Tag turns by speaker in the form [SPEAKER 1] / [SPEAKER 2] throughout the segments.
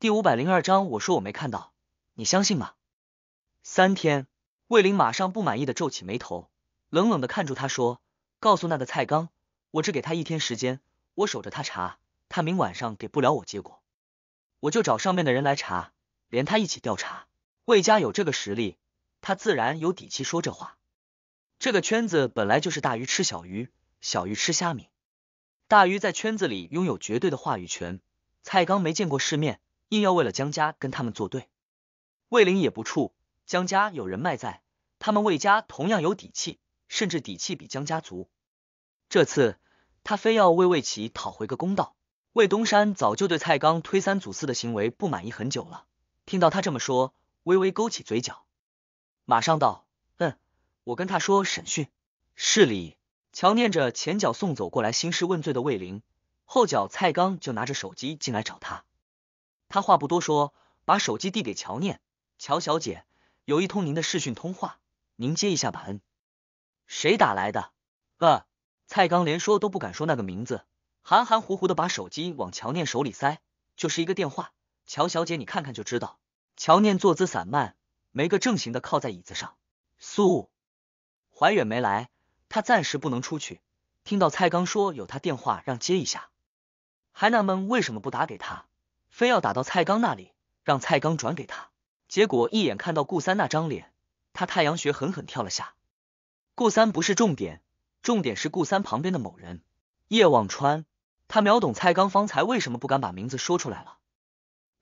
[SPEAKER 1] 第五百零二章，我说我没看到，你相信吗？三天，魏玲马上不满意的皱起眉头，冷冷的看住他，说：“告诉那个蔡刚，我只给他一天时间，我守着他查，他明晚上给不了我结果，我就找上面的人来查，连他一起调查。”魏家有这个实力，他自然有底气说这话。这个圈子本来就是大鱼吃小鱼，小鱼吃虾米，大鱼在圈子里拥有绝对的话语权。蔡刚没见过世面。硬要为了江家跟他们作对，魏林也不怵江家有人脉在，他们魏家同样有底气，甚至底气比江家族。这次他非要为魏齐讨回个公道。魏东山早就对蔡刚推三阻四的行为不满意很久了，听到他这么说，微微勾起嘴角，马上道：“嗯，我跟他说审讯。”市里，强念着前脚送走过来兴师问罪的魏林，后脚蔡刚就拿着手机进来找他。他话不多说，把手机递给乔念。乔小姐，有一通您的视讯通话，您接一下吧。嗯，谁打来的？呃，蔡刚连说都不敢说那个名字，含含糊糊的把手机往乔念手里塞。就是一个电话，乔小姐，你看看就知道。乔念坐姿散漫，没个正形的，靠在椅子上。苏怀远没来，他暂时不能出去。听到蔡刚说有他电话让接一下，还纳闷为什么不打给他。非要打到蔡刚那里，让蔡刚转给他。结果一眼看到顾三那张脸，他太阳穴狠狠跳了下。顾三不是重点，重点是顾三旁边的某人——叶望川。他秒懂蔡刚方才为什么不敢把名字说出来了。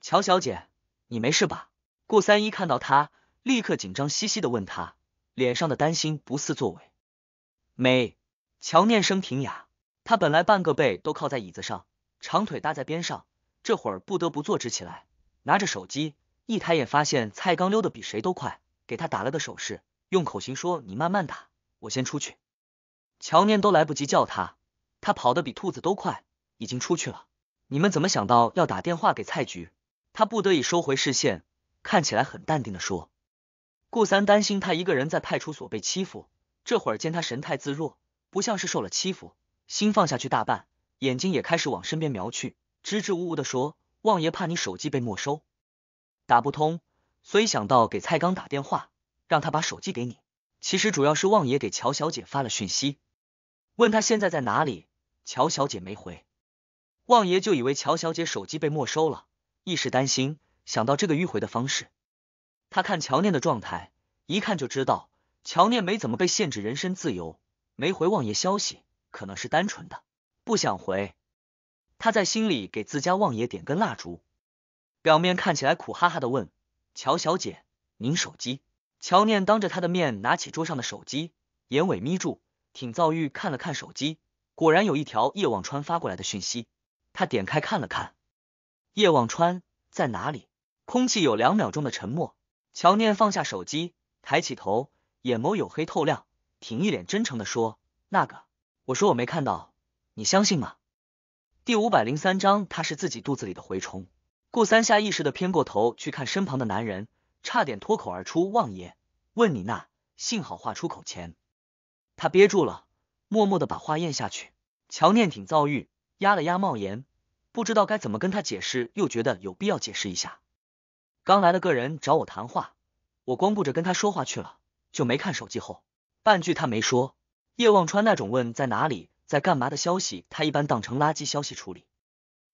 [SPEAKER 1] 乔小姐，你没事吧？顾三一看到他，立刻紧张兮兮的问他，脸上的担心不似作伪。美乔念生挺雅，他本来半个背都靠在椅子上，长腿搭在边上。这会儿不得不坐直起来，拿着手机，一抬眼发现蔡刚溜得比谁都快，给他打了个手势，用口型说：“你慢慢打，我先出去。”乔念都来不及叫他，他跑得比兔子都快，已经出去了。你们怎么想到要打电话给蔡局？他不得已收回视线，看起来很淡定的说：“顾三担心他一个人在派出所被欺负，这会见他神态自若，不像是受了欺负，心放下去大半，眼睛也开始往身边瞄去。”支支吾吾的说：“旺爷怕你手机被没收，打不通，所以想到给蔡刚打电话，让他把手机给你。其实主要是旺爷给乔小姐发了讯息，问她现在在哪里，乔小姐没回，旺爷就以为乔小姐手机被没收了，一时担心，想到这个迂回的方式。他看乔念的状态，一看就知道乔念没怎么被限制人身自由，没回旺爷消息，可能是单纯的不想回。”他在心里给自家旺爷点根蜡烛，表面看起来苦哈哈的问：“乔小姐，您手机？”乔念当着他的面拿起桌上的手机，眼尾眯住。挺造玉看了看手机，果然有一条叶望川发过来的讯息。他点开看了看，叶望川在哪里？空气有两秒钟的沉默。乔念放下手机，抬起头，眼眸黝黑透亮，挺一脸真诚的说：“那个，我说我没看到，你相信吗？”第五百零三章，他是自己肚子里的蛔虫。顾三下意识的偏过头去看身旁的男人，差点脱口而出：“望爷，问你那……”幸好话出口前，他憋住了，默默的把话咽下去。乔念挺遭遇，压了压帽檐，不知道该怎么跟他解释，又觉得有必要解释一下。刚来了个人找我谈话，我光顾着跟他说话去了，就没看手机。后半句他没说，叶望川那种问在哪里？在干嘛的消息，他一般当成垃圾消息处理。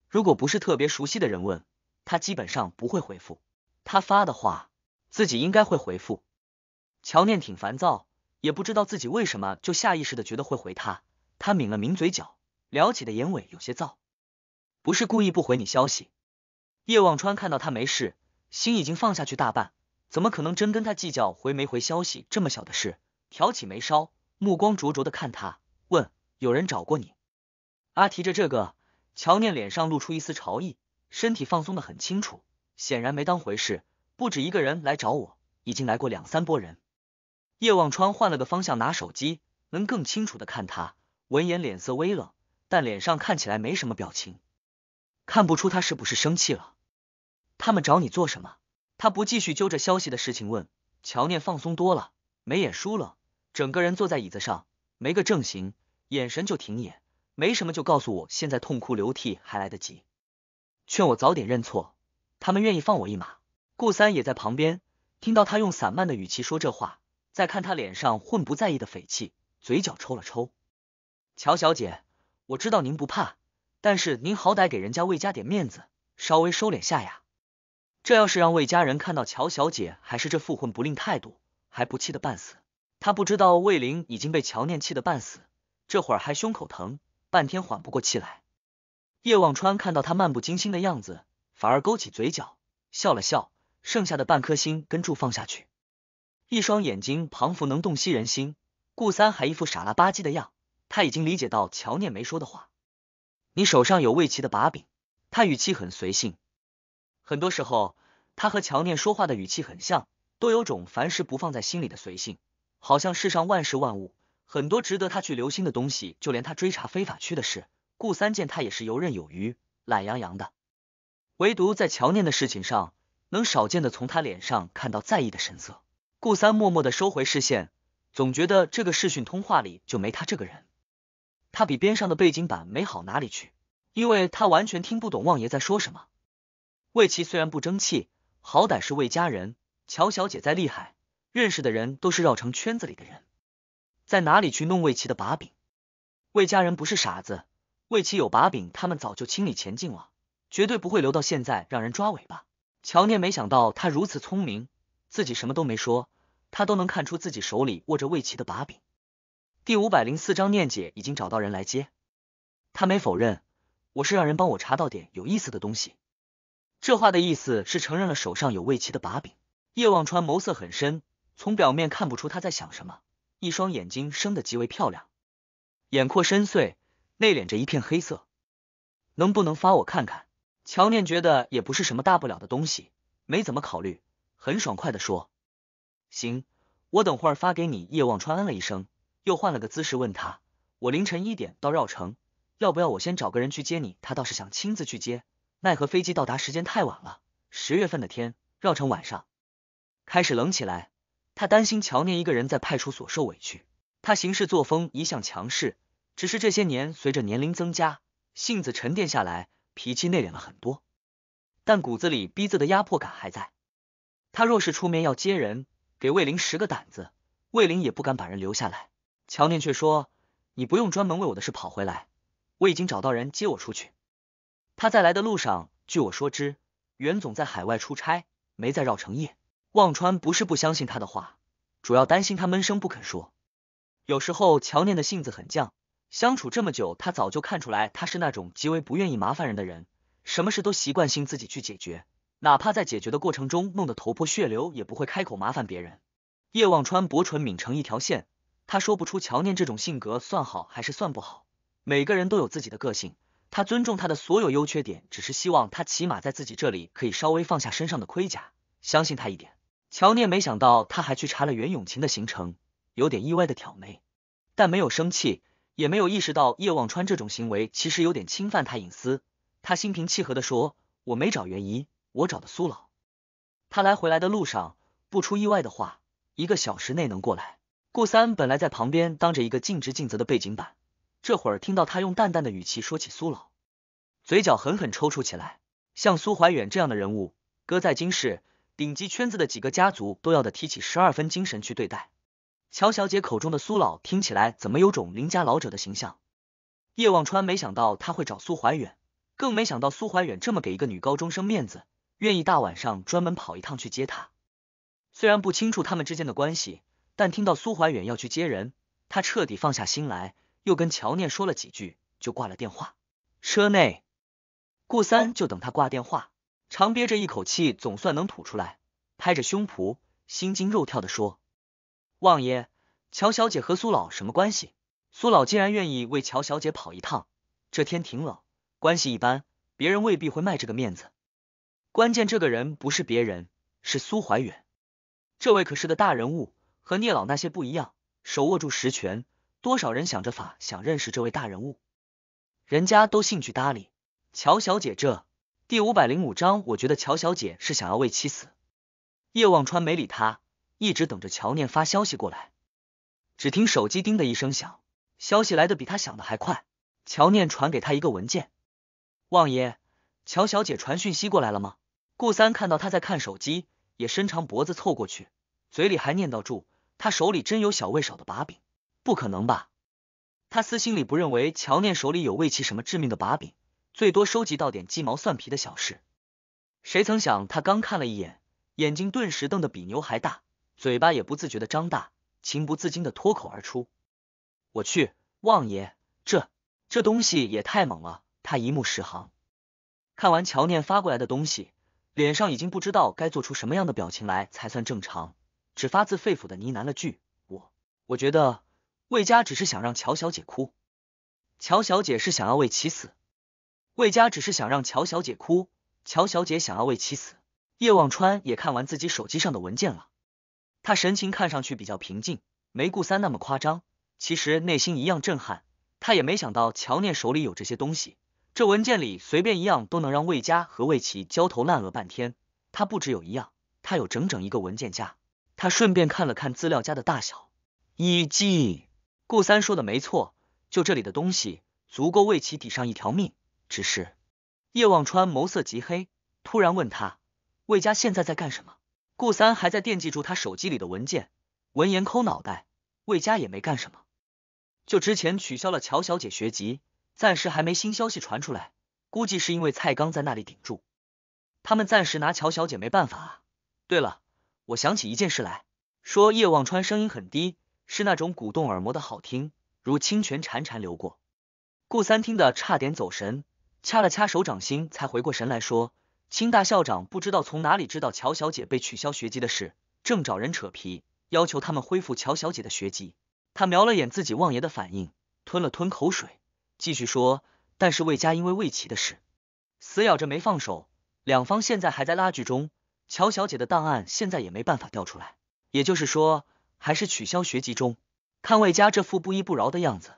[SPEAKER 1] 如果不是特别熟悉的人问，他基本上不会回复。他发的话，自己应该会回复。乔念挺烦躁，也不知道自己为什么就下意识的觉得会回他。他抿了抿嘴角，撩起的眼尾有些燥，不是故意不回你消息。叶望川看到他没事，心已经放下去大半，怎么可能真跟他计较回没回消息这么小的事？挑起眉梢，目光灼灼的看他，问。有人找过你，阿提着这个，乔念脸上露出一丝潮意，身体放松的很清楚，显然没当回事。不止一个人来找我，已经来过两三波人。叶望川换了个方向拿手机，能更清楚的看他。闻言脸色微冷，但脸上看起来没什么表情，看不出他是不是生气了。他们找你做什么？他不继续揪着消息的事情问。乔念放松多了，眉眼舒了，整个人坐在椅子上没个正形。眼神就停眼，没什么就告诉我，现在痛哭流涕还来得及，劝我早点认错，他们愿意放我一马。顾三也在旁边，听到他用散漫的语气说这话，再看他脸上混不在意的匪气，嘴角抽了抽。乔小姐，我知道您不怕，但是您好歹给人家魏家点面子，稍微收敛下呀。这要是让魏家人看到乔小姐还是这副混不吝态度，还不气得半死？他不知道魏玲已经被乔念气得半死。这会儿还胸口疼，半天缓不过气来。叶望川看到他漫不经心的样子，反而勾起嘴角笑了笑，剩下的半颗心跟住放下去。一双眼睛彷佛能洞悉人心。顾三还一副傻了吧唧的样，他已经理解到乔念没说的话。你手上有魏琪的把柄。他语气很随性，很多时候他和乔念说话的语气很像，都有种凡事不放在心里的随性，好像世上万事万物。很多值得他去留心的东西，就连他追查非法区的事，顾三见他也是游刃有余，懒洋洋的。唯独在乔念的事情上，能少见的从他脸上看到在意的神色。顾三默默的收回视线，总觉得这个视讯通话里就没他这个人。他比边上的背景板没好哪里去，因为他完全听不懂旺爷在说什么。魏琪虽然不争气，好歹是魏家人。乔小姐再厉害，认识的人都是绕成圈子里的人。在哪里去弄魏齐的把柄？魏家人不是傻子，魏齐有把柄，他们早就清理前进了，绝对不会留到现在让人抓尾巴。乔念没想到他如此聪明，自己什么都没说，他都能看出自己手里握着魏齐的把柄。第五百零四章，念姐已经找到人来接，他没否认，我是让人帮我查到点有意思的东西。这话的意思是承认了手上有魏齐的把柄。叶忘川眸色很深，从表面看不出他在想什么。一双眼睛生得极为漂亮，眼廓深邃，内敛着一片黑色。能不能发我看看？乔念觉得也不是什么大不了的东西，没怎么考虑，很爽快的说：“行，我等会儿发给你。”叶望川嗯了一声，又换了个姿势问他：“我凌晨一点到绕城，要不要我先找个人去接你？”他倒是想亲自去接，奈何飞机到达时间太晚了。十月份的天，绕城晚上开始冷起来。他担心乔念一个人在派出所受委屈。他行事作风一向强势，只是这些年随着年龄增加，性子沉淀下来，脾气内敛了很多。但骨子里逼仄的压迫感还在。他若是出面要接人，给魏玲十个胆子，魏玲也不敢把人留下来。乔念却说：“你不用专门为我的事跑回来，我已经找到人接我出去。”他在来的路上，据我说知，袁总在海外出差，没在绕城夜。忘川不是不相信他的话，主要担心他闷声不肯说。有时候乔念的性子很犟，相处这么久，他早就看出来他是那种极为不愿意麻烦人的人，什么事都习惯性自己去解决，哪怕在解决的过程中弄得头破血流，也不会开口麻烦别人。叶忘川薄唇抿成一条线，他说不出乔念这种性格算好还是算不好。每个人都有自己的个性，他尊重他的所有优缺点，只是希望他起码在自己这里可以稍微放下身上的盔甲，相信他一点。乔念没想到他还去查了袁永琴的行程，有点意外的挑眉，但没有生气，也没有意识到叶望川这种行为其实有点侵犯他隐私。他心平气和的说：“我没找袁姨，我找的苏老。他来回来的路上，不出意外的话，一个小时内能过来。”顾三本来在旁边当着一个尽职尽责的背景板，这会儿听到他用淡淡的语气说起苏老，嘴角狠狠抽搐起来。像苏怀远这样的人物，搁在今世。顶级圈子的几个家族都要的提起十二分精神去对待。乔小姐口中的苏老听起来怎么有种邻家老者的形象？叶望川没想到他会找苏怀远，更没想到苏怀远这么给一个女高中生面子，愿意大晚上专门跑一趟去接她。虽然不清楚他们之间的关系，但听到苏怀远要去接人，他彻底放下心来，又跟乔念说了几句，就挂了电话。车内，顾三就等他挂电话。长憋着一口气，总算能吐出来，拍着胸脯，心惊肉跳的说：“望爷，乔小姐和苏老什么关系？苏老竟然愿意为乔小姐跑一趟，这天挺冷，关系一般，别人未必会卖这个面子。关键这个人不是别人，是苏怀远，这位可是个大人物，和聂老那些不一样，手握住实权，多少人想着法想认识这位大人物，人家都兴趣搭理乔小姐这。”第五百零五章，我觉得乔小姐是想要为妻死。叶望川没理他，一直等着乔念发消息过来。只听手机叮的一声响，消息来的比他想的还快。乔念传给他一个文件。望爷，乔小姐传讯息过来了吗？顾三看到他在看手机，也伸长脖子凑过去，嘴里还念叨住。他手里真有小魏少的把柄？不可能吧？他私心里不认为乔念手里有魏其什么致命的把柄。最多收集到点鸡毛蒜皮的小事，谁曾想他刚看了一眼，眼睛顿时瞪得比牛还大，嘴巴也不自觉的张大，情不自禁的脱口而出：“我去，望爷，这这东西也太猛了！”他一目十行，看完乔念发过来的东西，脸上已经不知道该做出什么样的表情来才算正常，只发自肺腑的呢喃了句：“我我觉得魏家只是想让乔小姐哭，乔小姐是想要为其死。”魏佳只是想让乔小姐哭，乔小姐想要为其死。叶望川也看完自己手机上的文件了，他神情看上去比较平静，没顾三那么夸张，其实内心一样震撼。他也没想到乔念手里有这些东西，这文件里随便一样都能让魏佳和魏琪焦头烂额半天。他不止有一样，他有整整一个文件夹。他顺便看了看资料夹的大小，一及顾三说的没错，就这里的东西足够魏其抵上一条命。只是，叶忘川眸色极黑，突然问他：“魏家现在在干什么？”顾三还在惦记住他手机里的文件，闻言抠脑袋。魏家也没干什么，就之前取消了乔小姐学籍，暂时还没新消息传出来，估计是因为蔡刚在那里顶住，他们暂时拿乔小姐没办法。啊。”对了，我想起一件事来，说叶望川声音很低，是那种鼓动耳膜的好听，如清泉潺潺流过。顾三听得差点走神。掐了掐手掌心，才回过神来说：“清大校长不知道从哪里知道乔小姐被取消学籍的事，正找人扯皮，要求他们恢复乔小姐的学籍。”他瞄了眼自己望爷的反应，吞了吞口水，继续说：“但是魏家因为魏琪的事，死咬着没放手，两方现在还在拉锯中。乔小姐的档案现在也没办法调出来，也就是说，还是取消学籍中。看魏家这副不依不饶的样子，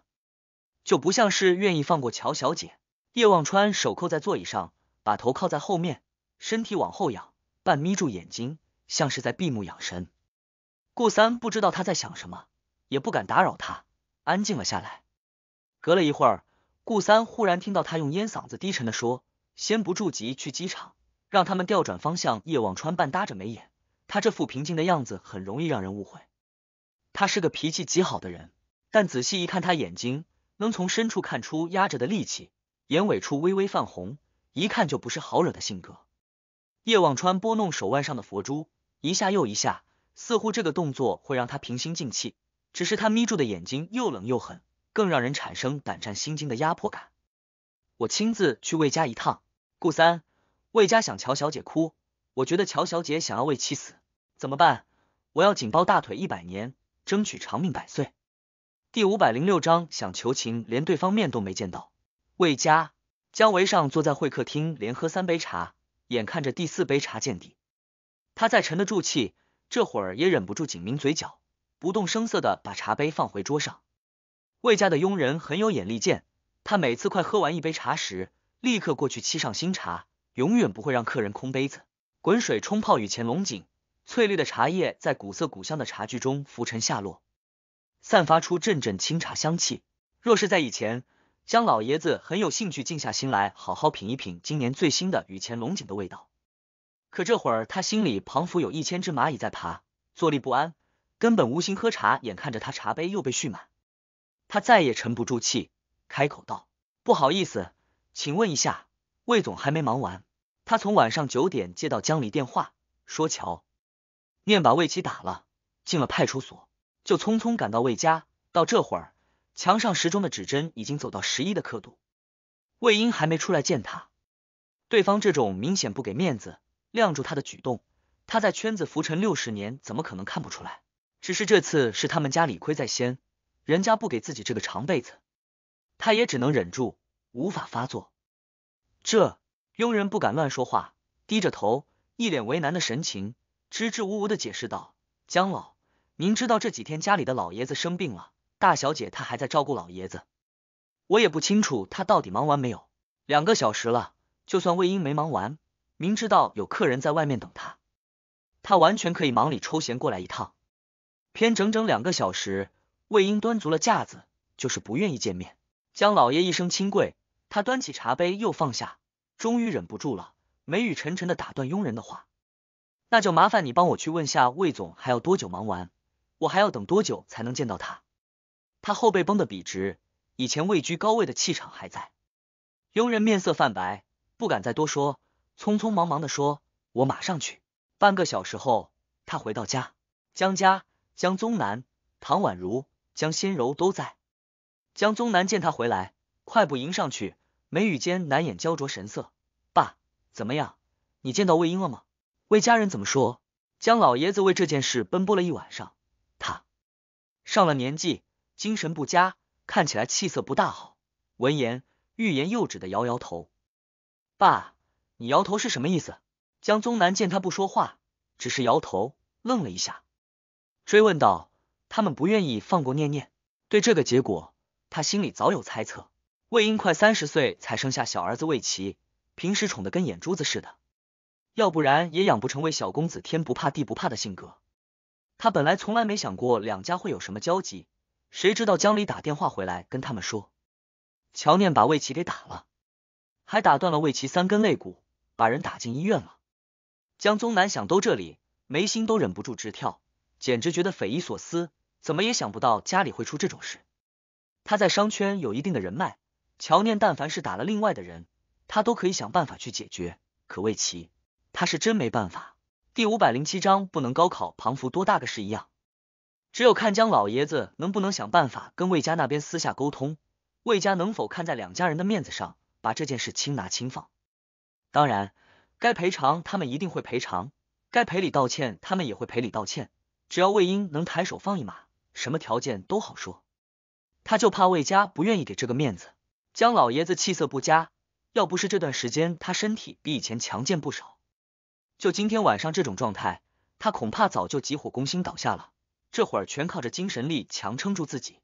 [SPEAKER 1] 就不像是愿意放过乔小姐。”叶望川手扣在座椅上，把头靠在后面，身体往后仰，半眯住眼睛，像是在闭目养神。顾三不知道他在想什么，也不敢打扰他，安静了下来。隔了一会儿，顾三忽然听到他用烟嗓子低沉的说：“先不住急去机场，让他们调转方向。”叶望川半搭着眉眼，他这副平静的样子很容易让人误会，他是个脾气极好的人，但仔细一看，他眼睛能从深处看出压着的戾气。眼尾处微微泛红，一看就不是好惹的性格。叶望川拨弄手腕上的佛珠，一下又一下，似乎这个动作会让他平心静气。只是他眯住的眼睛又冷又狠，更让人产生胆战心惊的压迫感。我亲自去魏家一趟，顾三，魏家想乔小姐哭，我觉得乔小姐想要为妻死，怎么办？我要紧抱大腿一百年，争取长命百岁。第五百零六章想求情，连对方面都没见到。魏家姜维上坐在会客厅，连喝三杯茶，眼看着第四杯茶见底，他再沉得住气，这会儿也忍不住紧抿嘴角，不动声色的把茶杯放回桌上。魏家的佣人很有眼力见，他每次快喝完一杯茶时，立刻过去沏上新茶，永远不会让客人空杯子。滚水冲泡与前龙井，翠绿的茶叶在古色古香的茶具中浮沉下落，散发出阵阵清茶香气。若是在以前。江老爷子很有兴趣，静下心来好好品一品今年最新的雨前龙井的味道。可这会儿他心里彷佛有一千只蚂蚁在爬，坐立不安，根本无心喝茶。眼看着他茶杯又被续满，他再也沉不住气，开口道：“不好意思，请问一下，魏总还没忙完？”他从晚上九点接到江离电话，说乔念把魏琪打了，进了派出所，就匆匆赶到魏家。到这会儿。墙上时钟的指针已经走到十一的刻度，魏婴还没出来见他。对方这种明显不给面子、晾住他的举动，他在圈子浮沉六十年，怎么可能看不出来？只是这次是他们家理亏在先，人家不给自己这个长被子，他也只能忍住，无法发作。这佣人不敢乱说话，低着头，一脸为难的神情，支支吾吾的解释道：“江老，您知道这几天家里的老爷子生病了。”大小姐她还在照顾老爷子，我也不清楚她到底忙完没有。两个小时了，就算魏英没忙完，明知道有客人在外面等她，他完全可以忙里抽闲过来一趟，偏整整两个小时，魏英端足了架子，就是不愿意见面。江老爷一声轻贵，他端起茶杯又放下，终于忍不住了，眉宇沉沉的打断佣人的话：“那就麻烦你帮我去问下魏总，还要多久忙完？我还要等多久才能见到他？”他后背绷得笔直，以前位居高位的气场还在。佣人面色泛白，不敢再多说，匆匆忙忙地说：“我马上去。”半个小时后，他回到家，江家、江宗南、唐宛如、江仙柔都在。江宗南见他回来，快步迎上去，眉宇间难掩焦灼神色。爸，怎么样？你见到魏婴了吗？魏家人怎么说？江老爷子为这件事奔波了一晚上，他上了年纪。精神不佳，看起来气色不大好。闻言，欲言又止的摇摇头。爸，你摇头是什么意思？江宗南见他不说话，只是摇头，愣了一下，追问道：“他们不愿意放过念念？”对这个结果，他心里早有猜测。魏婴快三十岁才生下小儿子魏齐，平时宠得跟眼珠子似的，要不然也养不成魏小公子天不怕地不怕的性格。他本来从来没想过两家会有什么交集。谁知道江离打电话回来跟他们说，乔念把魏琪给打了，还打断了魏琪三根肋骨，把人打进医院了。江宗南想到这里，眉心都忍不住直跳，简直觉得匪夷所思，怎么也想不到家里会出这种事。他在商圈有一定的人脉，乔念但凡是打了另外的人，他都可以想办法去解决。可魏琪，他是真没办法。第五百零七章不能高考，庞福多大个事一样。只有看江老爷子能不能想办法跟魏家那边私下沟通，魏家能否看在两家人的面子上把这件事轻拿轻放。当然，该赔偿他们一定会赔偿，该赔礼道歉他们也会赔礼道歉。只要魏英能抬手放一马，什么条件都好说。他就怕魏家不愿意给这个面子。江老爷子气色不佳，要不是这段时间他身体比以前强健不少，就今天晚上这种状态，他恐怕早就急火攻心倒下了。这会儿全靠着精神力强撑住自己。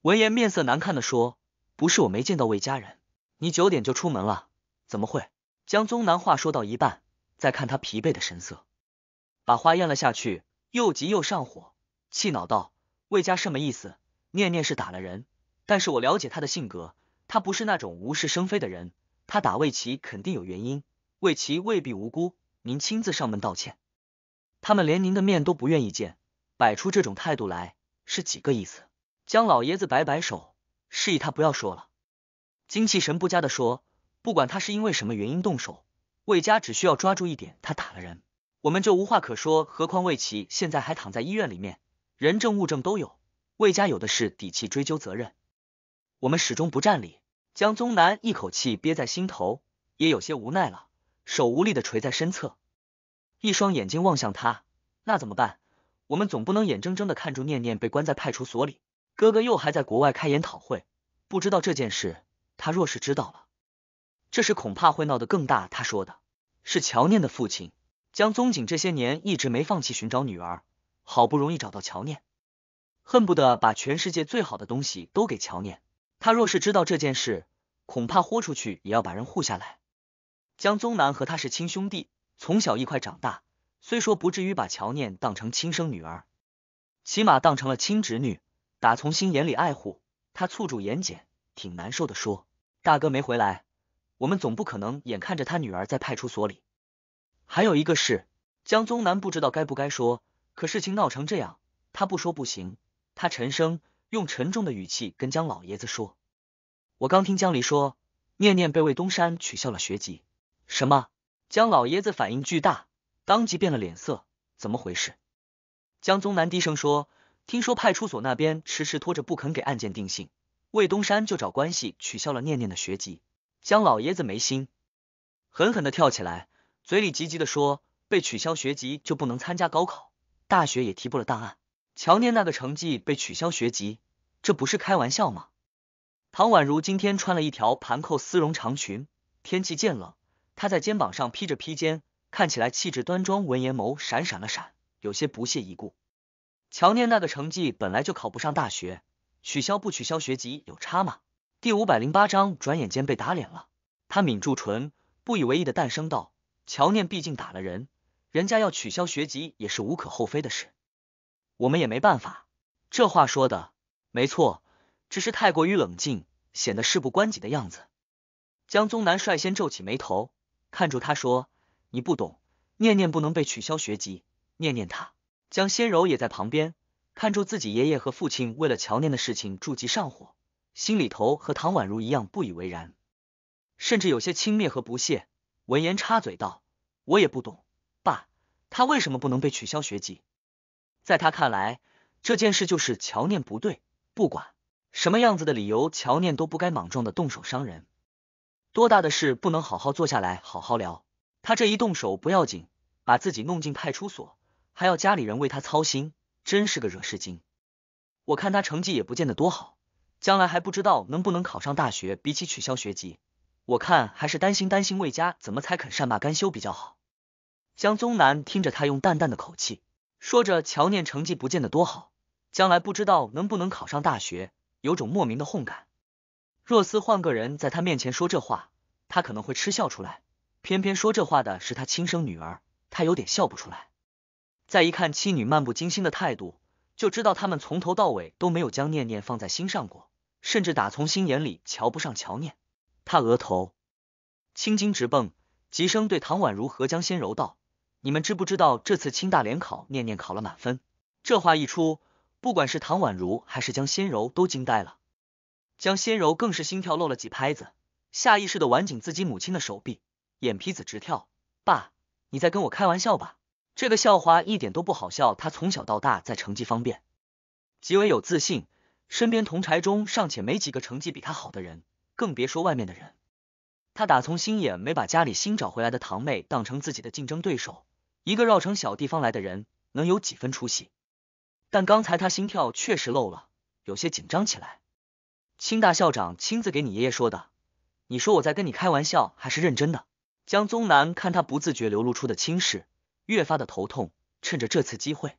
[SPEAKER 1] 闻言，面色难看的说：“不是我没见到魏家人，你九点就出门了，怎么会？”江宗南话说到一半，再看他疲惫的神色，把话咽了下去，又急又上火，气恼道：“魏家什么意思？念念是打了人，但是我了解他的性格，他不是那种无事生非的人，他打魏琪肯定有原因，魏琪未必无辜。您亲自上门道歉，他们连您的面都不愿意见。”摆出这种态度来是几个意思？江老爷子摆摆手，示意他不要说了，精气神不佳的说：“不管他是因为什么原因动手，魏家只需要抓住一点，他打了人，我们就无话可说。何况魏琪现在还躺在医院里面，人证物证都有，魏家有的是底气追究责任。我们始终不占理。”江宗南一口气憋在心头，也有些无奈了，手无力的垂在身侧，一双眼睛望向他：“那怎么办？”我们总不能眼睁睁的看住念念被关在派出所里，哥哥又还在国外开研讨会，不知道这件事，他若是知道了，这事恐怕会闹得更大。他说的是乔念的父亲江宗景，这些年一直没放弃寻找女儿，好不容易找到乔念，恨不得把全世界最好的东西都给乔念。他若是知道这件事，恐怕豁出去也要把人护下来。江宗南和他是亲兄弟，从小一块长大。虽说不至于把乔念当成亲生女儿，起码当成了亲侄女，打从心眼里爱护。他蹙住眼睑，挺难受的说：“大哥没回来，我们总不可能眼看着他女儿在派出所里。”还有一个事，江宗南，不知道该不该说，可事情闹成这样，他不说不行。他沉声，用沉重的语气跟江老爷子说：“我刚听江离说，念念被魏东山取消了学籍。”什么？江老爷子反应巨大。当即变了脸色，怎么回事？江宗南低声说：“听说派出所那边迟迟拖着不肯给案件定性，魏东山就找关系取消了念念的学籍。”江老爷子没心，狠狠的跳起来，嘴里急急的说：“被取消学籍就不能参加高考，大学也提不了档案。乔念那个成绩被取消学籍，这不是开玩笑吗？”唐宛如今天穿了一条盘扣丝绒长裙，天气渐冷，她在肩膀上披着披肩。看起来气质端庄，文言眸闪闪了闪，有些不屑一顾。乔念那个成绩本来就考不上大学，取消不取消学籍有差吗？第五百零八章，转眼间被打脸了。他抿住唇，不以为意的诞声道：“乔念毕竟打了人，人家要取消学籍也是无可厚非的事，我们也没办法。”这话说的没错，只是太过于冷静，显得事不关己的样子。江宗南率先皱起眉头，看住他说。你不懂，念念不能被取消学籍。念念他，江仙柔也在旁边看住自己爷爷和父亲为了乔念的事情筑急上火，心里头和唐宛如一样不以为然，甚至有些轻蔑和不屑。闻言插嘴道：“我也不懂，爸，他为什么不能被取消学籍？在他看来，这件事就是乔念不对，不管什么样子的理由，乔念都不该莽撞的动手伤人。多大的事，不能好好坐下来好好聊。”他这一动手不要紧，把自己弄进派出所，还要家里人为他操心，真是个惹事精。我看他成绩也不见得多好，将来还不知道能不能考上大学。比起取消学籍，我看还是担心担心魏家怎么才肯善罢甘休比较好。江宗南听着他用淡淡的口气说着，乔念成绩不见得多好，将来不知道能不能考上大学，有种莫名的混感。若斯换个人在他面前说这话，他可能会嗤笑出来。偏偏说这话的是他亲生女儿，他有点笑不出来。再一看妻女漫不经心的态度，就知道他们从头到尾都没有将念念放在心上过，甚至打从心眼里瞧不上乔念。他额头青筋直蹦，急声对唐宛如和江仙柔道：“你们知不知道这次清大联考，念念考了满分？”这话一出，不管是唐宛如还是江仙柔都惊呆了，江仙柔更是心跳漏了几拍子，下意识的挽紧自己母亲的手臂。眼皮子直跳，爸，你在跟我开玩笑吧？这个笑话一点都不好笑。他从小到大在成绩方面极为有自信，身边同柴中尚且没几个成绩比他好的人，更别说外面的人。他打从心眼没把家里新找回来的堂妹当成自己的竞争对手。一个绕城小地方来的人能有几分出息？但刚才他心跳确实漏了，有些紧张起来。清大校长亲自给你爷爷说的，你说我在跟你开玩笑还是认真的？江宗南看他不自觉流露出的轻视，越发的头痛。趁着这次机会，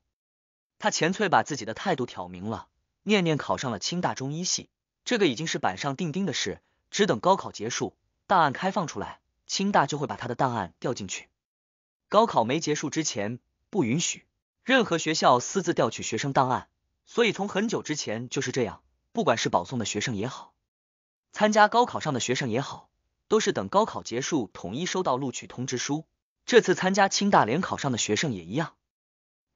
[SPEAKER 1] 他前脆把自己的态度挑明了。念念考上了清大中医系，这个已经是板上钉钉的事，只等高考结束，档案开放出来，清大就会把他的档案调进去。高考没结束之前，不允许任何学校私自调取学生档案，所以从很久之前就是这样。不管是保送的学生也好，参加高考上的学生也好。都是等高考结束，统一收到录取通知书。这次参加清大联考上的学生也一样。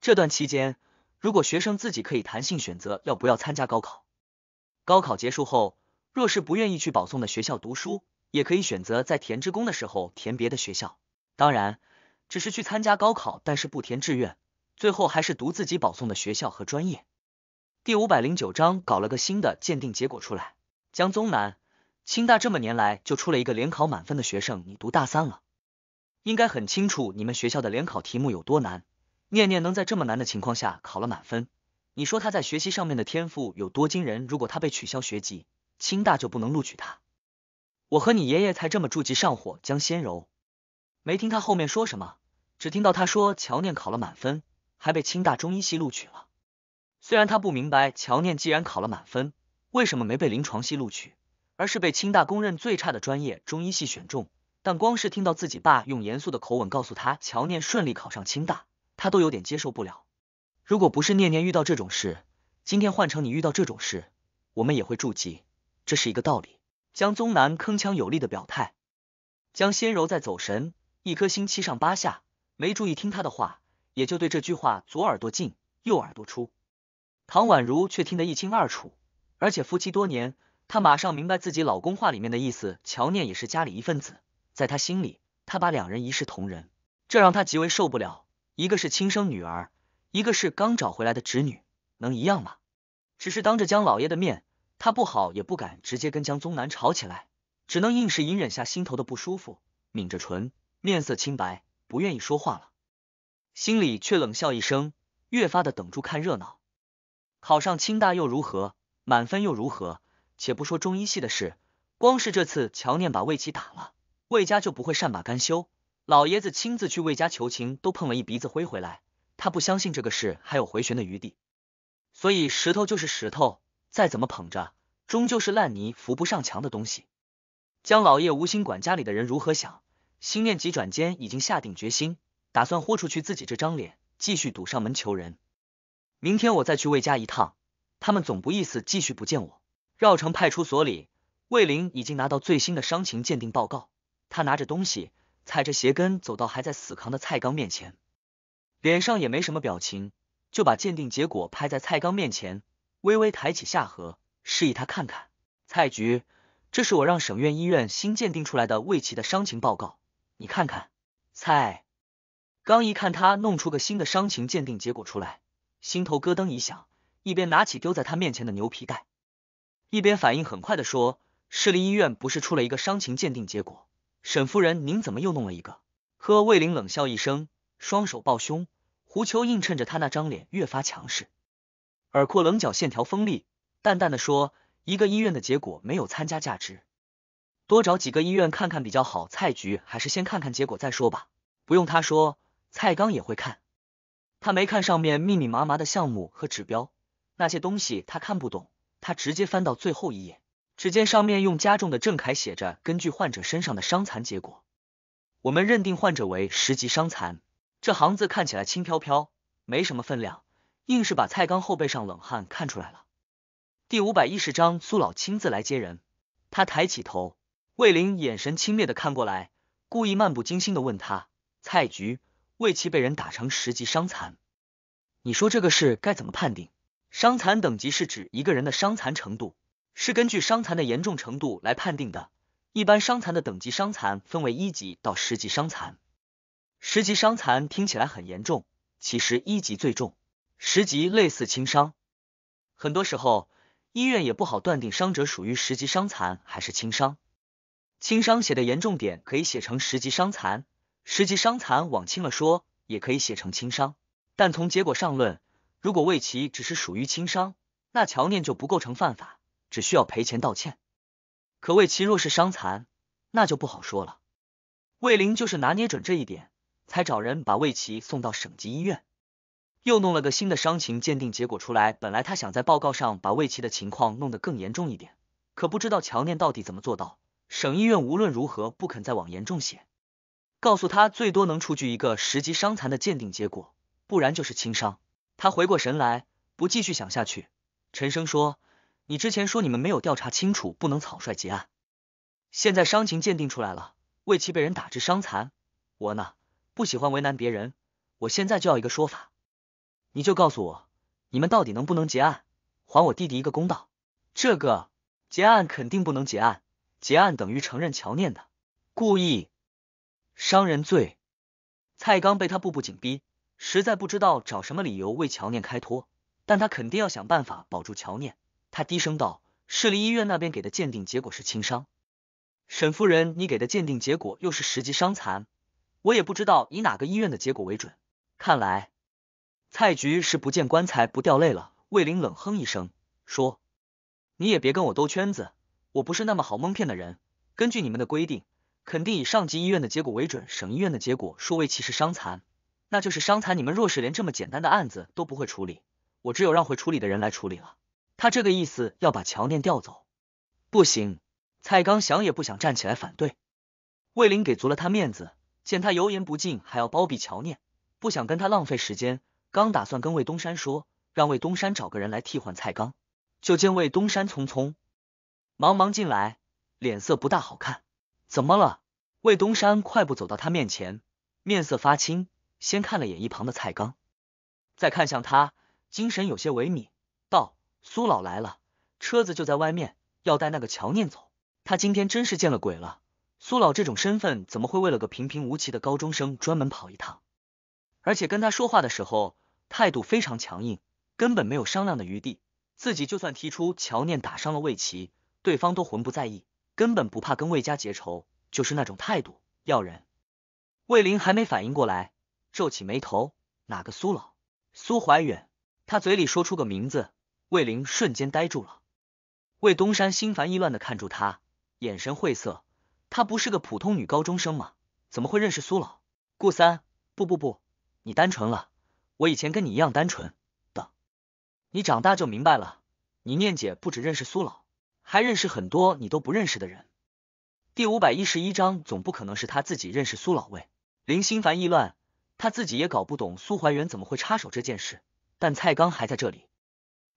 [SPEAKER 1] 这段期间，如果学生自己可以弹性选择要不要参加高考，高考结束后，若是不愿意去保送的学校读书，也可以选择在填志工的时候填别的学校。当然，只是去参加高考，但是不填志愿，最后还是读自己保送的学校和专业。第五百零九章搞了个新的鉴定结果出来，江宗南。清大这么年来就出了一个联考满分的学生，你读大三了，应该很清楚你们学校的联考题目有多难。念念能在这么难的情况下考了满分，你说他在学习上面的天赋有多惊人？如果他被取消学籍，清大就不能录取他。我和你爷爷才这么筑基上火将仙柔，没听他后面说什么，只听到他说乔念考了满分，还被清大中医系录取了。虽然他不明白乔念既然考了满分，为什么没被临床系录取。而是被清大公认最差的专业中医系选中，但光是听到自己爸用严肃的口吻告诉他乔念顺利考上清大，他都有点接受不了。如果不是念念遇到这种事，今天换成你遇到这种事，我们也会助急。这是一个道理。江宗南铿锵有力的表态，江纤柔在走神，一颗心七上八下，没注意听他的话，也就对这句话左耳朵进右耳朵出。唐宛如却听得一清二楚，而且夫妻多年。她马上明白自己老公话里面的意思，乔念也是家里一份子，在她心里，她把两人一视同仁，这让她极为受不了。一个是亲生女儿，一个是刚找回来的侄女，能一样吗？只是当着江老爷的面，她不好也不敢直接跟江宗南吵起来，只能硬是隐忍下心头的不舒服，抿着唇，面色清白，不愿意说话了。心里却冷笑一声，越发的等住看热闹。考上清大又如何？满分又如何？且不说中医系的事，光是这次乔念把魏琪打了，魏家就不会善罢甘休。老爷子亲自去魏家求情，都碰了一鼻子灰回来。他不相信这个事还有回旋的余地，所以石头就是石头，再怎么捧着，终究是烂泥扶不上墙的东西。江老叶无心管家里的人如何想，心念急转间已经下定决心，打算豁出去自己这张脸，继续堵上门求人。明天我再去魏家一趟，他们总不意思继续不见我。绕城派出所里，魏玲已经拿到最新的伤情鉴定报告。他拿着东西，踩着鞋跟走到还在死扛的蔡刚面前，脸上也没什么表情，就把鉴定结果拍在蔡刚面前，微微抬起下颌，示意他看看。蔡局，这是我让省院医院新鉴定出来的魏琪的伤情报告，你看看。蔡刚一看他弄出个新的伤情鉴定结果出来，心头咯噔一响，一边拿起丢在他面前的牛皮袋，一边反应很快的说：“市立医院不是出了一个伤情鉴定结果，沈夫人您怎么又弄了一个？”呵，魏玲冷笑一声，双手抱胸，胡秋映衬着她那张脸越发强势，耳廓棱角线条锋利，淡淡的说：“一个医院的结果没有参加价值，多找几个医院看看比较好。”蔡局还是先看看结果再说吧。不用他说，蔡刚也会看。他没看上面密密麻麻的项目和指标，那些东西他看不懂。他直接翻到最后一页，只见上面用加重的正楷写着：“根据患者身上的伤残结果，我们认定患者为十级伤残。”这行字看起来轻飘飘，没什么分量，硬是把蔡刚后背上冷汗看出来了。第五百一十章，苏老亲自来接人。他抬起头，魏玲眼神轻蔑的看过来，故意漫不经心的问他：“蔡局，魏琪被人打成十级伤残，你说这个事该怎么判定？”伤残等级是指一个人的伤残程度，是根据伤残的严重程度来判定的。一般伤残的等级，伤残分为一级到十级伤残。十级伤残听起来很严重，其实一级最重，十级类似轻伤。很多时候，医院也不好断定伤者属于十级伤残还是轻伤。轻伤写的严重点，可以写成十级伤残，十级伤残往轻了说，也可以写成轻伤。但从结果上论。如果魏齐只是属于轻伤，那乔念就不构成犯法，只需要赔钱道歉。可魏齐若是伤残，那就不好说了。魏玲就是拿捏准这一点，才找人把魏齐送到省级医院，又弄了个新的伤情鉴定结果出来。本来他想在报告上把魏齐的情况弄得更严重一点，可不知道乔念到底怎么做到。省医院无论如何不肯再往严重写，告诉他最多能出具一个十级伤残的鉴定结果，不然就是轻伤。他回过神来，不继续想下去，沉声说：“你之前说你们没有调查清楚，不能草率结案。现在伤情鉴定出来了，魏其被人打致伤残，我呢，不喜欢为难别人，我现在就要一个说法。你就告诉我，你们到底能不能结案，还我弟弟一个公道？这个结案肯定不能结案，结案等于承认乔念的故意伤人罪。”蔡刚被他步步紧逼。实在不知道找什么理由为乔念开脱，但他肯定要想办法保住乔念。他低声道：“市立医院那边给的鉴定结果是轻伤，沈夫人你给的鉴定结果又是十级伤残，我也不知道以哪个医院的结果为准。看来蔡局是不见棺材不掉泪了。”魏玲冷哼一声说：“你也别跟我兜圈子，我不是那么好蒙骗的人。根据你们的规定，肯定以上级医院的结果为准，省医院的结果说魏琪是伤残。”那就是伤残，你们若是连这么简单的案子都不会处理，我只有让会处理的人来处理了。他这个意思要把乔念调走，不行。蔡刚想也不想站起来反对。魏林给足了他面子，见他油盐不进还要包庇乔念，不想跟他浪费时间，刚打算跟魏东山说，让魏东山找个人来替换蔡刚，就见魏东山匆匆忙忙进来，脸色不大好看。怎么了？魏东山快步走到他面前，面色发青。先看了眼一旁的蔡刚，再看向他，精神有些萎靡，道：“苏老来了，车子就在外面，要带那个乔念走。他今天真是见了鬼了，苏老这种身份，怎么会为了个平平无奇的高中生专门跑一趟？而且跟他说话的时候态度非常强硬，根本没有商量的余地。自己就算提出乔念打伤了魏琪，对方都浑不在意，根本不怕跟魏家结仇，就是那种态度。要人，魏林还没反应过来。”皱起眉头，哪个苏老？苏怀远？他嘴里说出个名字，魏玲瞬间呆住了。魏东山心烦意乱的看住他，眼神晦涩。她不是个普通女高中生吗？怎么会认识苏老？顾三，不不不，你单纯了。我以前跟你一样单纯，等你长大就明白了。你念姐不只认识苏老，还认识很多你都不认识的人。第五百一十一章，总不可能是她自己认识苏老。魏林心烦意乱。他自己也搞不懂苏怀远怎么会插手这件事，但蔡刚还在这里。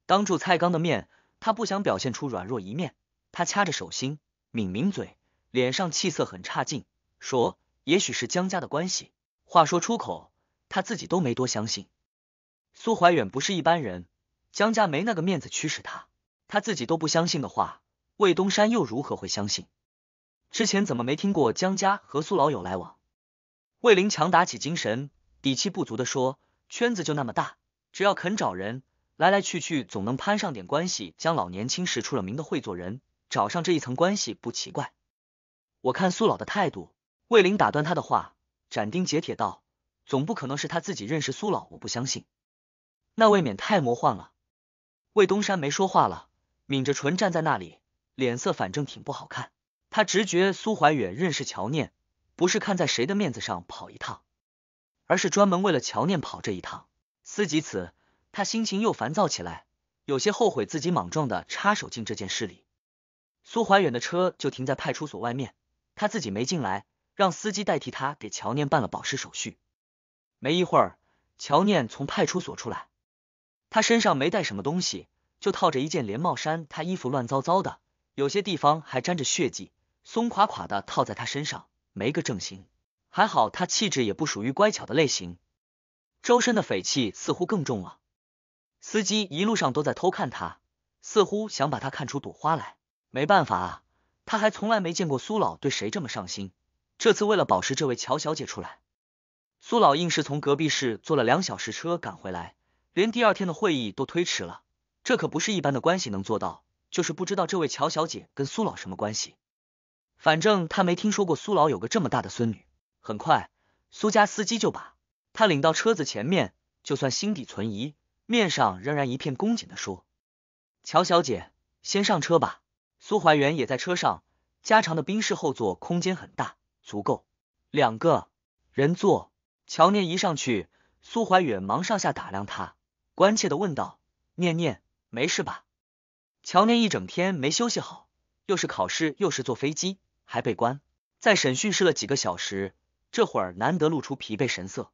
[SPEAKER 1] 当住蔡刚的面，他不想表现出软弱一面，他掐着手心，抿抿嘴，脸上气色很差劲，说：“也许是江家的关系。”话说出口，他自己都没多相信。苏怀远不是一般人，江家没那个面子驱使他，他自己都不相信的话，魏东山又如何会相信？之前怎么没听过江家和苏老友来往？魏林强打起精神。底气不足的说：“圈子就那么大，只要肯找人，来来去去总能攀上点关系。江老年轻时出了名的会做人，找上这一层关系不奇怪。”我看苏老的态度，魏玲打断他的话，斩钉截铁道：“总不可能是他自己认识苏老，我不相信，那未免太魔幻了。”魏东山没说话了，抿着唇站在那里，脸色反正挺不好看。他直觉苏怀远认识乔念，不是看在谁的面子上跑一趟。而是专门为了乔念跑这一趟。思及此，他心情又烦躁起来，有些后悔自己莽撞的插手进这件事里。苏怀远的车就停在派出所外面，他自己没进来，让司机代替他给乔念办了保释手续。没一会儿，乔念从派出所出来，他身上没带什么东西，就套着一件连帽衫，他衣服乱糟糟的，有些地方还沾着血迹，松垮垮的套在他身上，没个正形。还好他气质也不属于乖巧的类型，周身的匪气似乎更重了。司机一路上都在偷看他，似乎想把他看出朵花来。没办法啊，他还从来没见过苏老对谁这么上心。这次为了保释这位乔小姐出来，苏老硬是从隔壁市坐了两小时车赶回来，连第二天的会议都推迟了。这可不是一般的关系能做到，就是不知道这位乔小姐跟苏老什么关系。反正他没听说过苏老有个这么大的孙女。很快，苏家司机就把他领到车子前面。就算心底存疑，面上仍然一片恭谨的说：“乔小姐，先上车吧。”苏怀远也在车上，加长的宾室后座空间很大，足够两个人坐。乔念一上去，苏怀远忙上下打量他，关切的问道：“念念，没事吧？”乔念一整天没休息好，又是考试，又是坐飞机，还被关在审讯室了几个小时。这会儿难得露出疲惫神色，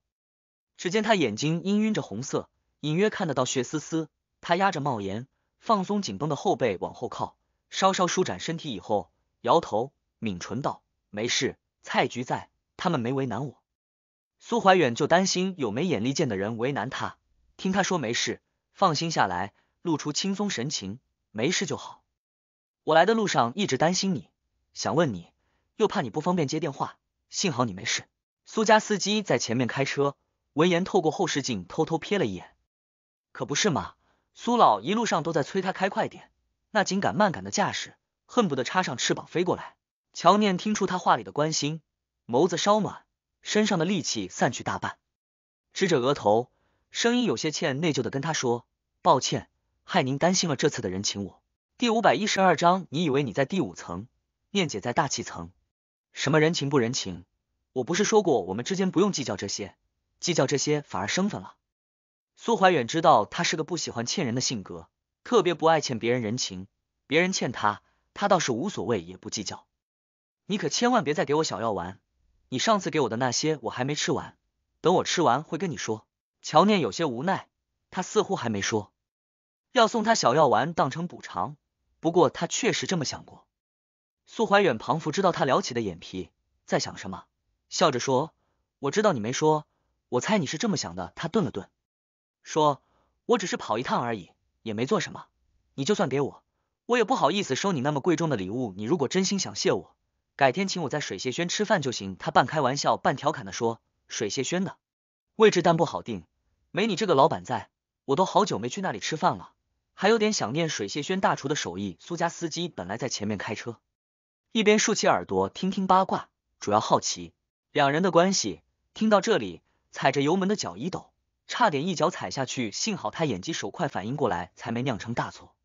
[SPEAKER 1] 只见他眼睛氤氲着红色，隐约看得到血丝丝。他压着帽檐，放松紧绷的后背往后靠，稍稍舒展身体以后，摇头抿唇道：“没事，蔡局在，他们没为难我。”苏怀远就担心有没眼力见的人为难他，听他说没事，放心下来，露出轻松神情：“没事就好。我来的路上一直担心你，想问你，又怕你不方便接电话，幸好你没事。”苏家司机在前面开车，闻言透过后视镜偷偷瞥了一眼，可不是嘛，苏老一路上都在催他开快点，那紧赶慢赶的架势，恨不得插上翅膀飞过来。乔念听出他话里的关心，眸子稍暖，身上的戾气散去大半，支着额头，声音有些欠内疚的跟他说：“抱歉，害您担心了。这次的人情，我……”第五百一十二章，你以为你在第五层，念姐在大气层，什么人情不人情？我不是说过，我们之间不用计较这些，计较这些反而生分了。苏怀远知道他是个不喜欢欠人的性格，特别不爱欠别人人情，别人欠他，他倒是无所谓，也不计较。你可千万别再给我小药丸，你上次给我的那些我还没吃完，等我吃完会跟你说。乔念有些无奈，他似乎还没说要送他小药丸当成补偿，不过他确实这么想过。苏怀远庞佛知道他撩起的眼皮在想什么。笑着说：“我知道你没说，我猜你是这么想的。”他顿了顿，说：“我只是跑一趟而已，也没做什么。你就算给我，我也不好意思收你那么贵重的礼物。你如果真心想谢我，改天请我在水榭轩吃饭就行。”他半开玩笑半调侃的说：“水榭轩的位置但不好定，没你这个老板在，我都好久没去那里吃饭了，还有点想念水榭轩大厨的手艺。”苏家司机本来在前面开车，一边竖起耳朵听听八卦，主要好奇。两人的关系，听到这里，踩着油门的脚一抖，差点一脚踩下去，幸好他眼疾手快，反应过来，才没酿成大错。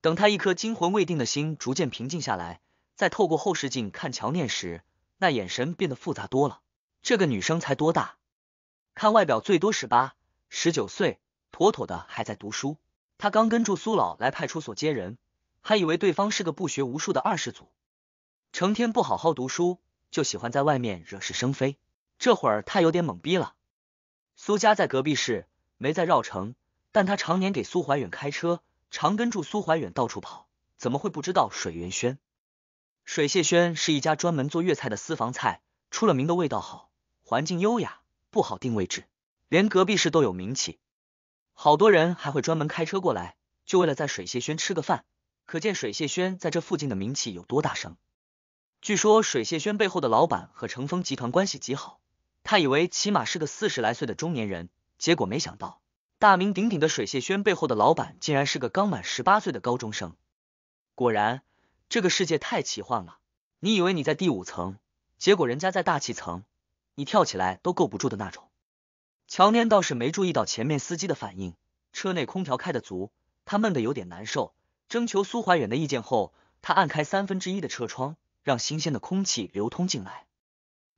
[SPEAKER 1] 等他一颗惊魂未定的心逐渐平静下来，再透过后视镜看乔念时，那眼神变得复杂多了。这个女生才多大？看外表最多十八、十九岁，妥妥的还在读书。他刚跟住苏老来派出所接人，还以为对方是个不学无术的二世祖，成天不好好读书。就喜欢在外面惹是生非，这会儿他有点懵逼了。苏家在隔壁市，没在绕城，但他常年给苏怀远开车，常跟住苏怀远到处跑，怎么会不知道水源轩？水榭轩是一家专门做粤菜的私房菜，出了名的味道好，环境优雅，不好定位置，连隔壁市都有名气，好多人还会专门开车过来，就为了在水榭轩吃个饭，可见水榭轩在这附近的名气有多大。声。据说水榭轩背后的老板和成风集团关系极好，他以为起码是个四十来岁的中年人，结果没想到大名鼎鼎的水榭轩背后的老板竟然是个刚满十八岁的高中生。果然，这个世界太奇幻了。你以为你在第五层，结果人家在大气层，你跳起来都够不住的那种。乔念倒是没注意到前面司机的反应，车内空调开的足，他闷得有点难受。征求苏怀远的意见后，他按开三分之一的车窗。让新鲜的空气流通进来，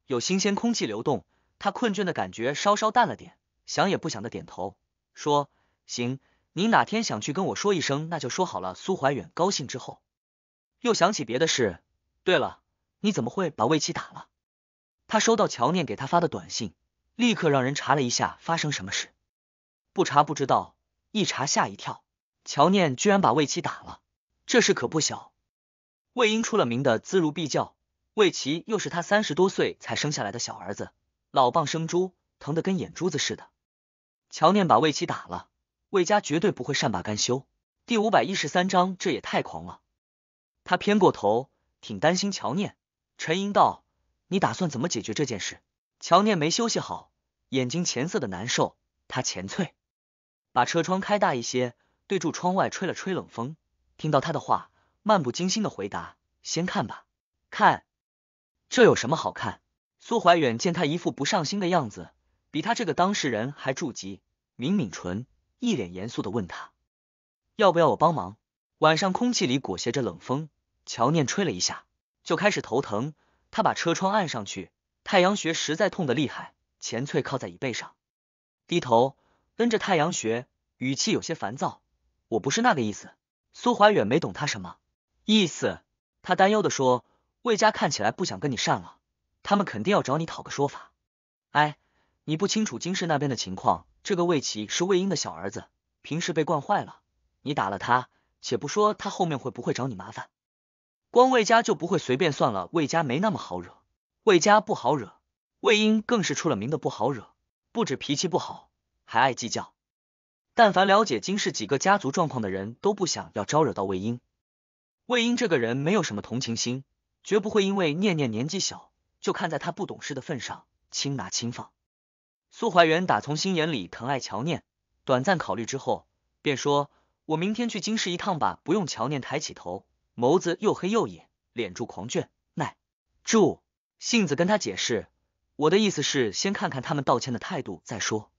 [SPEAKER 1] 有新鲜空气流动，他困倦的感觉稍稍淡了点。想也不想的点头说：“行，您哪天想去跟我说一声，那就说好了。”苏怀远高兴之后，又想起别的事。对了，你怎么会把魏琪打了？他收到乔念给他发的短信，立刻让人查了一下发生什么事。不查不知道，一查吓一跳，乔念居然把魏琪打了，这事可不小。魏婴出了名的姿如敝教，魏琪又是他三十多岁才生下来的小儿子，老蚌生珠，疼得跟眼珠子似的。乔念把魏琪打了，魏家绝对不会善罢甘休。第五百一十三章，这也太狂了。他偏过头，挺担心乔念，沉吟道：“你打算怎么解决这件事？”乔念没休息好，眼睛浅色的难受，他前脆，把车窗开大一些，对住窗外吹了吹冷风。听到他的话。漫不经心的回答：“先看吧，看这有什么好看？”苏怀远见他一副不上心的样子，比他这个当事人还着急，抿抿唇，一脸严肃的问他：“要不要我帮忙？”晚上空气里裹挟着冷风，乔念吹了一下就开始头疼，他把车窗按上去，太阳穴实在痛得厉害。钱翠靠在椅背上，低头跟着太阳穴，语气有些烦躁：“我不是那个意思。”苏怀远没懂他什么。意思，他担忧的说，魏家看起来不想跟你善了，他们肯定要找你讨个说法。哎，你不清楚金氏那边的情况，这个魏琪是魏婴的小儿子，平时被惯坏了，你打了他，且不说他后面会不会找你麻烦，光魏家就不会随便算了。魏家没那么好惹，魏家不好惹，魏婴更是出了名的不好惹，不止脾气不好，还爱计较。但凡了解金氏几个家族状况的人都不想要招惹到魏婴。魏婴这个人没有什么同情心，绝不会因为念念年纪小，就看在他不懂事的份上轻拿轻放。苏怀远打从心眼里疼爱乔念，短暂考虑之后，便说：“我明天去京市一趟吧。”不用乔念抬起头，眸子又黑又野，敛住狂卷，耐住性子跟他解释：“我的意思是先看看他们道歉的态度再说，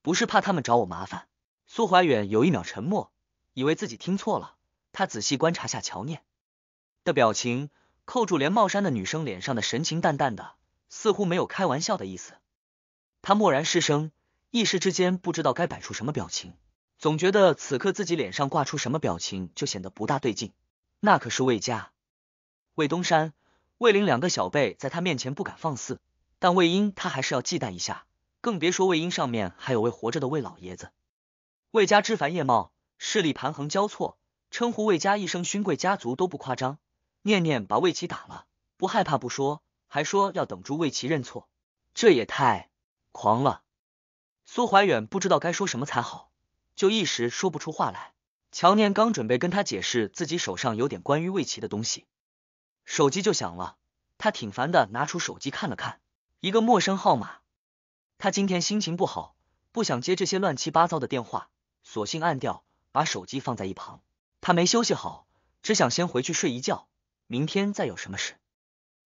[SPEAKER 1] 不是怕他们找我麻烦。”苏怀远有一秒沉默，以为自己听错了。他仔细观察下乔念的表情，扣住连帽衫的女生脸上的神情淡淡的，似乎没有开玩笑的意思。他默然失声，一时之间不知道该摆出什么表情，总觉得此刻自己脸上挂出什么表情就显得不大对劲。那可是魏家，魏东山、魏林两个小辈在他面前不敢放肆，但魏英他还是要忌惮一下，更别说魏英上面还有位活着的魏老爷子。魏家枝繁叶茂，势力盘横交错。称呼魏家一声勋贵家族都不夸张。念念把魏琪打了，不害怕不说，还说要等住魏琪认错，这也太狂了。苏怀远不知道该说什么才好，就一时说不出话来。乔念刚准备跟他解释自己手上有点关于魏琪的东西，手机就响了。他挺烦的，拿出手机看了看，一个陌生号码。他今天心情不好，不想接这些乱七八糟的电话，索性按掉，把手机放在一旁。他没休息好，只想先回去睡一觉，明天再有什么事。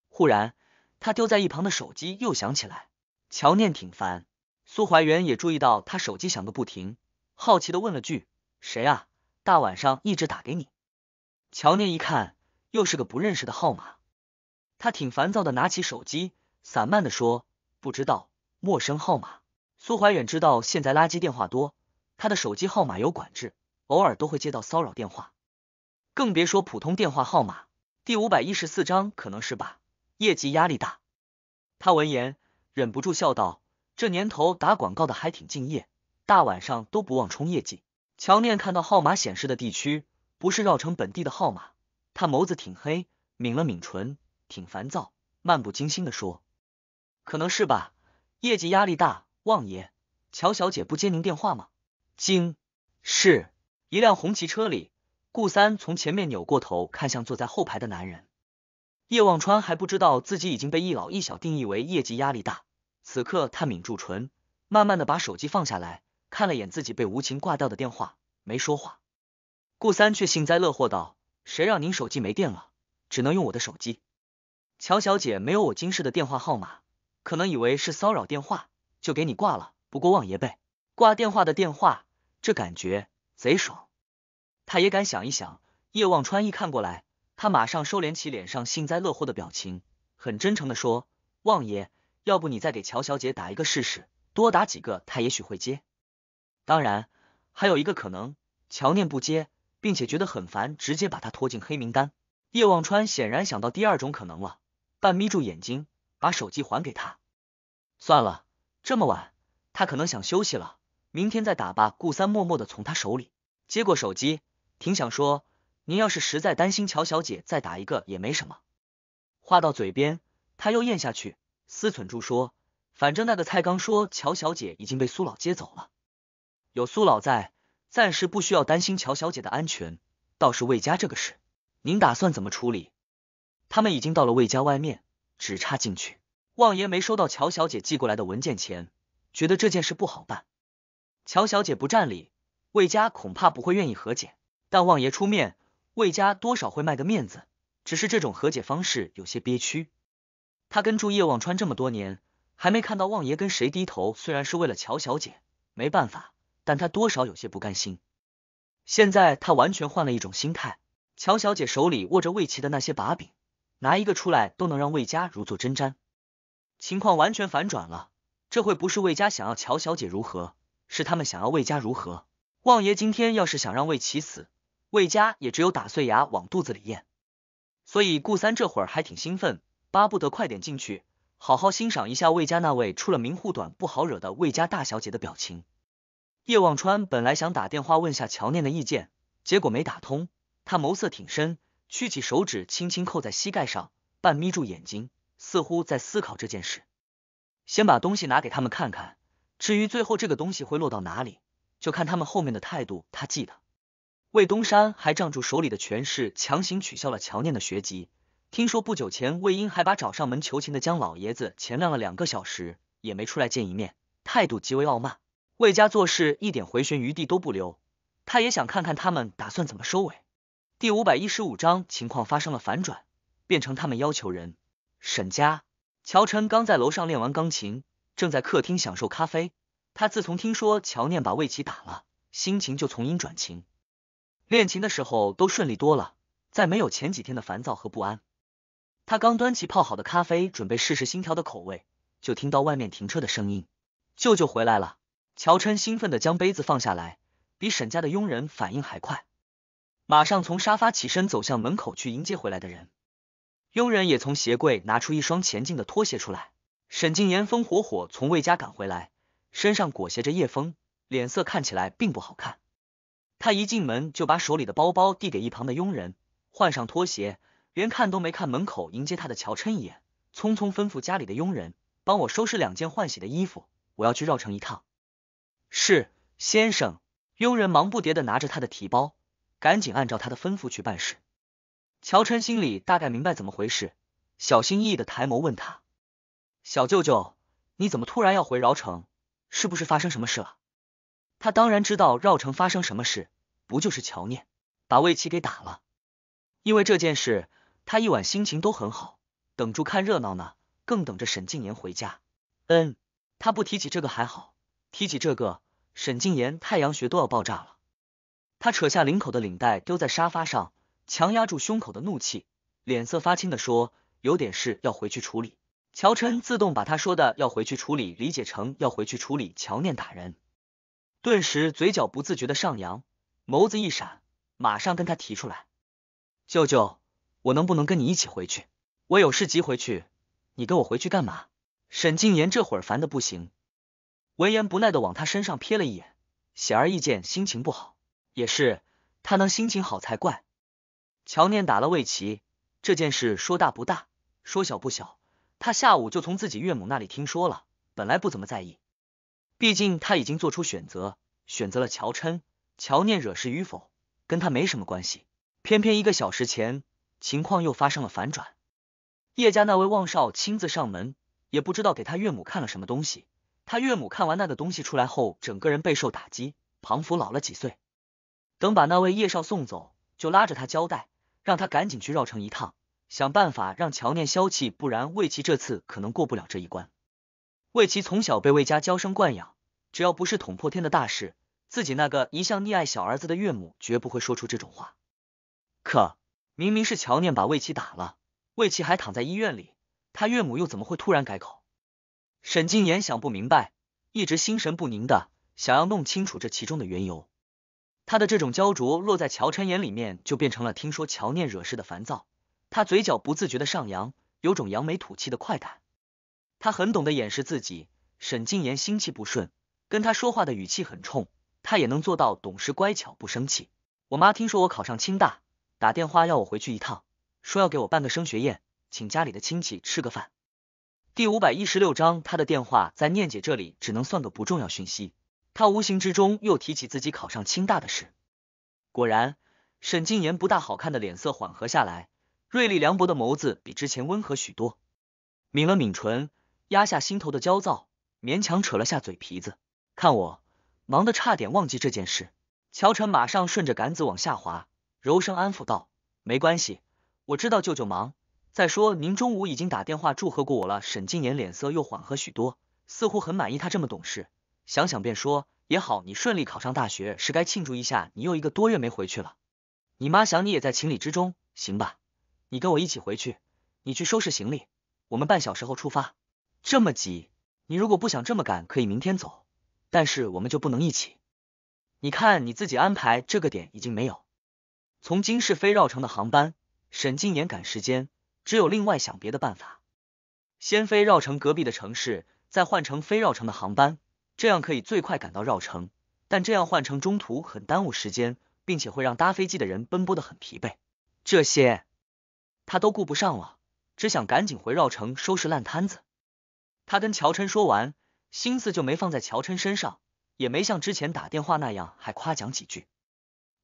[SPEAKER 1] 忽然，他丢在一旁的手机又响起来。乔念挺烦，苏怀远也注意到他手机响个不停，好奇的问了句：“谁啊？大晚上一直打给你？”乔念一看，又是个不认识的号码，他挺烦躁的，拿起手机，散漫的说：“不知道，陌生号码。”苏怀远知道现在垃圾电话多，他的手机号码有管制。偶尔都会接到骚扰电话，更别说普通电话号码。第五百一十四章，可能是吧，业绩压力大。他闻言忍不住笑道：“这年头打广告的还挺敬业，大晚上都不忘冲业绩。”乔念看到号码显示的地区不是绕城本地的号码，他眸子挺黑，抿了抿唇，挺烦躁，漫不经心的说：“可能是吧，业绩压力大。”旺爷，乔小姐不接您电话吗？京是。一辆红旗车里，顾三从前面扭过头看向坐在后排的男人叶望川，还不知道自己已经被一老一小定义为业绩压力大。此刻他抿住唇，慢慢的把手机放下来看了眼自己被无情挂掉的电话，没说话。顾三却幸灾乐祸道：“谁让您手机没电了，只能用我的手机。乔小姐没有我金氏的电话号码，可能以为是骚扰电话，就给你挂了。不过旺爷贝挂电话的电话，这感觉贼爽。”他也敢想一想，叶望川一看过来，他马上收敛起脸上幸灾乐祸的表情，很真诚的说：“望爷，要不你再给乔小姐打一个试试，多打几个，她也许会接。当然，还有一个可能，乔念不接，并且觉得很烦，直接把他拖进黑名单。”叶望川显然想到第二种可能了，半眯住眼睛，把手机还给他。算了，这么晚，他可能想休息了，明天再打吧。顾三默默的从他手里接过手机。挺想说，您要是实在担心乔小姐，再打一个也没什么。话到嘴边，他又咽下去，思忖住说：“反正那个蔡刚说，乔小姐已经被苏老接走了，有苏老在，暂时不需要担心乔小姐的安全。倒是魏家这个事，您打算怎么处理？他们已经到了魏家外面，只差进去。望爷没收到乔小姐寄过来的文件前，觉得这件事不好办。乔小姐不占理，魏家恐怕不会愿意和解。”但望爷出面，魏家多少会卖个面子。只是这种和解方式有些憋屈。他跟住叶望川这么多年，还没看到望爷跟谁低头。虽然是为了乔小姐，没办法，但他多少有些不甘心。现在他完全换了一种心态。乔小姐手里握着魏琪的那些把柄，拿一个出来都能让魏家如坐针毡。情况完全反转了。这回不是魏家想要乔小姐如何，是他们想要魏家如何。望爷今天要是想让魏琪死。魏家也只有打碎牙往肚子里咽，所以顾三这会儿还挺兴奋，巴不得快点进去，好好欣赏一下魏家那位出了名护短不好惹的魏家大小姐的表情。叶望川本来想打电话问下乔念的意见，结果没打通。他眸色挺深，屈起手指轻轻扣在膝盖上，半眯住眼睛，似乎在思考这件事。先把东西拿给他们看看，至于最后这个东西会落到哪里，就看他们后面的态度。他记得。魏东山还仗住手里的权势，强行取消了乔念的学籍。听说不久前，魏英还把找上门求情的江老爷子前晾了两个小时，也没出来见一面，态度极为傲慢。魏家做事一点回旋余地都不留。他也想看看他们打算怎么收尾。第五百一十五章，情况发生了反转，变成他们要求人。沈家，乔晨刚在楼上练完钢琴，正在客厅享受咖啡。他自从听说乔念把魏琪打了，心情就从阴转晴。练琴的时候都顺利多了，在没有前几天的烦躁和不安。他刚端起泡好的咖啡，准备试试新调的口味，就听到外面停车的声音。舅舅回来了！乔琛兴奋的将杯子放下来，比沈家的佣人反应还快，马上从沙发起身走向门口去迎接回来的人。佣人也从鞋柜拿出一双前进的拖鞋出来。沈静言风火火从魏家赶回来，身上裹挟着夜风，脸色看起来并不好看。他一进门就把手里的包包递给一旁的佣人，换上拖鞋，连看都没看门口迎接他的乔琛一眼，匆匆吩咐家里的佣人：“帮我收拾两件换洗的衣服，我要去绕城一趟。”是先生，佣人忙不迭的拿着他的提包，赶紧按照他的吩咐去办事。乔琛心里大概明白怎么回事，小心翼翼的抬眸问他：“小舅舅，你怎么突然要回饶城？是不是发生什么事了？”他当然知道绕城发生什么事，不就是乔念把魏琪给打了？因为这件事，他一晚心情都很好，等住看热闹呢，更等着沈静妍回家。嗯，他不提起这个还好，提起这个，沈静妍太阳穴都要爆炸了。他扯下领口的领带，丢在沙发上，强压住胸口的怒气，脸色发青的说：“有点事要回去处理。”乔琛自动把他说的要回去处理理解成要回去处理乔念打人。顿时嘴角不自觉的上扬，眸子一闪，马上跟他提出来：“舅舅，我能不能跟你一起回去？我有事急回去，你跟我回去干嘛？”沈静言这会儿烦的不行，闻言不耐的往他身上瞥了一眼，显而易见心情不好。也是他能心情好才怪。乔念打了魏琪这件事说大不大，说小不小，他下午就从自己岳母那里听说了，本来不怎么在意。毕竟他已经做出选择，选择了乔琛。乔念惹事与否，跟他没什么关系。偏偏一个小时前，情况又发生了反转。叶家那位旺少亲自上门，也不知道给他岳母看了什么东西。他岳母看完那个东西出来后，整个人备受打击，庞佛老了几岁。等把那位叶少送走，就拉着他交代，让他赶紧去绕城一趟，想办法让乔念消气，不然魏琪这次可能过不了这一关。魏琪从小被魏家娇生惯养，只要不是捅破天的大事，自己那个一向溺爱小儿子的岳母绝不会说出这种话。可明明是乔念把魏琪打了，魏琪还躺在医院里，他岳母又怎么会突然改口？沈静言想不明白，一直心神不宁的，想要弄清楚这其中的缘由。他的这种焦灼落在乔晨眼里面，就变成了听说乔念惹事的烦躁。他嘴角不自觉的上扬，有种扬眉吐气的快感。他很懂得掩饰自己。沈静言心气不顺，跟他说话的语气很冲，他也能做到懂事乖巧，不生气。我妈听说我考上清大，打电话要我回去一趟，说要给我办个升学宴，请家里的亲戚吃个饭。第五百一十六章，他的电话在念姐这里只能算个不重要讯息。他无形之中又提起自己考上清大的事。果然，沈静言不大好看的脸色缓和下来，锐利凉薄的眸子比之前温和许多，抿了抿唇。压下心头的焦躁，勉强扯了下嘴皮子，看我忙得差点忘记这件事。乔晨马上顺着杆子往下滑，柔声安抚道：“没关系，我知道舅舅忙。再说您中午已经打电话祝贺过我了。”沈静言脸色又缓和许多，似乎很满意他这么懂事。想想便说：“也好，你顺利考上大学是该庆祝一下。你又一个多月没回去了，你妈想你也在情理之中。行吧，你跟我一起回去。你去收拾行李，我们半小时后出发。”这么急，你如果不想这么赶，可以明天走，但是我们就不能一起。你看你自己安排这个点已经没有从京市飞绕城的航班，沈静年赶时间，只有另外想别的办法，先飞绕城隔壁的城市，再换成飞绕城的航班，这样可以最快赶到绕城。但这样换乘中途很耽误时间，并且会让搭飞机的人奔波的很疲惫。这些他都顾不上了，只想赶紧回绕城收拾烂摊子。他跟乔琛说完，心思就没放在乔琛身上，也没像之前打电话那样还夸奖几句。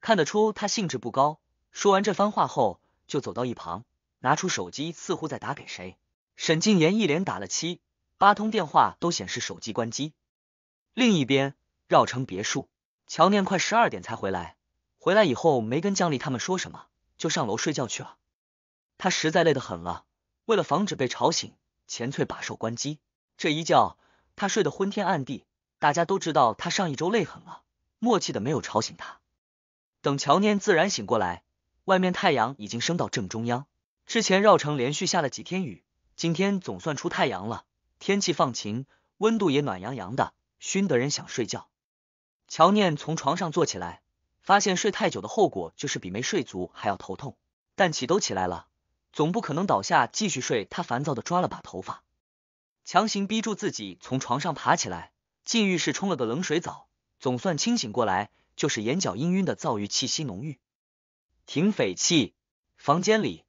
[SPEAKER 1] 看得出他兴致不高。说完这番话后，就走到一旁，拿出手机，似乎在打给谁。沈静言一连打了七八通电话，都显示手机关机。另一边，绕城别墅，乔念快十二点才回来。回来以后没跟江丽他们说什么，就上楼睡觉去了。他实在累得很了，为了防止被吵醒，钱翠把手关机。这一觉，他睡得昏天暗地。大家都知道他上一周累狠了，默契的没有吵醒他。等乔念自然醒过来，外面太阳已经升到正中央。之前绕城连续下了几天雨，今天总算出太阳了，天气放晴，温度也暖洋洋的，熏得人想睡觉。乔念从床上坐起来，发现睡太久的后果就是比没睡足还要头痛。但起都起来了，总不可能倒下继续睡。他烦躁的抓了把头发。强行逼住自己从床上爬起来，进浴室冲了个冷水澡，总算清醒过来。就是眼角氤氲的躁郁气息浓郁，挺匪气。房间里，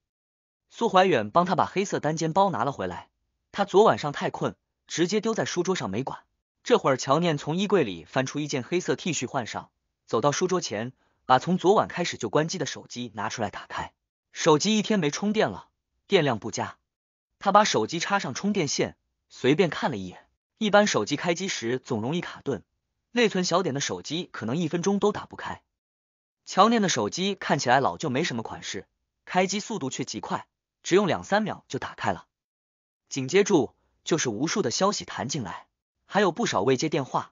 [SPEAKER 1] 苏怀远帮他把黑色单肩包拿了回来。他昨晚上太困，直接丢在书桌上没管。这会儿，乔念从衣柜里翻出一件黑色 T 恤换上，走到书桌前，把从昨晚开始就关机的手机拿出来打开。手机一天没充电了，电量不佳。他把手机插上充电线。随便看了一眼，一般手机开机时总容易卡顿，内存小点的手机可能一分钟都打不开。乔念的手机看起来老旧，没什么款式，开机速度却极快，只用两三秒就打开了。紧接住就是无数的消息弹进来，还有不少未接电话。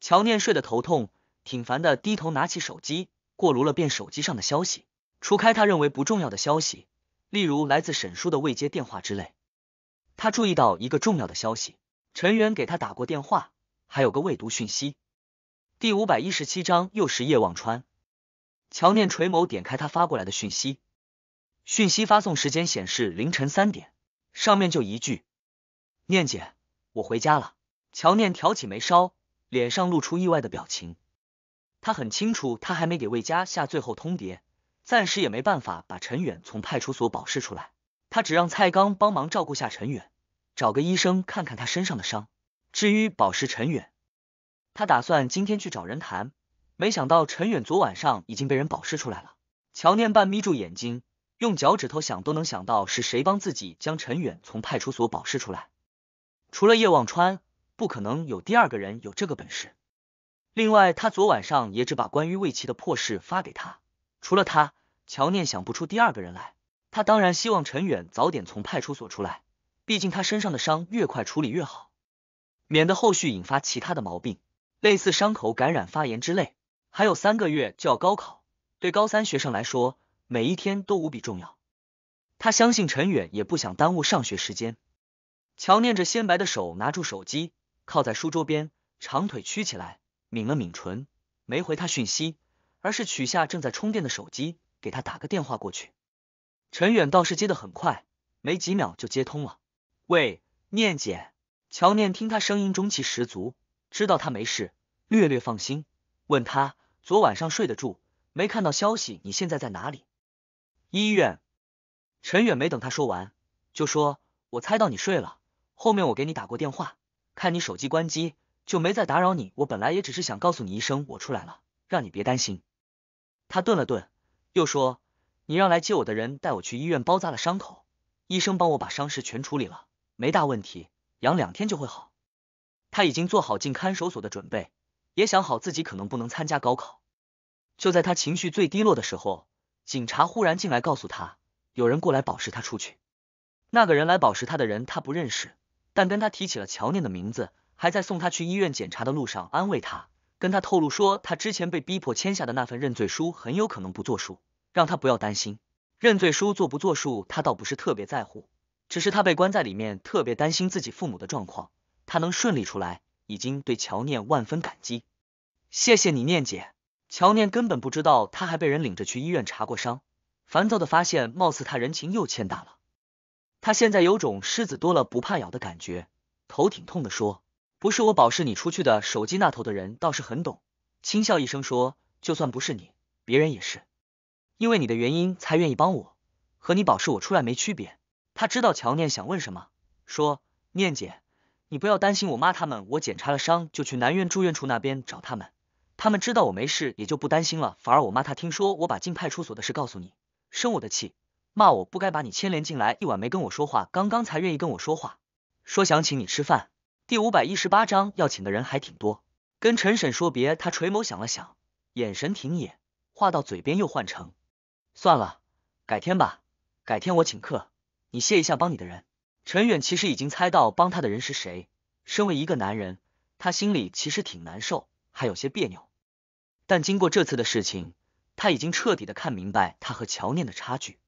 [SPEAKER 1] 乔念睡得头痛，挺烦的，低头拿起手机，过炉了遍手机上的消息，除开他认为不重要的消息，例如来自沈叔的未接电话之类。他注意到一个重要的消息，陈远给他打过电话，还有个未读讯息。第五百一十七章又是叶望川。乔念垂眸点开他发过来的讯息，讯息发送时间显示凌晨三点，上面就一句：“念姐，我回家了。”乔念挑起眉梢，脸上露出意外的表情。他很清楚，他还没给魏家下最后通牒，暂时也没办法把陈远从派出所保释出来。他只让蔡刚帮忙照顾下陈远，找个医生看看他身上的伤。至于保释陈远，他打算今天去找人谈。没想到陈远昨晚上已经被人保释出来了。乔念半眯住眼睛，用脚趾头想都能想到是谁帮自己将陈远从派出所保释出来。除了叶望川，不可能有第二个人有这个本事。另外，他昨晚上也只把关于魏琪的破事发给他，除了他，乔念想不出第二个人来。他当然希望陈远早点从派出所出来，毕竟他身上的伤越快处理越好，免得后续引发其他的毛病，类似伤口感染、发炎之类。还有三个月就要高考，对高三学生来说，每一天都无比重要。他相信陈远也不想耽误上学时间。乔念着纤白的手拿住手机，靠在书桌边，长腿屈起来，抿了抿唇，没回他讯息，而是取下正在充电的手机，给他打个电话过去。陈远倒是接得很快，没几秒就接通了。喂，念姐，乔念听他声音中气十足，知道他没事，略略放心，问他昨晚上睡得住没？看到消息，你现在在哪里？医院。陈远没等他说完，就说：“我猜到你睡了，后面我给你打过电话，看你手机关机，就没再打扰你。我本来也只是想告诉你一声，我出来了，让你别担心。”他顿了顿，又说。你让来接我的人带我去医院包扎了伤口，医生帮我把伤势全处理了，没大问题，养两天就会好。他已经做好进看守所的准备，也想好自己可能不能参加高考。就在他情绪最低落的时候，警察忽然进来告诉他，有人过来保释他出去。那个人来保释他的人他不认识，但跟他提起了乔念的名字，还在送他去医院检查的路上安慰他，跟他透露说他之前被逼迫签下的那份认罪书很有可能不作数。让他不要担心，认罪书作不作数，他倒不是特别在乎，只是他被关在里面，特别担心自己父母的状况。他能顺利出来，已经对乔念万分感激。谢谢你，念姐。乔念根本不知道他还被人领着去医院查过伤，烦躁的发现，貌似他人情又欠大了。他现在有种狮子多了不怕咬的感觉，头挺痛的说：“不是我保释你出去的。”手机那头的人倒是很懂，轻笑一声说：“就算不是你，别人也是。”因为你的原因才愿意帮我，和你保释我出来没区别。他知道乔念想问什么，说：“念姐，你不要担心我妈他们。我检查了伤，就去南苑住院处那边找他们。他们知道我没事，也就不担心了。反而我妈她听说我把进派出所的事告诉你，生我的气，骂我不该把你牵连进来。一晚没跟我说话，刚刚才愿意跟我说话，说想请你吃饭。”第五百一十八章要请的人还挺多。跟陈婶说别，他垂眸想了想，眼神挺野，话到嘴边又换成。算了，改天吧，改天我请客，你谢一下帮你的人。陈远其实已经猜到帮他的人是谁，身为一个男人，他心里其实挺难受，还有些别扭。但经过这次的事情，他已经彻底的看明白他和乔念的差距，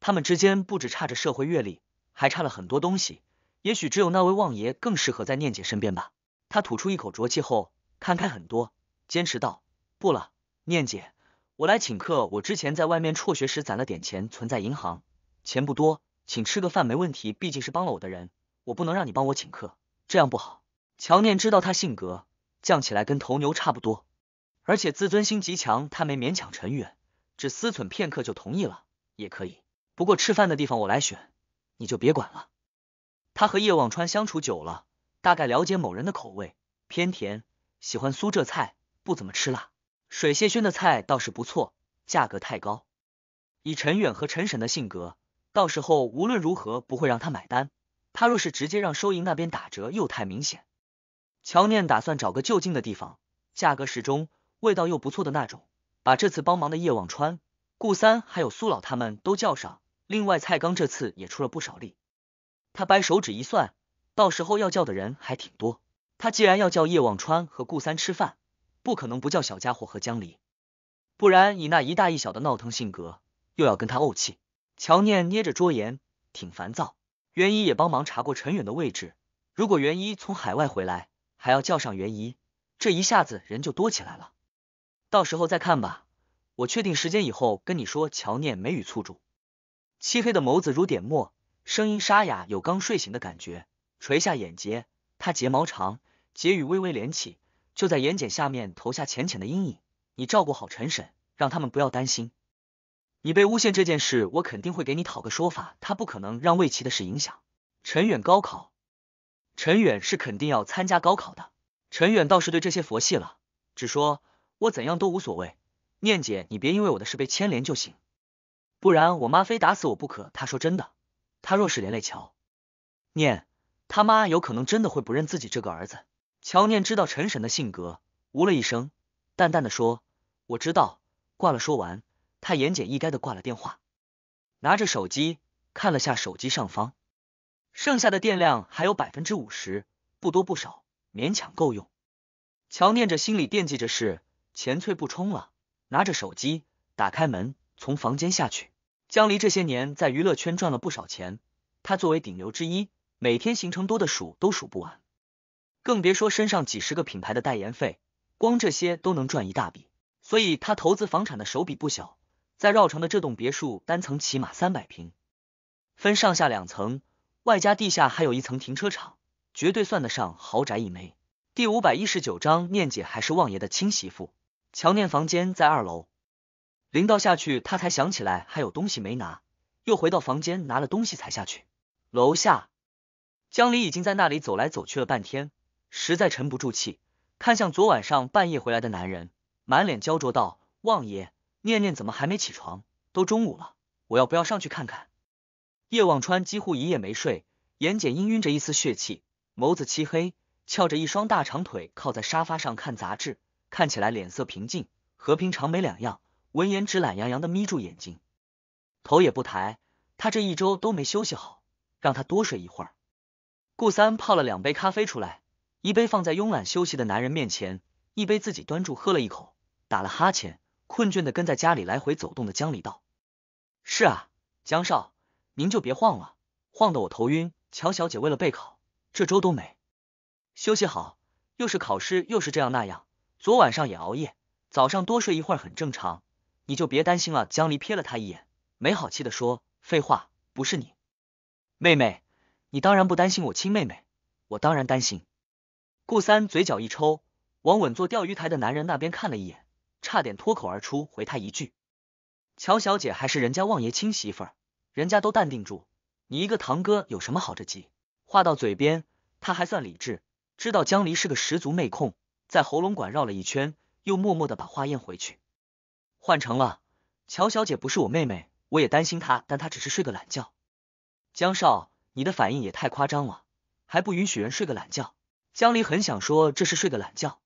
[SPEAKER 1] 他们之间不止差着社会阅历，还差了很多东西。也许只有那位旺爷更适合在念姐身边吧。他吐出一口浊气后，看开很多，坚持道：“不了，念姐。”我来请客，我之前在外面辍学时攒了点钱，存在银行，钱不多，请吃个饭没问题，毕竟是帮了我的人，我不能让你帮我请客，这样不好。乔念知道他性格犟起来跟头牛差不多，而且自尊心极强，他没勉强陈远，只思忖片刻就同意了，也可以。不过吃饭的地方我来选，你就别管了。他和叶望川相处久了，大概了解某人的口味偏甜，喜欢苏浙菜，不怎么吃辣。水榭轩的菜倒是不错，价格太高。以陈远和陈婶的性格，到时候无论如何不会让他买单。他若是直接让收银那边打折，又太明显。乔念打算找个就近的地方，价格适中，味道又不错的那种，把这次帮忙的叶望川、顾三还有苏老他们都叫上。另外，蔡刚这次也出了不少力。他掰手指一算，到时候要叫的人还挺多。他既然要叫叶望川和顾三吃饭。不可能不叫小家伙和江离，不然以那一大一小的闹腾性格，又要跟他怄气。乔念捏着桌沿，挺烦躁。袁一也帮忙查过陈远的位置，如果袁一从海外回来，还要叫上袁一，这一下子人就多起来了。到时候再看吧，我确定时间以后跟你说。乔念眉宇蹙住，漆黑的眸子如点墨，声音沙哑，有刚睡醒的感觉。垂下眼睫，他睫毛长，睫羽微微连起。就在眼睑下面投下浅浅的阴影。你照顾好陈婶，让他们不要担心。你被诬陷这件事，我肯定会给你讨个说法。他不可能让魏琪的事影响陈远高考。陈远是肯定要参加高考的。陈远倒是对这些佛系了，只说我怎样都无所谓。念姐，你别因为我的事被牵连就行，不然我妈非打死我不可。他说真的，他若是连累乔念，他妈有可能真的会不认自己这个儿子。乔念知道陈婶的性格，呜了一声，淡淡的说：“我知道。”挂了。说完，他言简意赅的挂了电话，拿着手机看了下手机上方，剩下的电量还有百分之五十，不多不少，勉强够用。乔念着心里惦记着事，钱翠不充了，拿着手机打开门，从房间下去。江离这些年在娱乐圈赚了不少钱，他作为顶流之一，每天行程多的数都数不完。更别说身上几十个品牌的代言费，光这些都能赚一大笔。所以他投资房产的手笔不小，在绕城的这栋别墅单层起码三百平，分上下两层，外加地下还有一层停车场，绝对算得上豪宅一枚。第五百一十九章，念姐还是旺爷的亲媳妇。乔念房间在二楼，临到下去，他才想起来还有东西没拿，又回到房间拿了东西才下去。楼下，江离已经在那里走来走去了半天。实在沉不住气，看向昨晚上半夜回来的男人，满脸焦灼道：“望爷，念念怎么还没起床？都中午了，我要不要上去看看？”叶望川几乎一夜没睡，眼睑氤氲着一丝血气，眸子漆黑，翘着一双大长腿靠在沙发上看杂志，看起来脸色平静，和平常没两样。闻言，只懒洋洋的眯住眼睛，头也不抬。他这一周都没休息好，让他多睡一会儿。顾三泡了两杯咖啡出来。一杯放在慵懒休息的男人面前，一杯自己端住喝了一口，打了哈欠，困倦的跟在家里来回走动的江离道：“是啊，江少，您就别晃了，晃得我头晕。乔小姐为了备考，这周都没休息好，又是考试又是这样那样，昨晚上也熬夜，早上多睡一会儿很正常，你就别担心了。”江离瞥了他一眼，没好气的说：“废话，不是你妹妹，你当然不担心我亲妹妹，我当然担心。”顾三嘴角一抽，往稳坐钓鱼台的男人那边看了一眼，差点脱口而出回他一句：“乔小姐还是人家旺爷亲媳妇儿，人家都淡定住，你一个堂哥有什么好着急？”话到嘴边，他还算理智，知道江离是个十足妹控，在喉咙管绕了一圈，又默默的把话咽回去。换成了乔小姐不是我妹妹，我也担心她，但她只是睡个懒觉。江少，你的反应也太夸张了，还不允许人睡个懒觉？江离很想说这是睡个懒觉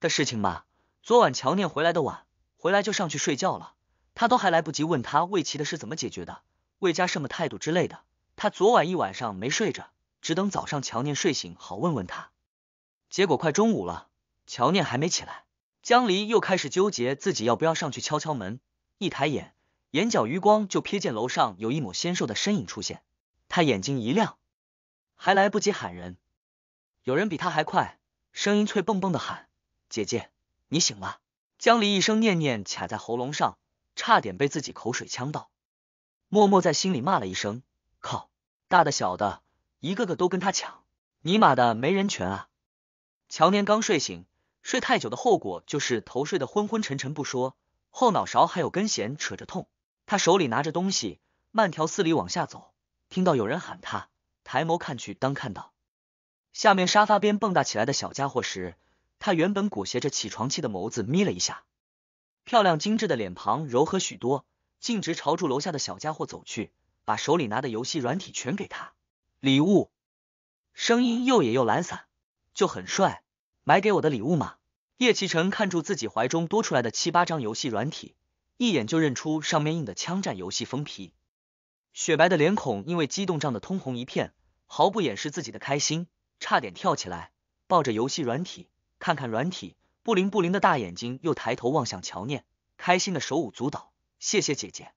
[SPEAKER 1] 的事情吧。昨晚乔念回来的晚，回来就上去睡觉了。他都还来不及问他魏琪的事怎么解决的，魏家什么态度之类的。他昨晚一晚上没睡着，只等早上乔念睡醒好问问他。结果快中午了，乔念还没起来，江离又开始纠结自己要不要上去敲敲门。一抬眼，眼角余光就瞥见楼上有一抹纤瘦的身影出现，他眼睛一亮，还来不及喊人。有人比他还快，声音脆蹦蹦的喊：“姐姐，你醒了！”江离一声念念卡在喉咙上，差点被自己口水呛到，默默在心里骂了一声：“靠！大的小的，一个个都跟他抢，尼玛的没人权啊！”乔年刚睡醒，睡太久的后果就是头睡得昏昏沉沉不说，后脑勺还有根弦扯着痛。他手里拿着东西，慢条斯理往下走，听到有人喊他，抬眸看去，当看到。下面沙发边蹦跶起来的小家伙时，他原本裹挟着起床气的眸子眯了一下，漂亮精致的脸庞柔和许多，径直朝住楼下的小家伙走去，把手里拿的游戏软体全给他礼物，声音又野又懒散，就很帅。买给我的礼物嘛？叶启辰看住自己怀中多出来的七八张游戏软体，一眼就认出上面印的枪战游戏封皮，雪白的脸孔因为激动涨得通红一片，毫不掩饰自己的开心。差点跳起来，抱着游戏软体，看看软体，不灵不灵的大眼睛，又抬头望向乔念，开心的手舞足蹈，谢谢姐姐。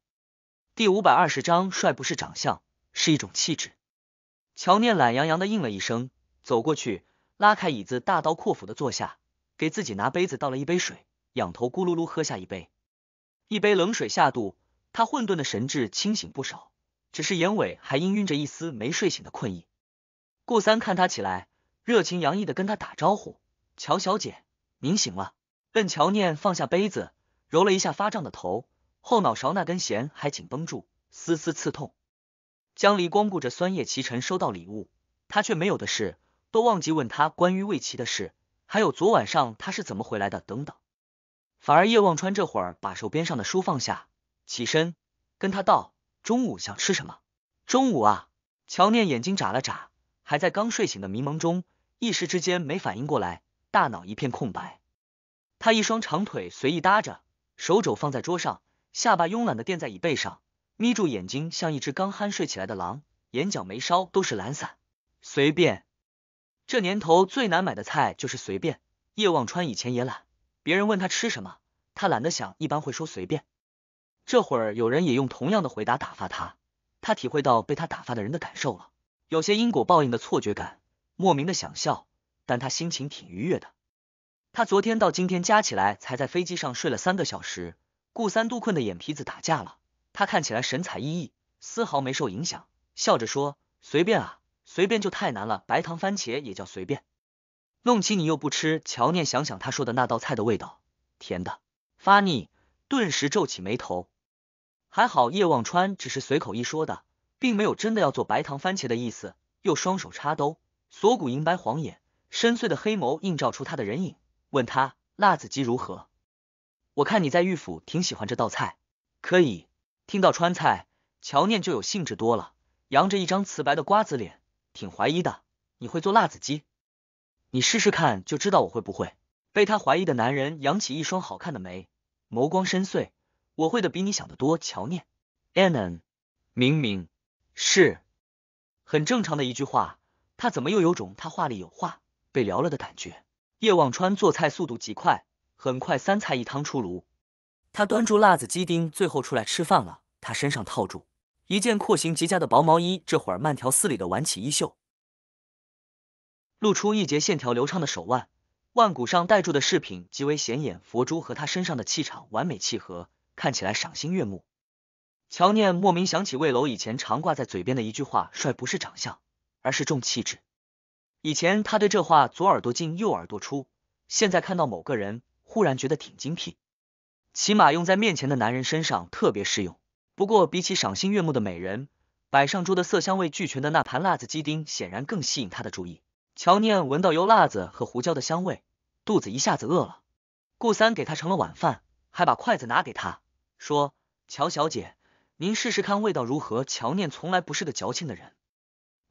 [SPEAKER 1] 第五百二十章，帅不是长相，是一种气质。乔念懒洋洋的应了一声，走过去，拉开椅子，大刀阔斧的坐下，给自己拿杯子倒了一杯水，仰头咕噜噜喝下一杯，一杯冷水下肚，他混沌的神志清醒不少，只是眼尾还氤氲着一丝没睡醒的困意。顾三看他起来，热情洋溢的跟他打招呼：“乔小姐，您醒了。”任乔念放下杯子，揉了一下发胀的头，后脑勺那根弦还紧绷住，丝丝刺痛。江离光顾着酸叶齐尘收到礼物，他却没有的事，都忘记问他关于魏齐的事，还有昨晚上他是怎么回来的等等。反而叶忘川这会儿把手边上的书放下，起身跟他道：“中午想吃什么？”中午啊，乔念眼睛眨了眨。还在刚睡醒的迷蒙中，一时之间没反应过来，大脑一片空白。他一双长腿随意搭着，手肘放在桌上，下巴慵懒的垫在椅背上，眯住眼睛，像一只刚酣睡起来的狼，眼角眉梢都是懒散。随便，这年头最难买的菜就是随便。叶望川以前也懒，别人问他吃什么，他懒得想，一般会说随便。这会儿有人也用同样的回答打发他，他体会到被他打发的人的感受了。有些因果报应的错觉感，莫名的想笑，但他心情挺愉悦的。他昨天到今天加起来才在飞机上睡了三个小时，顾三都困的眼皮子打架了。他看起来神采奕奕，丝毫没受影响，笑着说：“随便啊，随便就太难了。白糖番茄也叫随便，弄起你又不吃。”乔念想想他说的那道菜的味道，甜的发腻，顿时皱起眉头。还好叶望川只是随口一说的。并没有真的要做白糖番茄的意思，又双手插兜，锁骨银白晃眼，深邃的黑眸映照出他的人影，问他辣子鸡如何？我看你在御府挺喜欢这道菜，可以。听到川菜，乔念就有兴致多了，扬着一张瓷白的瓜子脸，挺怀疑的，你会做辣子鸡？你试试看就知道我会不会。被他怀疑的男人扬起一双好看的眉，眸光深邃，我会的比你想的多。乔念，Anan，明明。是，很正常的一句话。他怎么又有种他话里有话被聊了的感觉？叶望川做菜速度极快，很快三菜一汤出炉。他端住辣子鸡丁，最后出来吃饭了。他身上套住一件廓形极佳的薄毛衣，这会儿慢条斯理的挽起衣袖，露出一截线条流畅的手腕，腕骨上戴住的饰品极为显眼，佛珠和他身上的气场完美契合，看起来赏心悦目。乔念莫名想起魏楼以前常挂在嘴边的一句话：“帅不是长相，而是重气质。”以前他对这话左耳朵进右耳朵出，现在看到某个人，忽然觉得挺精辟，起码用在面前的男人身上特别适用。不过比起赏心悦目的美人，摆上桌的色香味俱全的那盘辣子鸡丁显然更吸引他的注意。乔念闻到油辣子和胡椒的香味，肚子一下子饿了。顾三给他盛了晚饭，还把筷子拿给他，说：“乔小姐。”您试试看味道如何？乔念从来不是个矫情的人，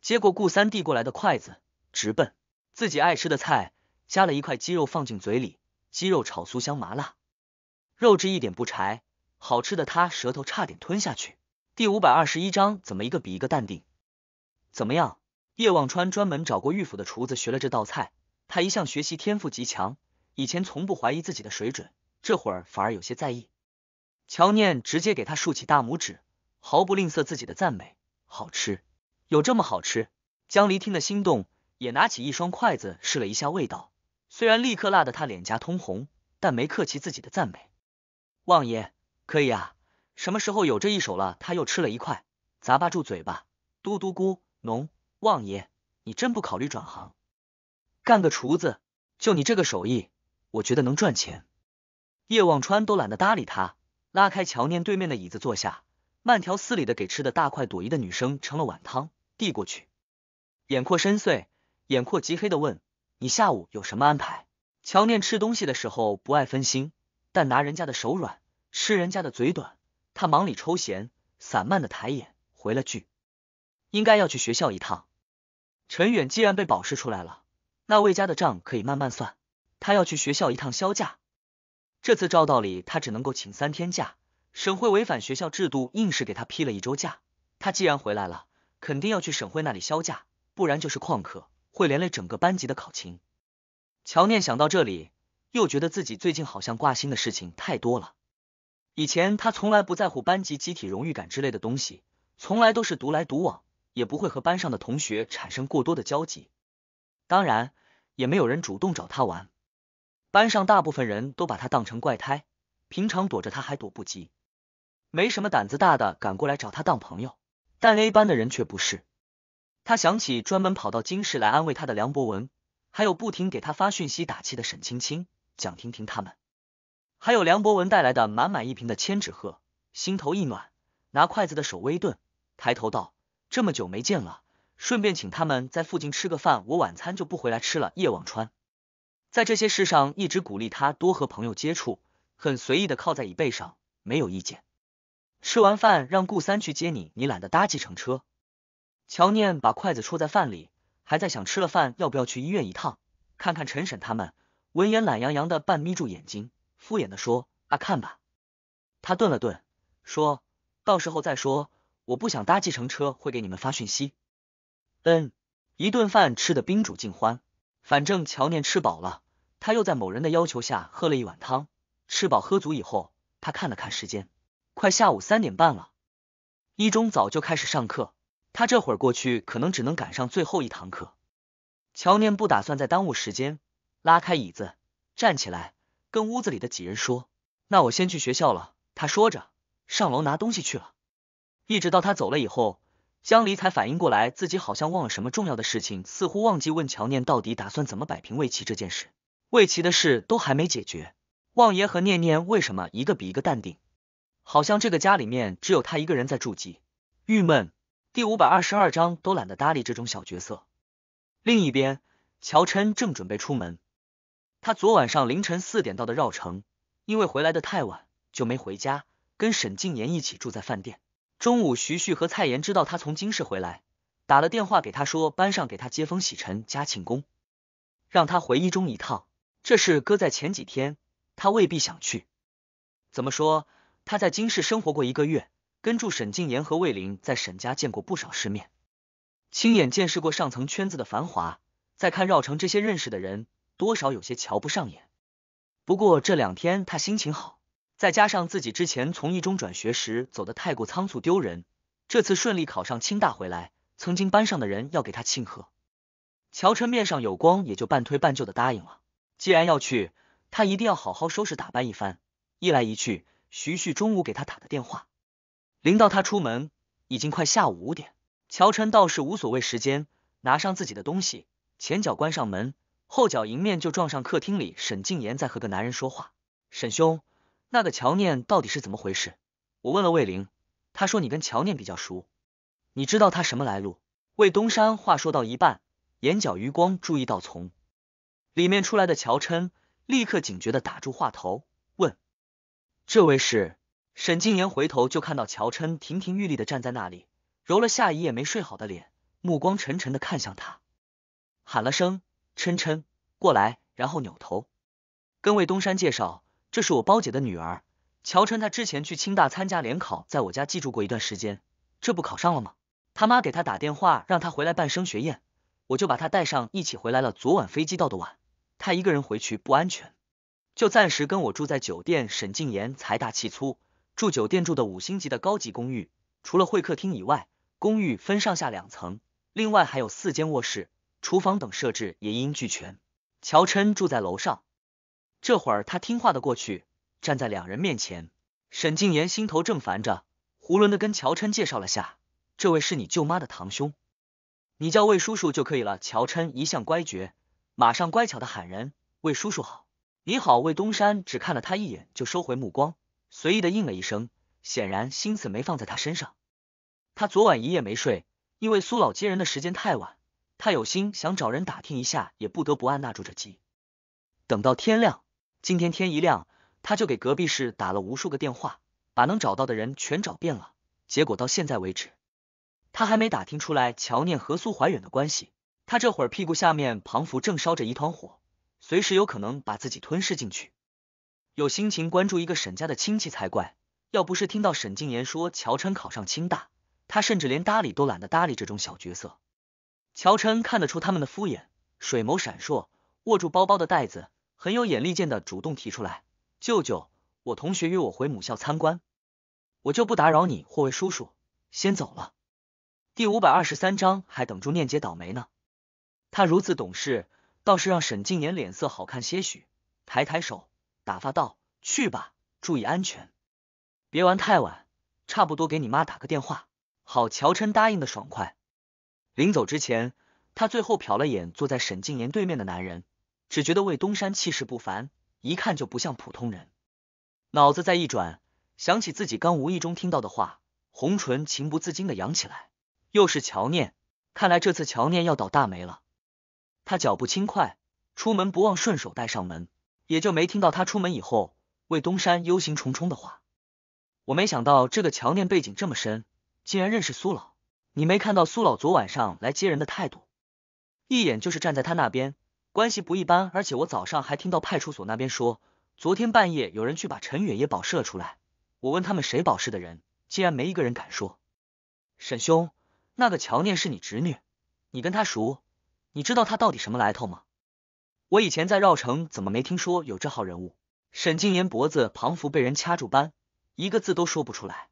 [SPEAKER 1] 接过顾三递过来的筷子，直奔自己爱吃的菜，夹了一块鸡肉放进嘴里，鸡肉炒酥香麻辣，肉质一点不柴，好吃的他舌头差点吞下去。第五百二十一章，怎么一个比一个淡定？怎么样？叶望川专门找过御府的厨子学了这道菜，他一向学习天赋极强，以前从不怀疑自己的水准，这会儿反而有些在意。乔念直接给他竖起大拇指，毫不吝啬自己的赞美。好吃，有这么好吃？江离听得心动，也拿起一双筷子试了一下味道。虽然立刻辣得他脸颊通红，但没客气自己的赞美。望爷可以啊，什么时候有这一手了？他又吃了一块，砸吧住嘴巴，嘟嘟咕哝。望爷，你真不考虑转行，干个厨子？就你这个手艺，我觉得能赚钱。叶望川都懒得搭理他。拉开乔念对面的椅子坐下，慢条斯理的给吃的大快朵颐的女生盛了碗汤，递过去。眼阔深邃，眼阔极黑的问：“你下午有什么安排？”乔念吃东西的时候不爱分心，但拿人家的手软，吃人家的嘴短。他忙里抽闲，散漫的抬眼回了句：“应该要去学校一趟。”陈远既然被保释出来了，那魏家的账可以慢慢算。他要去学校一趟销假。这次照道理他只能够请三天假，省会违反学校制度，硬是给他批了一周假。他既然回来了，肯定要去省会那里销假，不然就是旷课，会连累整个班级的考勤。乔念想到这里，又觉得自己最近好像挂心的事情太多了。以前他从来不在乎班级集体荣誉感之类的东西，从来都是独来独往，也不会和班上的同学产生过多的交集，当然也没有人主动找他玩。班上大部分人都把他当成怪胎，平常躲着他还躲不及，没什么胆子大的敢过来找他当朋友。但 A 班的人却不是。他想起专门跑到金市来安慰他的梁博文，还有不停给他发讯息打气的沈青青、蒋婷婷他们，还有梁博文带来的满满一瓶的千纸鹤，心头一暖，拿筷子的手微顿，抬头道：“这么久没见了，顺便请他们在附近吃个饭，我晚餐就不回来吃了。”叶望川。在这些事上，一直鼓励他多和朋友接触。很随意的靠在椅背上，没有意见。吃完饭，让顾三去接你，你懒得搭计程车。乔念把筷子戳在饭里，还在想吃了饭要不要去医院一趟，看看陈婶他们。闻言，懒洋洋的半眯住眼睛，敷衍的说：“啊，看吧。”他顿了顿，说到时候再说，我不想搭计程车，会给你们发信息。嗯，一顿饭吃的宾主尽欢。反正乔念吃饱了，他又在某人的要求下喝了一碗汤。吃饱喝足以后，他看了看时间，快下午三点半了。一中早就开始上课，他这会儿过去可能只能赶上最后一堂课。乔念不打算再耽误时间，拉开椅子站起来，跟屋子里的几人说：“那我先去学校了。”他说着，上楼拿东西去了。一直到他走了以后。江离才反应过来，自己好像忘了什么重要的事情，似乎忘记问乔念到底打算怎么摆平魏琪这件事。魏琪的事都还没解决，望爷和念念为什么一个比一个淡定？好像这个家里面只有他一个人在筑基，郁闷。第五百二十二章都懒得搭理这种小角色。另一边，乔琛正准备出门，他昨晚上凌晨四点到的绕城，因为回来的太晚，就没回家，跟沈静言一起住在饭店。中午，徐旭和蔡妍知道他从京市回来，打了电话给他说，班上给他接风洗尘加庆功，让他回一中一趟。这事搁在前几天，他未必想去。怎么说，他在京市生活过一个月，跟住沈静妍和魏林在沈家见过不少世面，亲眼见识过上层圈子的繁华。再看绕城这些认识的人，多少有些瞧不上眼。不过这两天他心情好。再加上自己之前从一中转学时走得太过仓促丢人，这次顺利考上清大回来，曾经班上的人要给他庆贺。乔晨面上有光，也就半推半就的答应了。既然要去，他一定要好好收拾打扮一番。一来一去，徐旭中午给他打的电话，临到他出门已经快下午五点。乔晨倒是无所谓时间，拿上自己的东西，前脚关上门，后脚迎面就撞上客厅里沈静言在和个男人说话。沈兄。那个乔念到底是怎么回事？我问了魏玲，她说你跟乔念比较熟，你知道他什么来路？魏东山话说到一半，眼角余光注意到从里面出来的乔琛，立刻警觉的打住话头，问：“这位是？”沈静妍回头就看到乔琛亭亭玉立的站在那里，揉了下一夜没睡好的脸，目光沉沉的看向他，喊了声“琛琛”，过来，然后扭头跟魏东山介绍。这是我包姐的女儿乔琛，她之前去清大参加联考，在我家寄住过一段时间，这不考上了吗？他妈给她打电话，让她回来办升学宴，我就把她带上一起回来了。昨晚飞机到的晚，她一个人回去不安全，就暂时跟我住在酒店。沈静言财大气粗，住酒店住的五星级的高级公寓，除了会客厅以外，公寓分上下两层，另外还有四间卧室、厨房等设置也一应俱全。乔琛住在楼上。这会儿他听话的过去，站在两人面前。沈静言心头正烦着，胡囵的跟乔琛介绍了下：“这位是你舅妈的堂兄，你叫魏叔叔就可以了。”乔琛一向乖觉，马上乖巧的喊人：“魏叔叔好，你好。”魏东山只看了他一眼，就收回目光，随意的应了一声，显然心思没放在他身上。他昨晚一夜没睡，因为苏老接人的时间太晚，他有心想找人打听一下，也不得不按捺住这急，等到天亮。今天天一亮，他就给隔壁市打了无数个电话，把能找到的人全找遍了。结果到现在为止，他还没打听出来乔念和苏怀远的关系。他这会儿屁股下面庞福正烧着一团火，随时有可能把自己吞噬进去。有心情关注一个沈家的亲戚才怪。要不是听到沈静言说乔琛考上清大，他甚至连搭理都懒得搭理这种小角色。乔琛看得出他们的敷衍，水眸闪烁，握住包包的袋子。很有眼力见的主动提出来，舅舅，我同学约我回母校参观，我就不打扰你或为叔叔，先走了。第五百二十三章，还等住念姐倒霉呢，他如此懂事，倒是让沈静妍脸色好看些许，抬抬手打发道，去吧，注意安全，别玩太晚，差不多给你妈打个电话。好，乔琛答应的爽快，临走之前，他最后瞟了眼坐在沈静妍对面的男人。只觉得魏东山气势不凡，一看就不像普通人。脑子再一转，想起自己刚无意中听到的话，红唇情不自禁的扬起来。又是乔念，看来这次乔念要倒大霉了。他脚步轻快，出门不忘顺手带上门，也就没听到他出门以后魏东山忧心忡忡的话。我没想到这个乔念背景这么深，竟然认识苏老。你没看到苏老昨晚上来接人的态度，一眼就是站在他那边。关系不一般，而且我早上还听到派出所那边说，昨天半夜有人去把陈远也保释了出来。我问他们谁保释的人，竟然没一个人敢说。沈兄，那个乔念是你侄女，你跟她熟，你知道她到底什么来头吗？我以前在绕城怎么没听说有这号人物？沈静言脖子旁服被人掐住般，一个字都说不出来。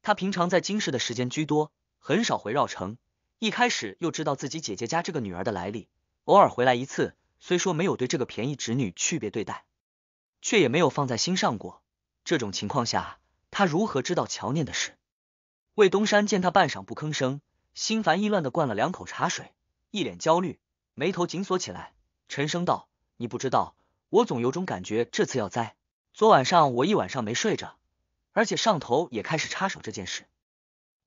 [SPEAKER 1] 他平常在京市的时间居多，很少回绕城。一开始又知道自己姐姐家这个女儿的来历。偶尔回来一次，虽说没有对这个便宜侄女区别对待，却也没有放在心上过。这种情况下，他如何知道乔念的事？魏东山见他半晌不吭声，心烦意乱的灌了两口茶水，一脸焦虑，眉头紧锁起来，沉声道：“你不知道，我总有种感觉，这次要栽。昨晚上我一晚上没睡着，而且上头也开始插手这件事。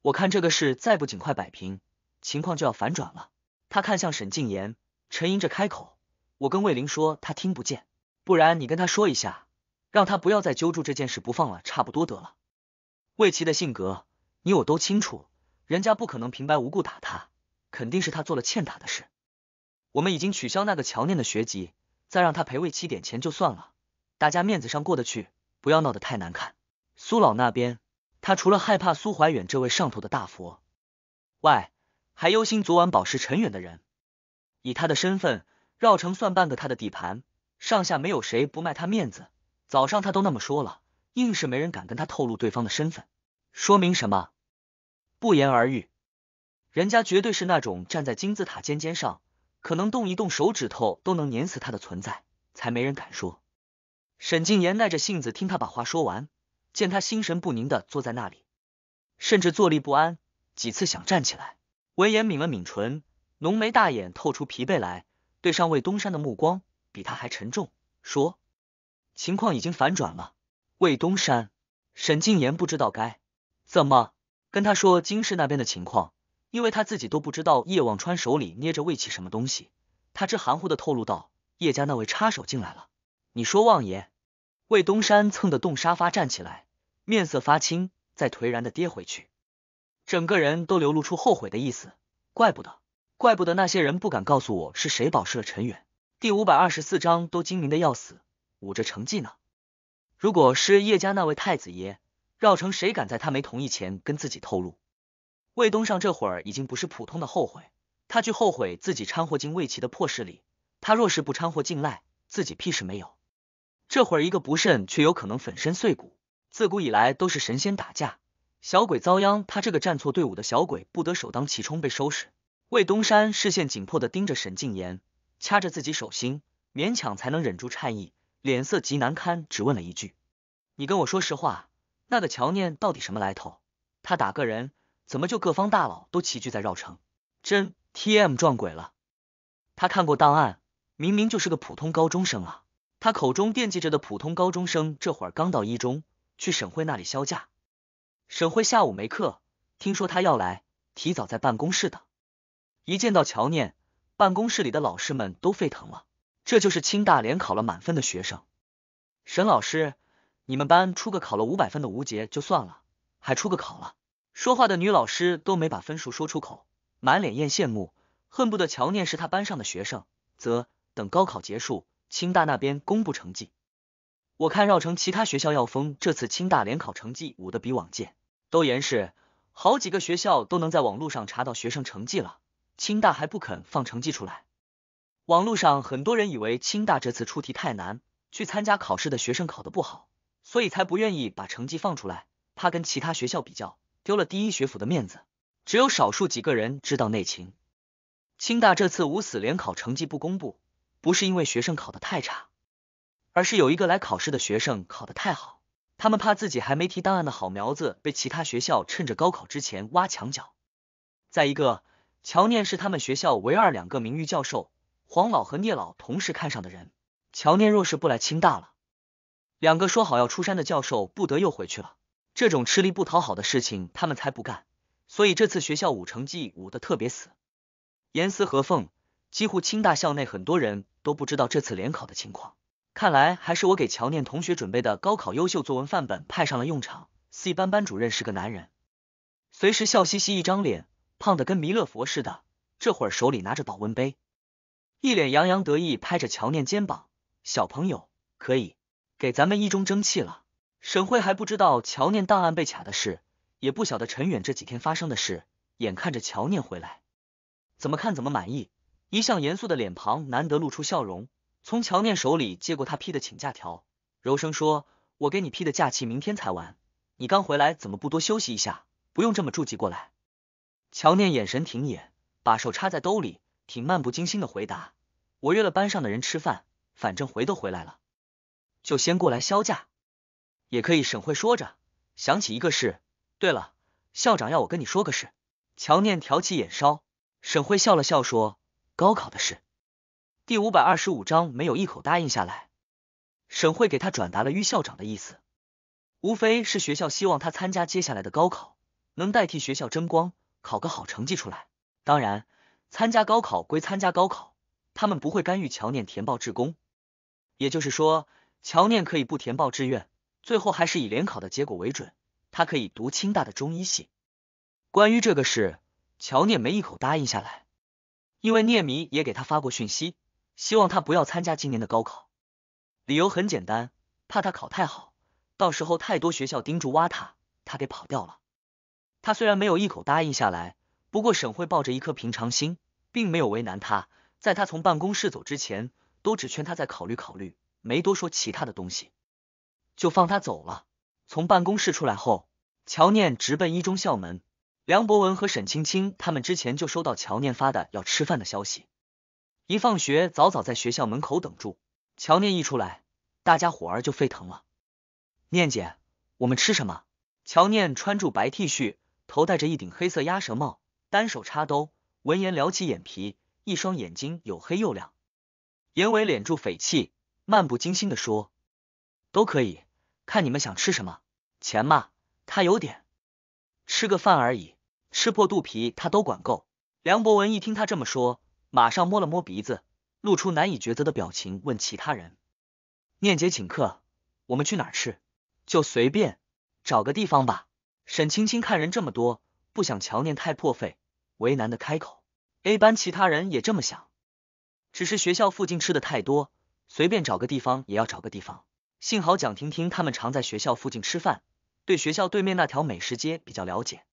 [SPEAKER 1] 我看这个事再不尽快摆平，情况就要反转了。”他看向沈静言。沉吟着开口：“我跟魏玲说，他听不见，不然你跟他说一下，让他不要再揪住这件事不放了，差不多得了。魏琪的性格，你我都清楚，人家不可能平白无故打他，肯定是他做了欠打的事。我们已经取消那个乔念的学籍，再让他赔魏七点钱就算了，大家面子上过得去，不要闹得太难看。苏老那边，他除了害怕苏怀远这位上头的大佛外，还忧心昨晚保释陈远的人。”以他的身份，绕城算半个他的地盘，上下没有谁不卖他面子。早上他都那么说了，硬是没人敢跟他透露对方的身份，说明什么？不言而喻，人家绝对是那种站在金字塔尖尖上，可能动一动手指头都能碾死他的存在，才没人敢说。沈静言耐着性子听他把话说完，见他心神不宁的坐在那里，甚至坐立不安，几次想站起来。闻言抿了抿唇。浓眉大眼透出疲惫来，对上魏东山的目光比他还沉重，说：“情况已经反转了。”魏东山，沈静言不知道该怎么跟他说金氏那边的情况，因为他自己都不知道叶望川手里捏着魏齐什么东西，他只含糊的透露道：“叶家那位插手进来了。”你说望爷，魏东山蹭的动沙发站起来，面色发青，再颓然的跌回去，整个人都流露出后悔的意思，怪不得。怪不得那些人不敢告诉我是谁保释了陈远。第五百二十四章都精明的要死，捂着成绩呢。如果是叶家那位太子爷，绕城谁敢在他没同意前跟自己透露？魏东尚这会儿已经不是普通的后悔，他去后悔自己掺和进魏齐的破势力。他若是不掺和进来，自己屁事没有。这会儿一个不慎，却有可能粉身碎骨。自古以来都是神仙打架，小鬼遭殃。他这个站错队伍的小鬼，不得首当其冲被收拾。魏东山视线紧迫地盯着沈静言，掐着自己手心，勉强才能忍住颤意，脸色极难堪，只问了一句：“你跟我说实话，那个乔念到底什么来头？他打个人，怎么就各方大佬都齐聚在绕城？真 TM 撞鬼了！他看过档案，明明就是个普通高中生啊！他口中惦记着的普通高中生，这会儿刚到一中，去沈慧那里销假。沈慧下午没课，听说他要来，提早在办公室等。”一见到乔念，办公室里的老师们都沸腾了。这就是清大连考了满分的学生，沈老师，你们班出个考了五百分的吴杰就算了，还出个考了……说话的女老师都没把分数说出口，满脸艳羡慕，恨不得乔念是他班上的学生。则等高考结束，清大那边公布成绩，我看绕城其他学校要封这次清大联考成绩舞的比往届都严实，好几个学校都能在网络上查到学生成绩了。清大还不肯放成绩出来，网络上很多人以为清大这次出题太难，去参加考试的学生考得不好，所以才不愿意把成绩放出来，怕跟其他学校比较丢了第一学府的面子。只有少数几个人知道内情。清大这次五死联考成绩不公布，不是因为学生考得太差，而是有一个来考试的学生考得太好，他们怕自己还没提档案的好苗子被其他学校趁着高考之前挖墙角。再一个。乔念是他们学校唯二两个名誉教授黄老和聂老同时看上的人。乔念若是不来清大了，两个说好要出山的教授不得又回去了。这种吃力不讨好的事情他们才不干。所以这次学校舞成绩舞的特别死，严丝合缝，几乎清大校内很多人都不知道这次联考的情况。看来还是我给乔念同学准备的高考优秀作文范本派上了用场。C 班班主任是个男人，随时笑嘻嘻一张脸。胖的跟弥勒佛似的，这会儿手里拿着保温杯，一脸洋洋得意，拍着乔念肩膀：“小朋友，可以给咱们一中争气了。”沈慧还不知道乔念档案被卡的事，也不晓得陈远这几天发生的事，眼看着乔念回来，怎么看怎么满意，一向严肃的脸庞难得露出笑容，从乔念手里接过他批的请假条，柔声说：“我给你批的假期明天才完，你刚回来怎么不多休息一下？不用这么着急过来。”乔念眼神挺野，把手插在兜里，挺漫不经心的回答：“我约了班上的人吃饭，反正回都回来了，就先过来销假，也可以。”沈慧说着，想起一个事：“对了，校长要我跟你说个事。”乔念挑起眼梢，沈慧笑了笑说：“高考的事。”第五百二十五章没有一口答应下来，沈慧给他转达了于校长的意思，无非是学校希望他参加接下来的高考，能代替学校争光。考个好成绩出来。当然，参加高考归参加高考，他们不会干预乔念填报志工。也就是说，乔念可以不填报志愿，最后还是以联考的结果为准。他可以读清大的中医系。关于这个事，乔念没一口答应下来，因为聂迷也给他发过讯息，希望他不要参加今年的高考。理由很简单，怕他考太好，到时候太多学校盯住挖他，他给跑掉了。他虽然没有一口答应下来，不过沈慧抱着一颗平常心，并没有为难他。在他从办公室走之前，都只劝他再考虑考虑，没多说其他的东西，就放他走了。从办公室出来后，乔念直奔一中校门。梁博文和沈青青他们之前就收到乔念发的要吃饭的消息，一放学早早在学校门口等住。乔念一出来，大家伙儿就沸腾了：“念姐，我们吃什么？”乔念穿住白 T 恤。头戴着一顶黑色鸭舌帽，单手插兜，闻言撩起眼皮，一双眼睛又黑又亮，眼尾敛住匪气，漫不经心的说：“都可以，看你们想吃什么，钱嘛，他有点，吃个饭而已，吃破肚皮他都管够。”梁博文一听他这么说，马上摸了摸鼻子，露出难以抉择的表情，问其他人：“念姐请客，我们去哪吃？就随便找个地方吧。”沈青青看人这么多，不想乔念太破费，为难的开口。A 班其他人也这么想，只是学校附近吃的太多，随便找个地方也要找个地方。幸好蒋婷婷他们常在学校附近吃饭，对学校对面那条美食街比较了解。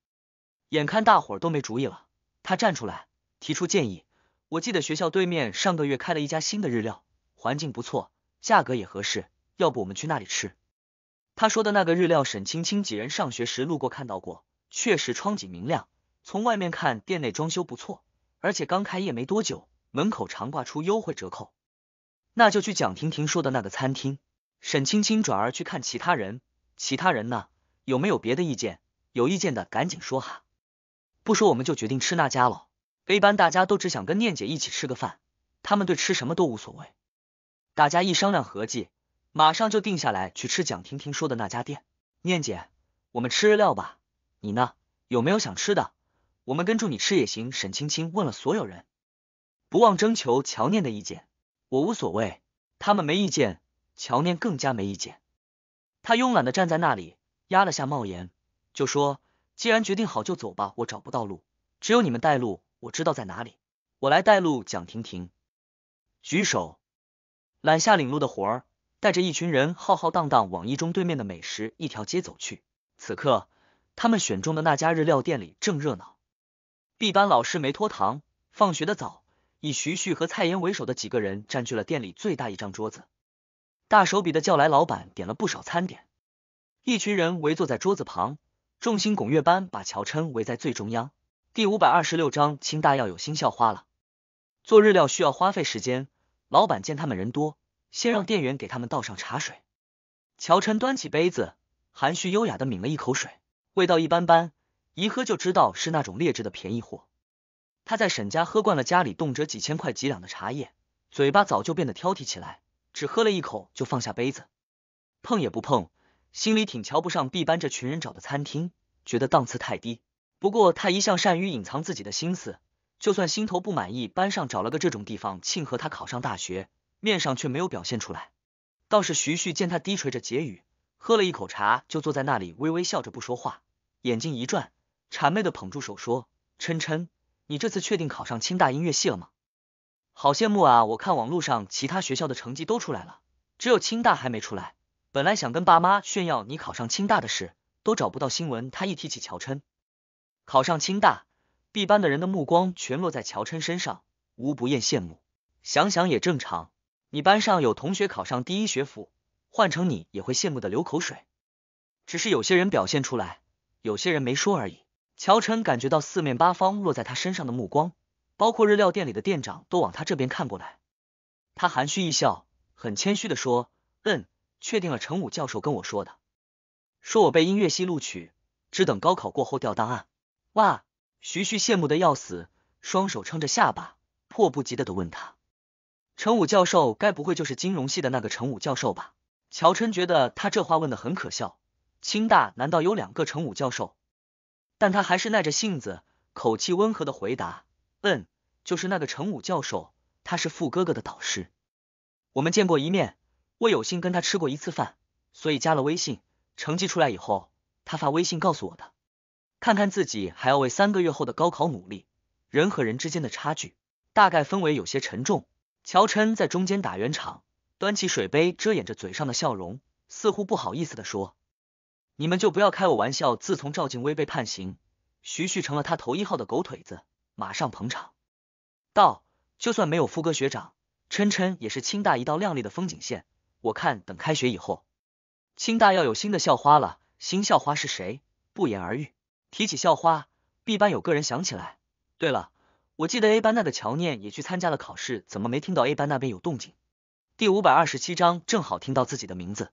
[SPEAKER 1] 眼看大伙儿都没主意了，他站出来提出建议。我记得学校对面上个月开了一家新的日料，环境不错，价格也合适，要不我们去那里吃？他说的那个日料，沈青青几人上学时路过看到过，确实窗景明亮，从外面看店内装修不错，而且刚开业没多久，门口常挂出优惠折扣。那就去蒋婷婷说的那个餐厅。沈青青转而去看其他人，其他人呢有没有别的意见？有意见的赶紧说哈，不说我们就决定吃那家了。A 班大家都只想跟念姐一起吃个饭，他们对吃什么都无所谓。大家一商量合计。马上就定下来去吃蒋婷婷说的那家店。念姐，我们吃日料吧？你呢？有没有想吃的？我们跟住你吃也行。沈青青问了所有人，不忘征求乔念的意见。我无所谓，他们没意见，乔念更加没意见。他慵懒的站在那里，压了下帽檐，就说：“既然决定好，就走吧。我找不到路，只有你们带路。我知道在哪里，我来带路。”蒋婷婷举手揽下领路的活儿。带着一群人浩浩荡荡往一中对面的美食一条街走去。此刻，他们选中的那家日料店里正热闹。B 班老师没拖堂，放学的早。以徐旭和蔡妍为首的几个人占据了店里最大一张桌子，大手笔的叫来老板，点了不少餐点。一群人围坐在桌子旁，众星拱月般把乔琛围在最中央。第五百二十六章，清大要有新校花了。做日料需要花费时间，老板见他们人多。先让店员给他们倒上茶水。乔琛端起杯子，含蓄优雅的抿了一口水，味道一般般，一喝就知道是那种劣质的便宜货。他在沈家喝惯了家里动辄几千块几两的茶叶，嘴巴早就变得挑剔起来，只喝了一口就放下杯子，碰也不碰，心里挺瞧不上 B 班这群人找的餐厅，觉得档次太低。不过他一向善于隐藏自己的心思，就算心头不满意，班上找了个这种地方庆贺他考上大学。面上却没有表现出来，倒是徐旭见他低垂着睫羽，喝了一口茶，就坐在那里微微笑着不说话，眼睛一转，谄媚的捧住手说：“琛琛，你这次确定考上清大音乐系了吗？好羡慕啊！我看网络上其他学校的成绩都出来了，只有清大还没出来。本来想跟爸妈炫耀你考上清大的事，都找不到新闻。他一提起乔琛考上清大，B 班的人的目光全落在乔琛身上，无不厌羡慕。想想也正常。”你班上有同学考上第一学府，换成你也会羡慕的流口水。只是有些人表现出来，有些人没说而已。乔晨感觉到四面八方落在他身上的目光，包括日料店里的店长都往他这边看过来。他含蓄一笑，很谦虚的说：“嗯，确定了。程武教授跟我说的，说我被音乐系录取，只等高考过后调档案。”哇，徐徐羡慕的要死，双手撑着下巴，迫不及待的问他。陈武教授该不会就是金融系的那个陈武教授吧？乔琛觉得他这话问的很可笑，清大难道有两个陈武教授？但他还是耐着性子，口气温和的回答：“嗯，就是那个陈武教授，他是傅哥哥的导师，我们见过一面，我有幸跟他吃过一次饭，所以加了微信。成绩出来以后，他发微信告诉我的。看看自己还要为三个月后的高考努力，人和人之间的差距大概分为有些沉重。”乔琛在中间打圆场，端起水杯遮掩着嘴上的笑容，似乎不好意思的说：“你们就不要开我玩笑。”自从赵静薇被判刑，徐旭成了他头一号的狗腿子，马上捧场。道：“就算没有副哥学长，琛琛也是清大一道亮丽的风景线。我看等开学以后，清大要有新的校花了。新校花是谁？不言而喻。提起校花，B 班有个人想起来。对了。”我记得 A 班那个乔念也去参加了考试，怎么没听到 A 班那边有动静？第五百二十七章，正好听到自己的名字。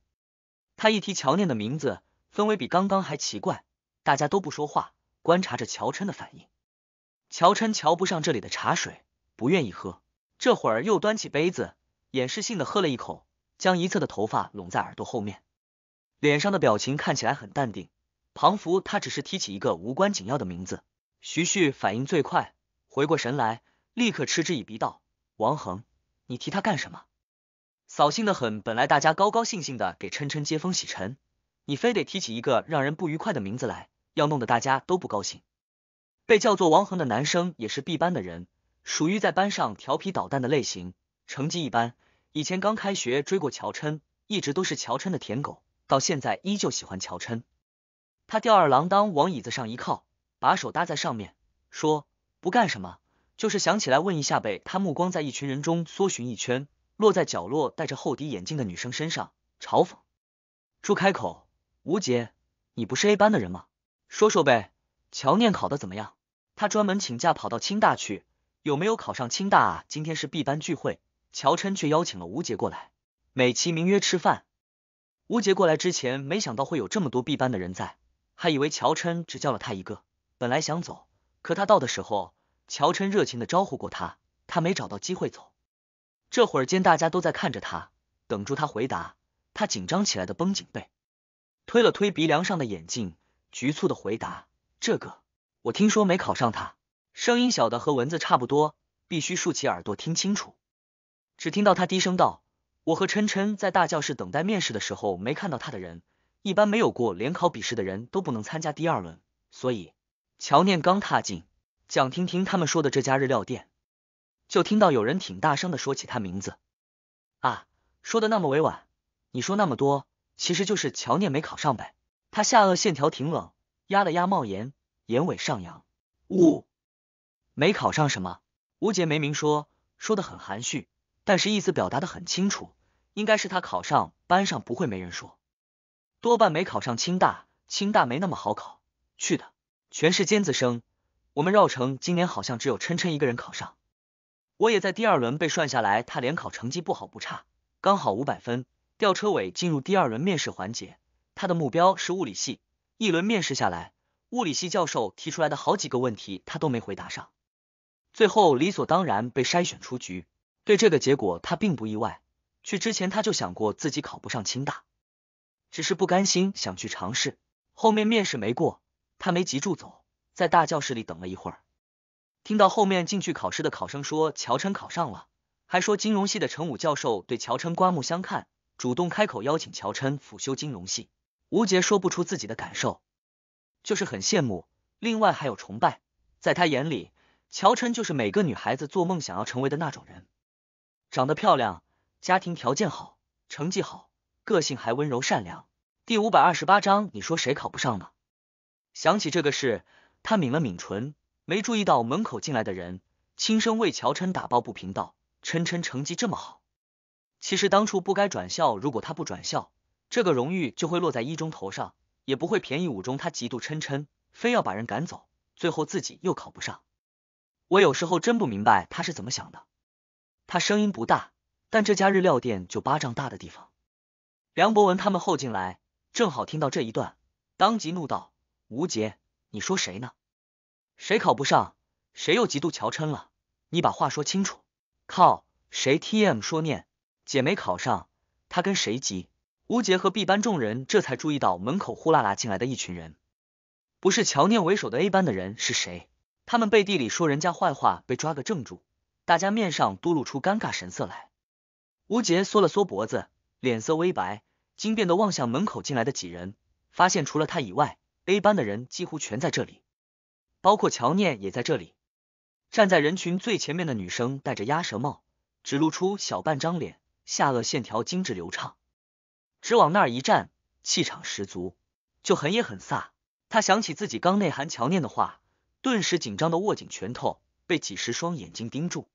[SPEAKER 1] 他一提乔念的名字，氛围比刚刚还奇怪，大家都不说话，观察着乔琛的反应。乔琛瞧不上这里的茶水，不愿意喝，这会儿又端起杯子，掩饰性的喝了一口，将一侧的头发拢在耳朵后面，脸上的表情看起来很淡定。仿佛他只是提起一个无关紧要的名字，徐旭反应最快。回过神来，立刻嗤之以鼻道：“王恒，你提他干什么？扫兴的很。本来大家高高兴兴的给琛琛接风洗尘，你非得提起一个让人不愉快的名字来，要弄得大家都不高兴。”被叫做王恒的男生也是 B 班的人，属于在班上调皮捣蛋的类型，成绩一般。以前刚开学追过乔琛，一直都是乔琛的舔狗，到现在依旧喜欢乔琛。他吊儿郎当往椅子上一靠，把手搭在上面，说。不干什么，就是想起来问一下呗。他目光在一群人中搜寻一圈，落在角落戴着厚底眼镜的女生身上，嘲讽。朱开口：“吴杰，你不是 A 班的人吗？说说呗，乔念考的怎么样？他专门请假跑到清大去，有没有考上清大啊？”今天是 B 班聚会，乔琛却邀请了吴杰过来，美其名曰吃饭。吴杰过来之前，没想到会有这么多 B 班的人在，还以为乔琛只叫了他一个，本来想走。可他到的时候，乔琛热情的招呼过他，他没找到机会走。这会儿见大家都在看着他，等住他回答，他紧张起来的绷紧背，推了推鼻梁上的眼镜，局促的回答：“这个我听说没考上他。”声音小的和蚊子差不多，必须竖起耳朵听清楚。只听到他低声道：“我和琛琛在大教室等待面试的时候，没看到他的人，一般没有过联考笔试的人都不能参加第二轮，所以。”乔念刚踏进蒋婷婷他们说的这家日料店，就听到有人挺大声的说起他名字啊，说的那么委婉。你说那么多，其实就是乔念没考上呗。他下颚线条挺冷，压了压帽檐，眼尾上扬。哦，没考上什么？吴姐没明说，说的很含蓄，但是意思表达的很清楚，应该是他考上班上不会没人说，多半没考上清大，清大没那么好考去的。全是尖子生，我们绕城今年好像只有琛琛一个人考上。我也在第二轮被涮下来，他联考成绩不好不差，刚好五百分，吊车尾进入第二轮面试环节。他的目标是物理系，一轮面试下来，物理系教授提出来的好几个问题他都没回答上，最后理所当然被筛选出局。对这个结果他并不意外，去之前他就想过自己考不上清大，只是不甘心想去尝试，后面面试没过。他没急住走，在大教室里等了一会儿，听到后面进去考试的考生说乔琛考上了，还说金融系的陈武教授对乔琛刮目相看，主动开口邀请乔琛辅修金融系。吴杰说不出自己的感受，就是很羡慕，另外还有崇拜。在他眼里，乔琛就是每个女孩子做梦想要成为的那种人，长得漂亮，家庭条件好，成绩好，个性还温柔善良。第五百二十八章，你说谁考不上呢？想起这个事，他抿了抿唇，没注意到门口进来的人，轻声为乔琛打抱不平道：“琛琛成绩这么好，其实当初不该转校。如果他不转校，这个荣誉就会落在一中头上，也不会便宜五中。他嫉妒琛琛，非要把人赶走，最后自己又考不上。我有时候真不明白他是怎么想的。”他声音不大，但这家日料店就巴掌大的地方，梁博文他们后进来，正好听到这一段，当即怒道。吴杰，你说谁呢？谁考不上，谁又嫉妒乔琛了？你把话说清楚！靠，谁 TM 说念姐没考上，他跟谁急？吴杰和 B 班众人这才注意到门口呼啦啦进来的一群人，不是乔念为首的 A 班的人是谁？他们背地里说人家坏话被抓个正着，大家面上都露出尴尬神色来。吴杰缩了缩脖子，脸色微白，惊变的望向门口进来的几人，发现除了他以外。A 班的人几乎全在这里，包括乔念也在这里。站在人群最前面的女生戴着鸭舌帽，只露出小半张脸，下颚线条精致流畅，只往那儿一站，气场十足，就很也很飒。她想起自己刚内涵乔念的话，顿时紧张的握紧拳头，被几十双眼睛盯住。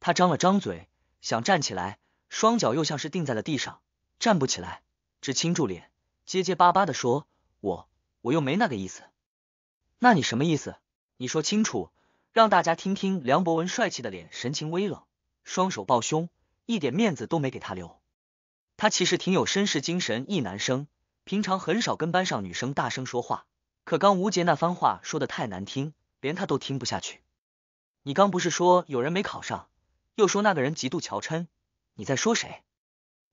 [SPEAKER 1] 她张了张嘴，想站起来，双脚又像是定在了地上，站不起来，只轻住脸，结结巴巴的说：“我。”我又没那个意思，那你什么意思？你说清楚，让大家听听。梁博文帅气的脸，神情微冷，双手抱胸，一点面子都没给他留。他其实挺有绅士精神，一男生，平常很少跟班上女生大声说话。可刚吴杰那番话说的太难听，连他都听不下去。你刚不是说有人没考上，又说那个人嫉妒乔琛，你在说谁？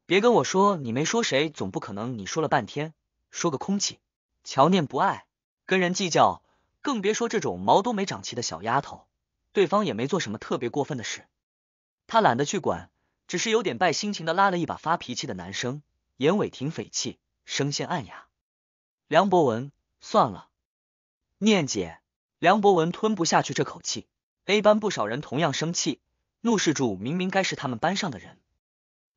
[SPEAKER 1] 别跟我说你没说谁，总不可能你说了半天说个空气。乔念不爱跟人计较，更别说这种毛都没长齐的小丫头。对方也没做什么特别过分的事，他懒得去管，只是有点败心情的拉了一把发脾气的男生。严伟霆匪气，声线暗哑。梁博文算了，念姐，梁博文吞不下去这口气。A 班不少人同样生气，怒视住明明该是他们班上的人，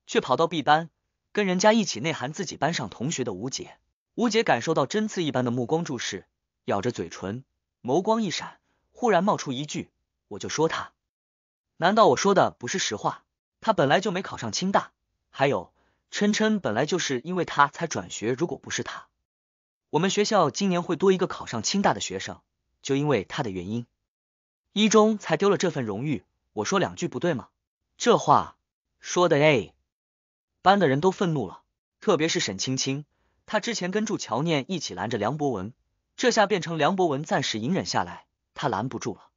[SPEAKER 1] 却跑到 B 班跟人家一起内涵自己班上同学的吴姐。吴姐感受到针刺一般的目光注视，咬着嘴唇，眸光一闪，忽然冒出一句：“我就说他，难道我说的不是实话？他本来就没考上清大。还有琛琛，本来就是因为他才转学，如果不是他，我们学校今年会多一个考上清大的学生。就因为他的原因，一中才丢了这份荣誉。我说两句不对吗？这话说的，哎，班的人都愤怒了，特别是沈青青。”他之前跟住乔念一起拦着梁博文，这下变成梁博文暂时隐忍下来，他拦不住了。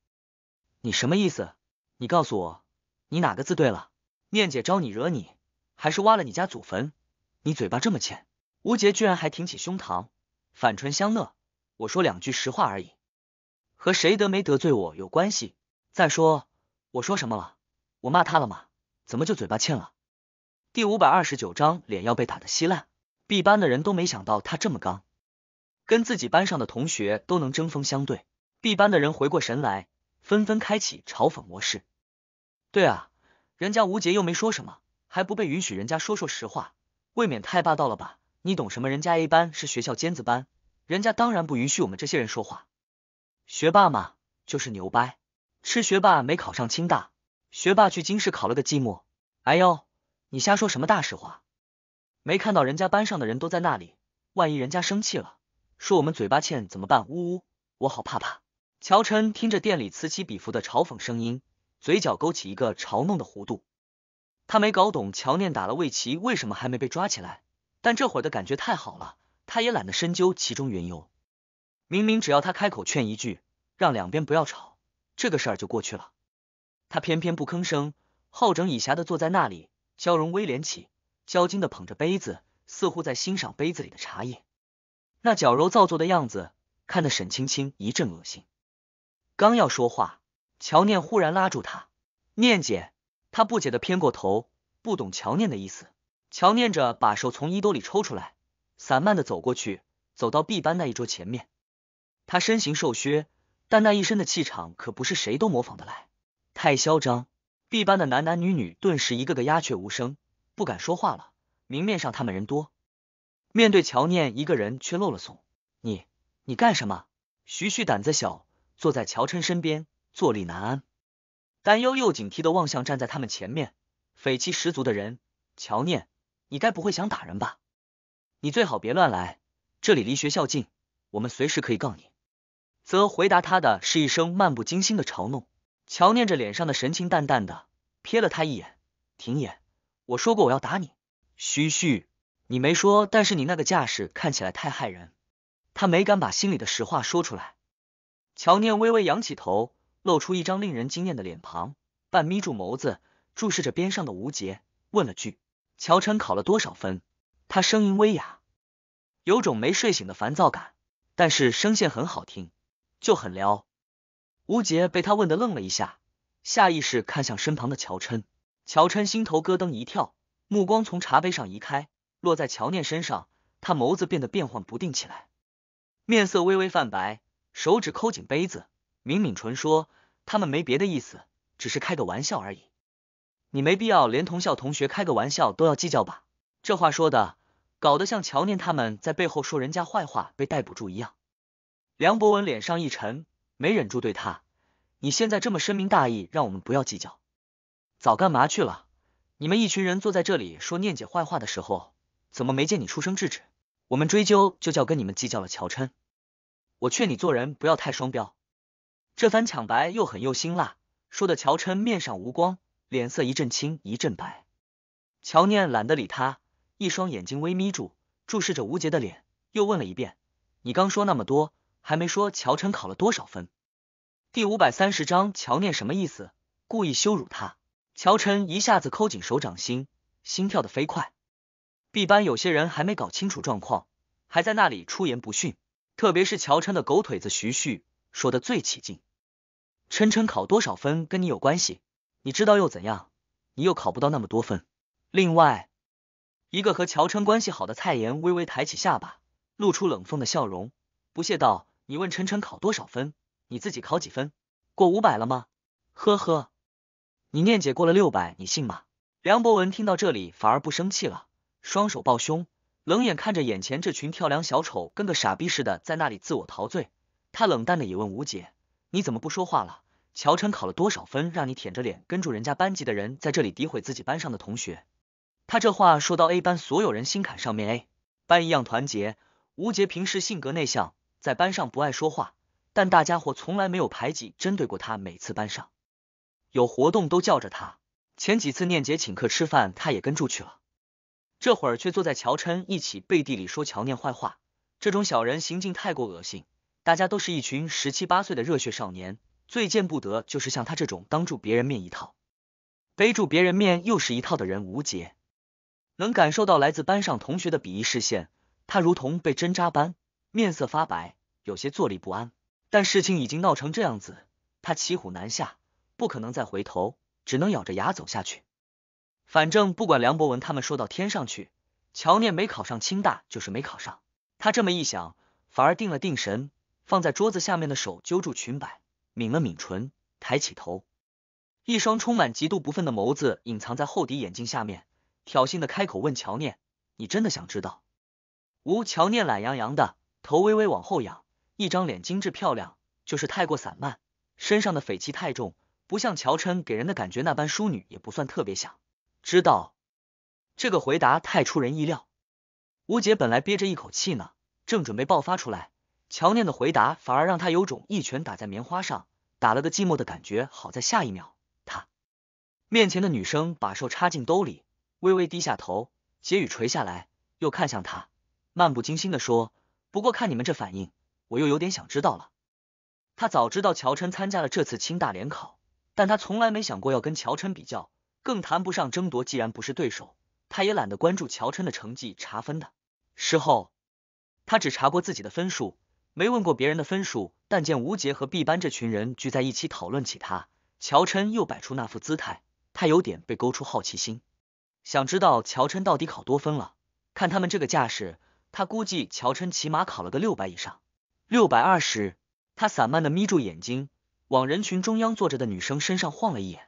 [SPEAKER 1] 你什么意思？你告诉我，你哪个字对了？念姐招你惹你，还是挖了你家祖坟？你嘴巴这么欠？吴杰居然还挺起胸膛，反唇相乐，我说两句实话而已，和谁得没得罪我有关系？再说，我说什么了？我骂他了吗？怎么就嘴巴欠了？第五百二十九章，脸要被打的稀烂。B 班的人都没想到他这么刚，跟自己班上的同学都能针锋相对。B 班的人回过神来，纷纷开启嘲讽模式。对啊，人家吴杰又没说什么，还不被允许人家说说实话，未免太霸道了吧？你懂什么？人家 A 班是学校尖子班，人家当然不允许我们这些人说话。学霸嘛，就是牛掰。吃学霸没考上清大，学霸去京市考了个寂寞。哎呦，你瞎说什么大实话？没看到人家班上的人都在那里，万一人家生气了，说我们嘴巴欠怎么办？呜呜，我好怕怕。乔晨听着店里此起彼伏的嘲讽声音，嘴角勾起一个嘲弄的弧度。他没搞懂乔念打了魏琪为什么还没被抓起来，但这会儿的感觉太好了，他也懒得深究其中缘由。明明只要他开口劝一句，让两边不要吵，这个事儿就过去了。他偏偏不吭声，好整以暇的坐在那里，笑容微敛起。娇矜的捧着杯子，似乎在欣赏杯子里的茶叶，那矫揉造作的样子看得沈青青一阵恶心。刚要说话，乔念忽然拉住他：“念姐。”他不解的偏过头，不懂乔念的意思。乔念着把手从衣兜里抽出来，散漫的走过去，走到 B 班那一桌前面。他身形瘦削，但那一身的气场可不是谁都模仿得来。太嚣张，B 班的男男女女顿时一个个鸦雀无声。不敢说话了。明面上他们人多，面对乔念一个人却露了怂。你，你干什么？徐徐胆子小，坐在乔琛身边，坐立难安，担忧又警惕的望向站在他们前面、匪气十足的人。乔念，你该不会想打人吧？你最好别乱来，这里离学校近，我们随时可以告你。则回答他的是一声漫不经心的嘲弄。乔念着脸上的神情淡淡的瞥了他一眼，停眼。我说过我要打你，嘘嘘，你没说，但是你那个架势看起来太害人。他没敢把心里的实话说出来。乔念微微扬起头，露出一张令人惊艳的脸庞，半眯住眸子，注视着边上的吴杰，问了句：“乔琛考了多少分？”他声音微哑，有种没睡醒的烦躁感，但是声线很好听，就很撩。吴杰被他问的愣了一下，下意识看向身旁的乔琛。乔琛心头咯噔一跳，目光从茶杯上移开，落在乔念身上，他眸子变得变幻不定起来，面色微微泛白，手指扣紧杯子，抿抿唇说：“他们没别的意思，只是开个玩笑而已。你没必要连同校同学开个玩笑都要计较吧？”这话说的，搞得像乔念他们在背后说人家坏话被逮捕住一样。梁博文脸上一沉，没忍住对他：“你现在这么深明大义，让我们不要计较。”早干嘛去了？你们一群人坐在这里说念姐坏话的时候，怎么没见你出声制止？我们追究就叫跟你们计较了。乔琛，我劝你做人不要太双标。这番抢白又狠又辛辣，说的乔琛面上无光，脸色一阵青一阵白。乔念懒得理他，一双眼睛微眯住，注视着吴杰的脸，又问了一遍：“你刚说那么多，还没说乔琛考了多少分？”第五百三十章，乔念什么意思？故意羞辱他？乔琛一下子扣紧手掌心，心跳的飞快。B 班有些人还没搞清楚状况，还在那里出言不逊。特别是乔琛的狗腿子徐旭说的最起劲：“琛琛考多少分跟你有关系？你知道又怎样？你又考不到那么多分。”另外一个和乔琛关系好的蔡妍微微抬起下巴，露出冷讽的笑容，不屑道：“你问琛琛考多少分？你自己考几分？过五百了吗？”呵呵。你念姐过了六百，你信吗？梁博文听到这里反而不生气了，双手抱胸，冷眼看着眼前这群跳梁小丑，跟个傻逼似的在那里自我陶醉。他冷淡的也问吴杰：“你怎么不说话了？”乔晨考了多少分，让你舔着脸跟住人家班级的人在这里诋毁自己班上的同学？他这话说到 A 班所有人心坎上面，A 班一样团结。吴杰平时性格内向，在班上不爱说话，但大家伙从来没有排挤针对过他，每次班上。有活动都叫着他，前几次念姐请客吃饭，他也跟住去了。这会儿却坐在乔琛一起背地里说乔念坏话，这种小人行径太过恶心。大家都是一群十七八岁的热血少年，最见不得就是像他这种当住别人面一套，背住别人面又是一套的人。无解。能感受到来自班上同学的鄙夷视线，他如同被针扎般面色发白，有些坐立不安。但事情已经闹成这样子，他骑虎难下。不可能再回头，只能咬着牙走下去。反正不管梁博文他们说到天上去，乔念没考上清大就是没考上。他这么一想，反而定了定神，放在桌子下面的手揪住裙摆，抿了抿唇，抬起头，一双充满极度不忿的眸子隐藏在厚底眼镜下面，挑衅的开口问乔念：“你真的想知道？”吴乔念懒洋洋的头微微往后仰，一张脸精致漂亮，就是太过散漫，身上的匪气太重。不像乔琛给人的感觉那般淑女，也不算特别想知道这个回答太出人意料。吴姐本来憋着一口气呢，正准备爆发出来，乔念的回答反而让她有种一拳打在棉花上，打了个寂寞的感觉。好在下一秒，她面前的女生把手插进兜里，微微低下头，结语垂下来，又看向他，漫不经心的说：“不过看你们这反应，我又有点想知道了。”他早知道乔琛参加了这次清大联考。但他从来没想过要跟乔琛比较，更谈不上争夺。既然不是对手，他也懒得关注乔琛的成绩查分的。事后，他只查过自己的分数，没问过别人的分数。但见吴杰和 B 班这群人聚在一起讨论起他，乔琛又摆出那副姿态，他有点被勾出好奇心，想知道乔琛到底考多分了。看他们这个架势，他估计乔琛起码考了个六百以上，六百二十。他散漫的眯住眼睛。往人群中央坐着的女生身上晃了一眼，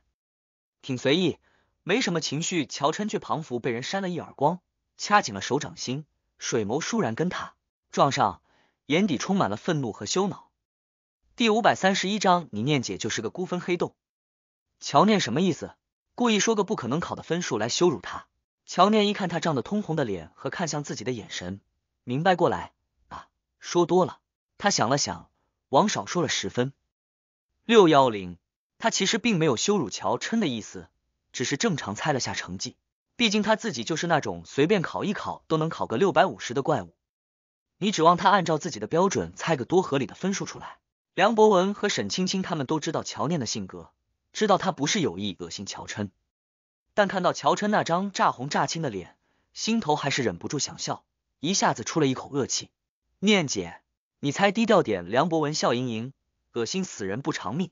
[SPEAKER 1] 挺随意，没什么情绪。乔琛却仿佛被人扇了一耳光，掐紧了手掌心，水眸倏然跟他撞上，眼底充满了愤怒和羞恼。第五百三十一章，你念姐就是个孤分黑洞。乔念什么意思？故意说个不可能考的分数来羞辱他？乔念一看他涨得通红的脸和看向自己的眼神，明白过来啊，说多了。他想了想，王少说了十分。六幺零，他其实并没有羞辱乔琛的意思，只是正常猜了下成绩。毕竟他自己就是那种随便考一考都能考个六百五十的怪物，你指望他按照自己的标准猜个多合理的分数出来？梁博文和沈青青他们都知道乔念的性格，知道他不是有意恶心乔琛，但看到乔琛那张炸红炸青的脸，心头还是忍不住想笑，一下子出了一口恶气。念姐，你猜低调点。梁博文笑盈盈。恶心死人不偿命，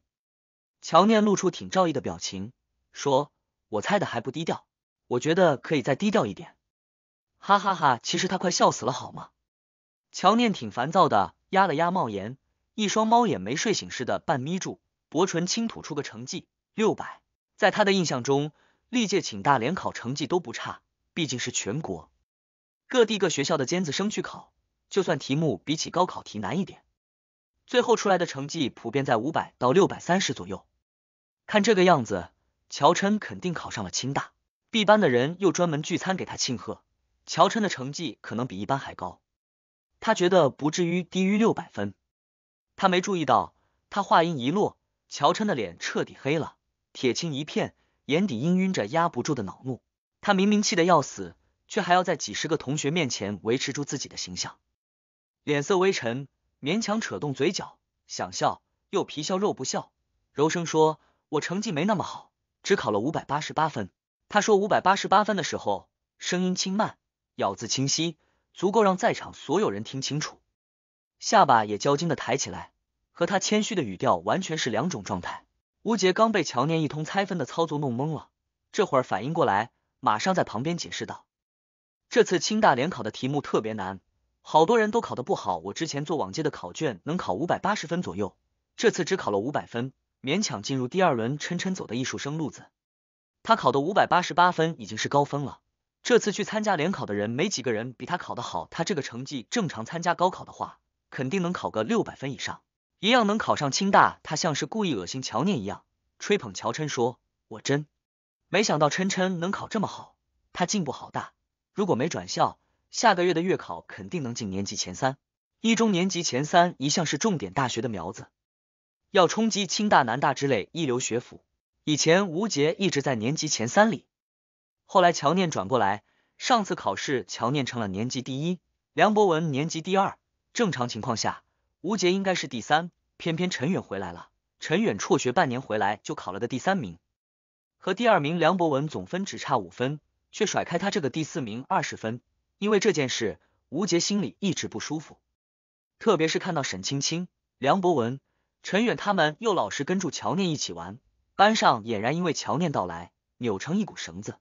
[SPEAKER 1] 乔念露出挺仗意的表情，说：“我猜的还不低调，我觉得可以再低调一点。”哈哈哈，其实他快笑死了好吗？乔念挺烦躁的，压了压帽檐，一双猫眼没睡醒似的半眯住，薄唇轻吐出个成绩：六百。在他的印象中，历届请大连考成绩都不差，毕竟是全国各地各学校的尖子生去考，就算题目比起高考题难一点。最后出来的成绩普遍在五百到六百三十左右，看这个样子，乔琛肯定考上了清大。B 班的人又专门聚餐给他庆贺，乔琛的成绩可能比一般还高，他觉得不至于低于六百分。他没注意到，他话音一落，乔琛的脸彻底黑了，铁青一片，眼底氤氲着压不住的恼怒。他明明气得要死，却还要在几十个同学面前维持住自己的形象，脸色微沉。勉强扯动嘴角，想笑又皮笑肉不笑，柔声说：“我成绩没那么好，只考了五百八十八分。”他说五百八十八分的时候，声音轻慢，咬字清晰，足够让在场所有人听清楚。下巴也焦急的抬起来，和他谦虚的语调完全是两种状态。吴杰刚被乔念一通拆分的操作弄懵了，这会儿反应过来，马上在旁边解释道：“这次清大联考的题目特别难。”好多人都考得不好，我之前做往届的考卷能考五百八十分左右，这次只考了五百分，勉强进入第二轮。琛琛走的艺术生路子，他考的五百八十八分已经是高分了。这次去参加联考的人没几个人比他考得好，他这个成绩正常参加高考的话，肯定能考个六百分以上，一样能考上清大。他像是故意恶心乔念一样，吹捧乔琛说：“我真没想到琛琛能考这么好，他进步好大。如果没转校。”下个月的月考肯定能进年级前三。一中年级前三一向是重点大学的苗子，要冲击清大、南大之类一流学府。以前吴杰一直在年级前三里，后来乔念转过来，上次考试乔念成了年级第一，梁博文年级第二。正常情况下，吴杰应该是第三，偏偏陈远回来了。陈远辍学半年回来就考了个第三名，和第二名梁博文总分只差五分，却甩开他这个第四名二十分。因为这件事，吴杰心里一直不舒服。特别是看到沈青青、梁博文、陈远他们又老实跟住乔念一起玩，班上俨然因为乔念到来扭成一股绳子，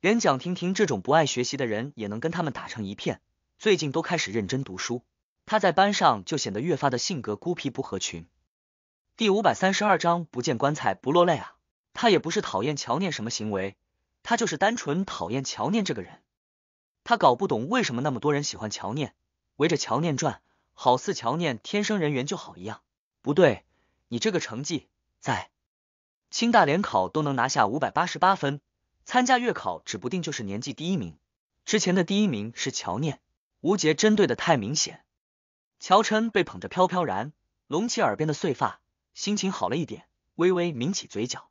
[SPEAKER 1] 连蒋婷婷这种不爱学习的人也能跟他们打成一片。最近都开始认真读书，他在班上就显得越发的性格孤僻不合群。第五百三十二章不见棺材不落泪啊！他也不是讨厌乔念什么行为，他就是单纯讨厌乔念这个人。他搞不懂为什么那么多人喜欢乔念，围着乔念转，好似乔念天生人缘就好一样。不对，你这个成绩，在清大联考都能拿下五百八十八分，参加月考指不定就是年级第一名。之前的第一名是乔念，吴杰针对的太明显。乔琛被捧着飘飘然，隆起耳边的碎发，心情好了一点，微微抿起嘴角，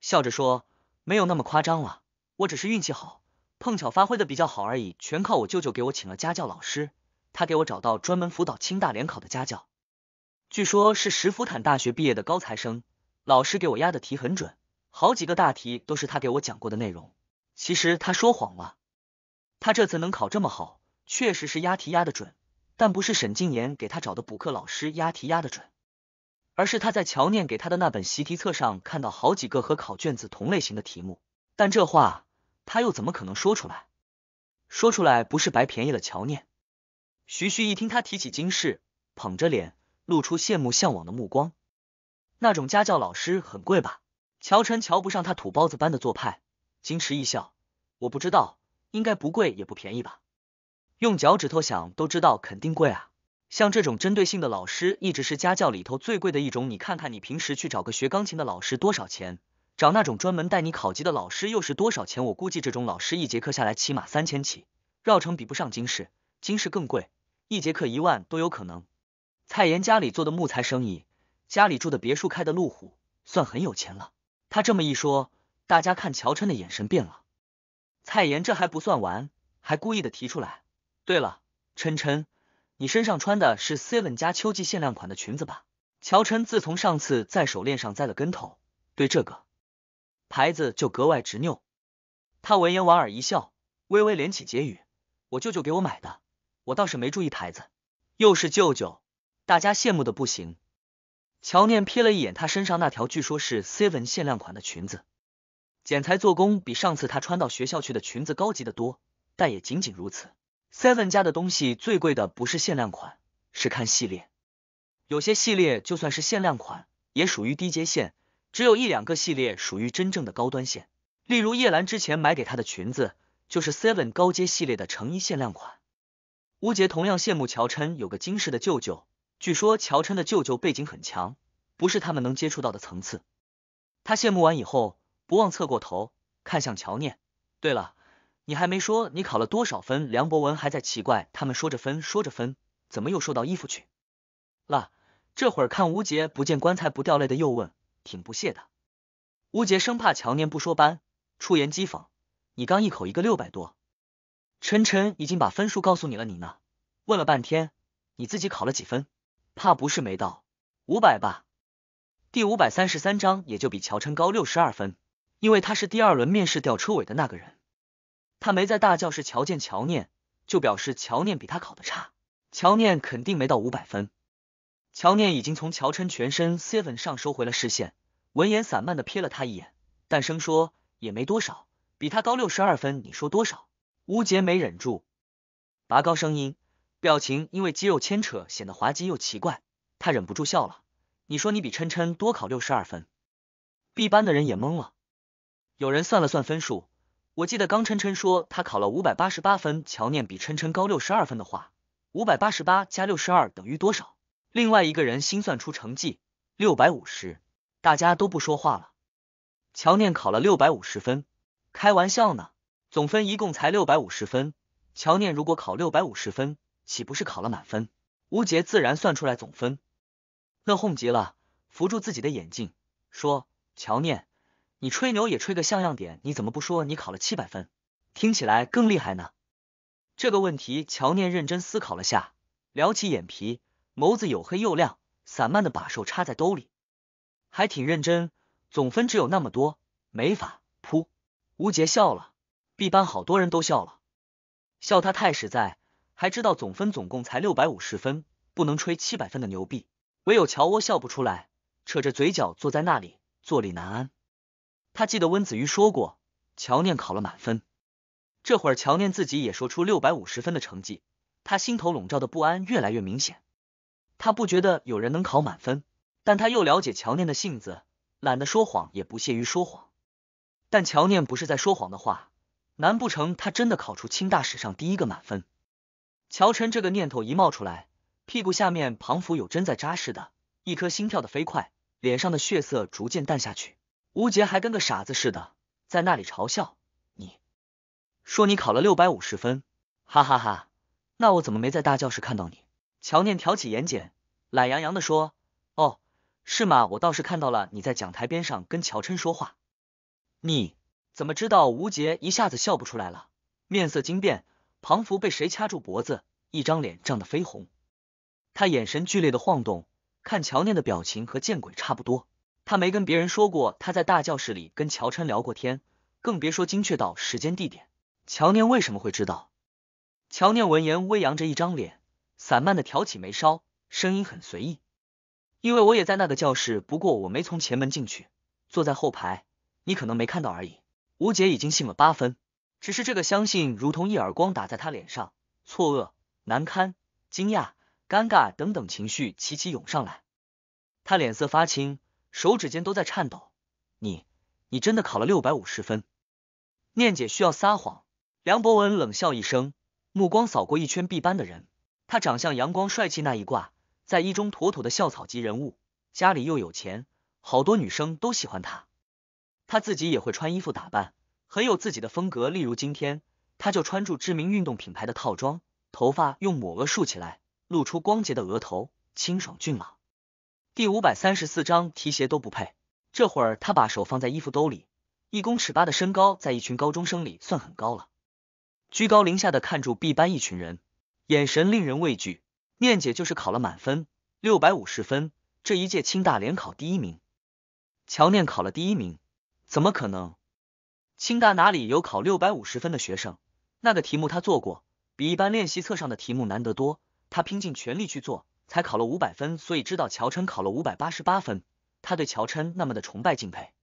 [SPEAKER 1] 笑着说：“没有那么夸张了，我只是运气好。”碰巧发挥的比较好而已，全靠我舅舅给我请了家教老师，他给我找到专门辅导清大联考的家教，据说，是石佛坦大学毕业的高材生。老师给我压的题很准，好几个大题都是他给我讲过的内容。其实他说谎了，他这次能考这么好，确实是押题押的准，但不是沈静言给他找的补课老师押题押的准，而是他在乔念给他的那本习题册上看到好几个和考卷子同类型的题目。但这话。他又怎么可能说出来？说出来不是白便宜了乔念？徐徐一听他提起金氏，捧着脸，露出羡慕向往的目光。那种家教老师很贵吧？乔晨瞧不上他土包子般的做派，矜持一笑。我不知道，应该不贵也不便宜吧？用脚趾头想都知道，肯定贵啊！像这种针对性的老师，一直是家教里头最贵的一种。你看看，你平时去找个学钢琴的老师多少钱？找那种专门带你考级的老师又是多少钱？我估计这种老师一节课下来起码三千起，绕城比不上京市，京市更贵，一节课一万都有可能。蔡妍家里做的木材生意，家里住的别墅，开的路虎，算很有钱了。他这么一说，大家看乔琛的眼神变了。蔡妍这还不算完，还故意的提出来。对了，琛琛，你身上穿的是 Seven 家秋季限量款的裙子吧？乔琛自从上次在手链上栽了跟头，对这个。牌子就格外执拗，他闻言莞尔一笑，微微连起结语：“我舅舅给我买的，我倒是没注意牌子。”又是舅舅，大家羡慕的不行。乔念瞥了一眼他身上那条据说是 Seven 限量款的裙子，剪裁做工比上次他穿到学校去的裙子高级的多，但也仅仅如此。Seven 家的东西最贵的不是限量款，是看系列，有些系列就算是限量款，也属于低阶线。只有一两个系列属于真正的高端线，例如叶兰之前买给她的裙子就是 Seven 高阶系列的成衣限量款。吴杰同样羡慕乔琛有个金饰的舅舅，据说乔琛的舅舅背景很强，不是他们能接触到的层次。他羡慕完以后，不忘侧过头看向乔念。对了，你还没说你考了多少分？梁博文还在奇怪，他们说着分说着分，怎么又说到衣服去了？这会儿看吴杰不见棺材不掉泪的，又问。挺不屑的，吴杰生怕乔念不说班，出言讥讽。你刚一口一个六百多，晨晨已经把分数告诉你了，你呢？问了半天，你自己考了几分？怕不是没到五百吧？第五百三十三章也就比乔晨高六十二分，因为他是第二轮面试吊车尾的那个人，他没在大教室瞧见乔念，就表示乔念比他考的差，乔念肯定没到五百分。乔念已经从乔琛全身 seven 上收回了视线，闻言散漫的瞥了他一眼，但声说也没多少，比他高六十二分，你说多少？吴杰没忍住，拔高声音，表情因为肌肉牵扯显得滑稽又奇怪，他忍不住笑了。你说你比琛琛多考六十二分，B 班的人也懵了，有人算了算分数，我记得刚琛琛说他考了五百八十八分，乔念比琛琛高六十二分的话，五百八十八加六十二等于多少？另外一个人心算出成绩六百五十，大家都不说话了。乔念考了六百五十分，开玩笑呢，总分一共才六百五十分。乔念如果考六百五十分，岂不是考了满分？吴杰自然算出来总分，乐哄极了，扶住自己的眼镜说：“乔念，你吹牛也吹个像样点，你怎么不说你考了七百分？听起来更厉害呢。”这个问题，乔念认真思考了下，撩起眼皮。眸子又黑又亮，散漫的把手插在兜里，还挺认真。总分只有那么多，没法。噗，吴杰笑了，B 班好多人都笑了，笑他太实在，还知道总分总共才六百五十分，不能吹七百分的牛逼。唯有乔窝笑不出来，扯着嘴角坐在那里，坐立难安。他记得温子瑜说过，乔念考了满分，这会儿乔念自己也说出六百五十分的成绩，他心头笼罩的不安越来越明显。他不觉得有人能考满分，但他又了解乔念的性子，懒得说谎，也不屑于说谎。但乔念不是在说谎的话，难不成他真的考出清大史上第一个满分？乔晨这个念头一冒出来，屁股下面仿佛有针在扎似的，一颗心跳的飞快，脸上的血色逐渐淡下去。吴杰还跟个傻子似的，在那里嘲笑：“你说你考了六百五十分，哈哈哈，那我怎么没在大教室看到你？”乔念挑起眼睑，懒洋洋的说：“哦，是吗？我倒是看到了你在讲台边上跟乔琛说话。”你怎么知道？吴杰一下子笑不出来了，面色惊变。仿佛被谁掐住脖子，一张脸涨得绯红，他眼神剧烈的晃动，看乔念的表情和见鬼差不多。他没跟别人说过他在大教室里跟乔琛聊过天，更别说精确到时间地点。乔念为什么会知道？乔念闻言微扬着一张脸。散漫的挑起眉梢，声音很随意。因为我也在那个教室，不过我没从前门进去，坐在后排，你可能没看到而已。吴姐已经信了八分，只是这个相信如同一耳光打在她脸上，错愕、难堪、惊讶、尴尬等等情绪齐齐涌上来，她脸色发青，手指尖都在颤抖。你，你真的考了六百五十分？念姐需要撒谎。梁博文冷笑一声，目光扫过一圈 B 班的人。他长相阳光帅气那一挂，在一中妥妥的校草级人物，家里又有钱，好多女生都喜欢他。他自己也会穿衣服打扮，很有自己的风格。例如今天，他就穿住知名运动品牌的套装，头发用抹额竖起来，露出光洁的额头，清爽俊朗。第五百三十四章，提鞋都不配。这会儿他把手放在衣服兜里，一公尺八的身高在一群高中生里算很高了，居高临下的看住 B 班一群人。眼神令人畏惧。念姐就是考了满分，六百五十分，这一届清大联考第一名。乔念考了第一名，怎么可能？清大哪里有考六百五十分的学生？那个题目他做过，比一般练习册上的题目难得多。他拼尽全力去做，才考了五百分。所以知道乔琛考了五百八十八分，他对乔琛那么的崇拜敬佩。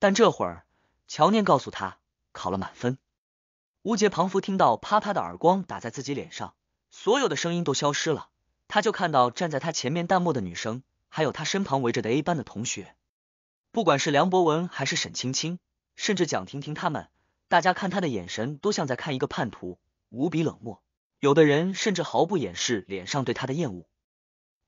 [SPEAKER 1] 但这会儿，乔念告诉他考了满分。吴杰仿福听到啪啪的耳光打在自己脸上。所有的声音都消失了，他就看到站在他前面淡漠的女生，还有他身旁围着的 A 班的同学。不管是梁博文还是沈青青，甚至蒋婷婷他们，大家看他的眼神都像在看一个叛徒，无比冷漠。有的人甚至毫不掩饰脸上对他的厌恶，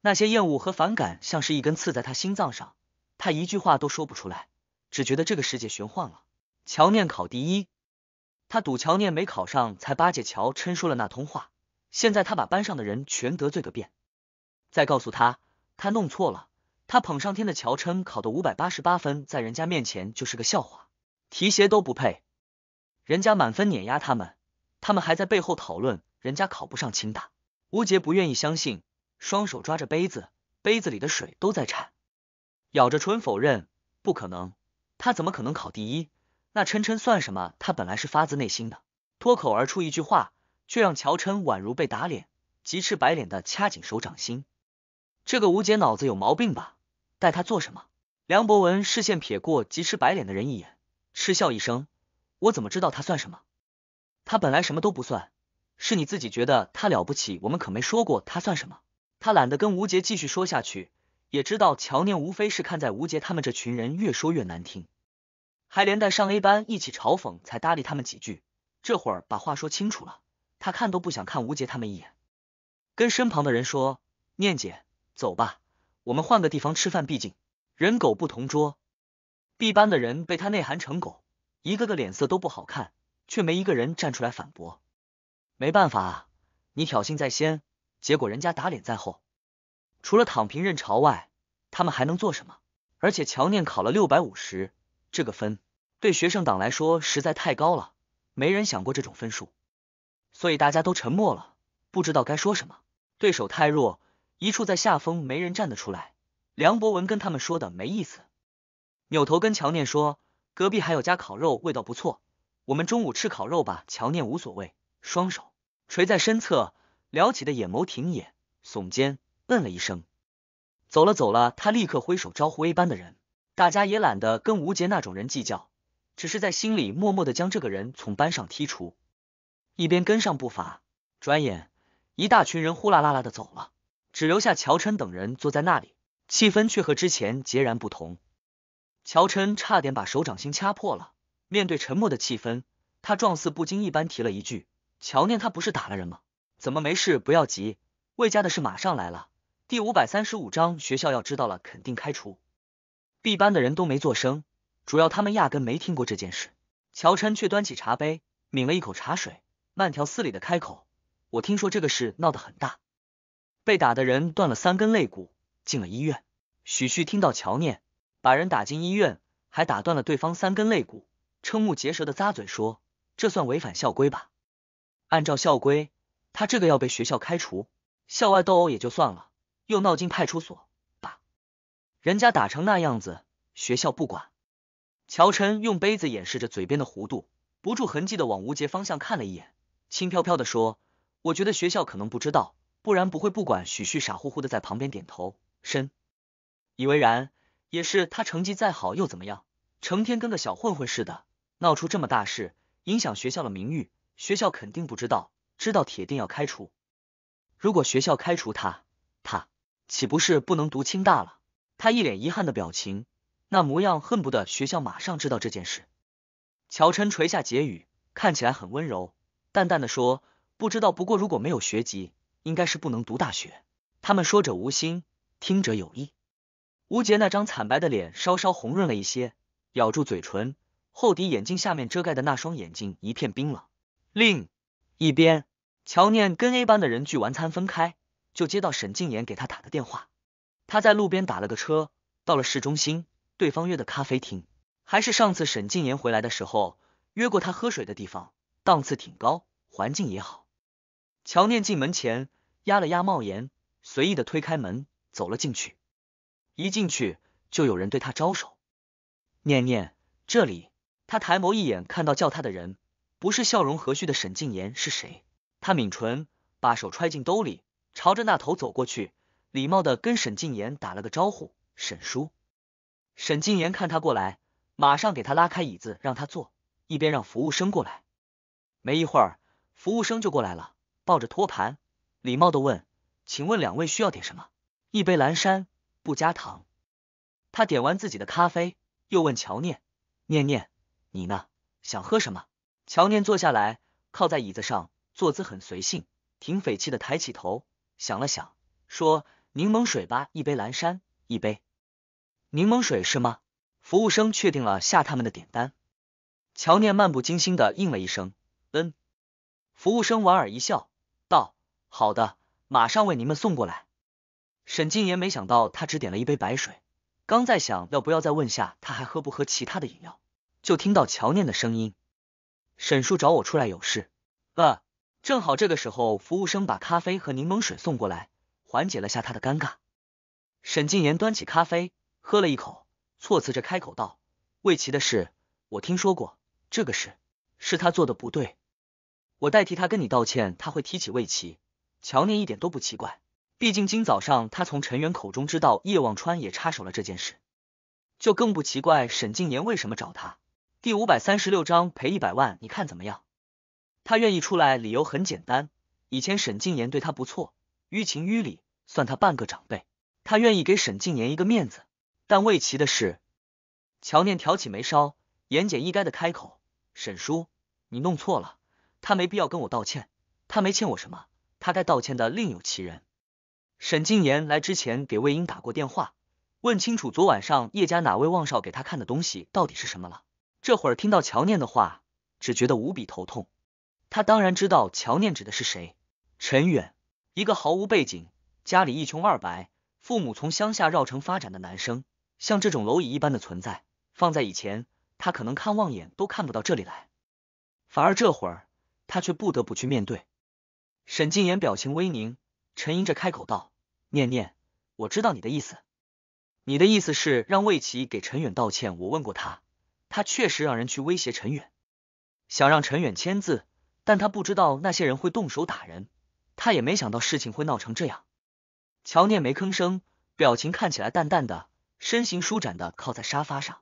[SPEAKER 1] 那些厌恶和反感像是一根刺在他心脏上，他一句话都说不出来，只觉得这个世界玄幻了。乔念考第一，他赌乔念没考上才巴结乔琛说了那通话。现在他把班上的人全得罪个遍，再告诉他他弄错了，他捧上天的乔琛考的五百八十八分，在人家面前就是个笑话，提鞋都不配，人家满分碾压他们，他们还在背后讨论人家考不上清大。吴杰不愿意相信，双手抓着杯子，杯子里的水都在颤，咬着唇否认，不可能，他怎么可能考第一？那琛琛算什么？他本来是发自内心的，脱口而出一句话。却让乔琛宛如被打脸，急赤白脸的掐紧手掌心。这个吴杰脑子有毛病吧？带他做什么？梁博文视线瞥过急赤白脸的人一眼，嗤笑一声：“我怎么知道他算什么？他本来什么都不算，是你自己觉得他了不起。我们可没说过他算什么。”他懒得跟吴杰继续说下去，也知道乔念无非是看在吴杰他们这群人越说越难听，还连带上 A 班一起嘲讽，才搭理他们几句。这会儿把话说清楚了。他看都不想看吴杰他们一眼，跟身旁的人说：“念姐，走吧，我们换个地方吃饭。毕竟人狗不同桌。”B 班的人被他内涵成狗，一个个脸色都不好看，却没一个人站出来反驳。没办法啊，你挑衅在先，结果人家打脸在后。除了躺平认朝外，他们还能做什么？而且乔念考了六百五十，这个分对学生党来说实在太高了，没人想过这种分数。所以大家都沉默了，不知道该说什么。对手太弱，一处在下风，没人站得出来。梁博文跟他们说的没意思，扭头跟乔念说：“隔壁还有家烤肉，味道不错，我们中午吃烤肉吧。”乔念无所谓，双手垂在身侧，撩起的眼眸停眼，耸肩，嗯了一声，走了走了。他立刻挥手招呼 A 班的人，大家也懒得跟吴杰那种人计较，只是在心里默默的将这个人从班上剔除。一边跟上步伐，转眼一大群人呼啦啦啦的走了，只留下乔琛等人坐在那里，气氛却和之前截然不同。乔琛差点把手掌心掐破了。面对沉默的气氛，他状似不经意般提了一句：“乔念，他不是打了人吗？怎么没事？不要急，魏家的事马上来了。”第五百三十五章，学校要知道了，肯定开除。B 班的人都没做声，主要他们压根没听过这件事。乔琛却端起茶杯，抿了一口茶水。慢条斯理的开口：“我听说这个事闹得很大，被打的人断了三根肋骨，进了医院。”许旭听到乔念把人打进医院，还打断了对方三根肋骨，瞠目结舌的咂嘴说：“这算违反校规吧？按照校规，他这个要被学校开除。校外斗殴也就算了，又闹进派出所，把人家打成那样子，学校不管。”乔琛用杯子掩饰着嘴边的弧度，不住痕迹的往吴杰方向看了一眼。轻飘飘的说：“我觉得学校可能不知道，不然不会不管。”许旭傻乎乎的在旁边点头，深以为然。也是，他成绩再好又怎么样？成天跟个小混混似的，闹出这么大事，影响学校的名誉，学校肯定不知道。知道铁定要开除。如果学校开除他，他岂不是不能读清大了？他一脸遗憾的表情，那模样恨不得学校马上知道这件事。乔琛垂下睫语，看起来很温柔。淡淡的说：“不知道，不过如果没有学籍，应该是不能读大学。”他们说者无心，听者有意。吴杰那张惨白的脸稍稍红润了一些，咬住嘴唇，厚底眼镜下面遮盖的那双眼睛一片冰冷。另一边，乔念跟 A 班的人聚完餐分开，就接到沈静言给他打的电话。他在路边打了个车，到了市中心，对方约的咖啡厅还是上次沈静言回来的时候约过他喝水的地方。档次挺高，环境也好。乔念进门前压了压帽檐，随意的推开门走了进去。一进去就有人对他招手，念念这里。他抬眸一眼看到叫他的人不是笑容和煦的沈静言是谁？他抿唇，把手揣进兜里，朝着那头走过去，礼貌的跟沈静言打了个招呼：“沈叔。”沈静言看他过来，马上给他拉开椅子让他坐，一边让服务生过来。没一会儿，服务生就过来了，抱着托盘，礼貌的问：“请问两位需要点什么？一杯蓝山，不加糖。”他点完自己的咖啡，又问乔念：“念念，你呢？想喝什么？”乔念坐下来，靠在椅子上，坐姿很随性，挺匪气的。抬起头，想了想，说：“柠檬水吧，一杯蓝山，一杯柠檬水是吗？”服务生确定了下他们的点单，乔念漫不经心的应了一声。嗯，服务生莞尔一笑，道：“好的，马上为您们送过来。”沈静言没想到他只点了一杯白水，刚在想要不要再问下他还喝不喝其他的饮料，就听到乔念的声音：“沈叔找我出来有事。”呃，正好这个时候，服务生把咖啡和柠檬水送过来，缓解了下他的尴尬。沈静言端起咖啡，喝了一口，措辞着开口道：“魏琪的事，我听说过，这个事是他做的不对。”我代替他跟你道歉，他会提起魏琪，乔念一点都不奇怪，毕竟今早上他从陈元口中知道叶望川也插手了这件事，就更不奇怪沈静妍为什么找他。第五百三十六章赔一百万，你看怎么样？他愿意出来，理由很简单，以前沈静妍对他不错，于情于理算他半个长辈，他愿意给沈静妍一个面子。但魏奇的事，乔念挑起眉梢，言简意赅的开口：“沈叔，你弄错了。”他没必要跟我道歉，他没欠我什么，他该道歉的另有其人。沈静言来之前给魏英打过电话，问清楚昨晚上叶家哪位旺少给他看的东西到底是什么了。这会儿听到乔念的话，只觉得无比头痛。他当然知道乔念指的是谁，陈远，一个毫无背景、家里一穷二白、父母从乡下绕城发展的男生，像这种蝼蚁一般的存在，放在以前他可能看望眼都看不到这里来，反而这会儿。他却不得不去面对。沈静言表情微凝，沉吟着开口道：“念念，我知道你的意思。你的意思是让魏琪给陈远道歉。我问过他，他确实让人去威胁陈远，想让陈远签字，但他不知道那些人会动手打人，他也没想到事情会闹成这样。”乔念没吭声，表情看起来淡淡的，身形舒展的靠在沙发上，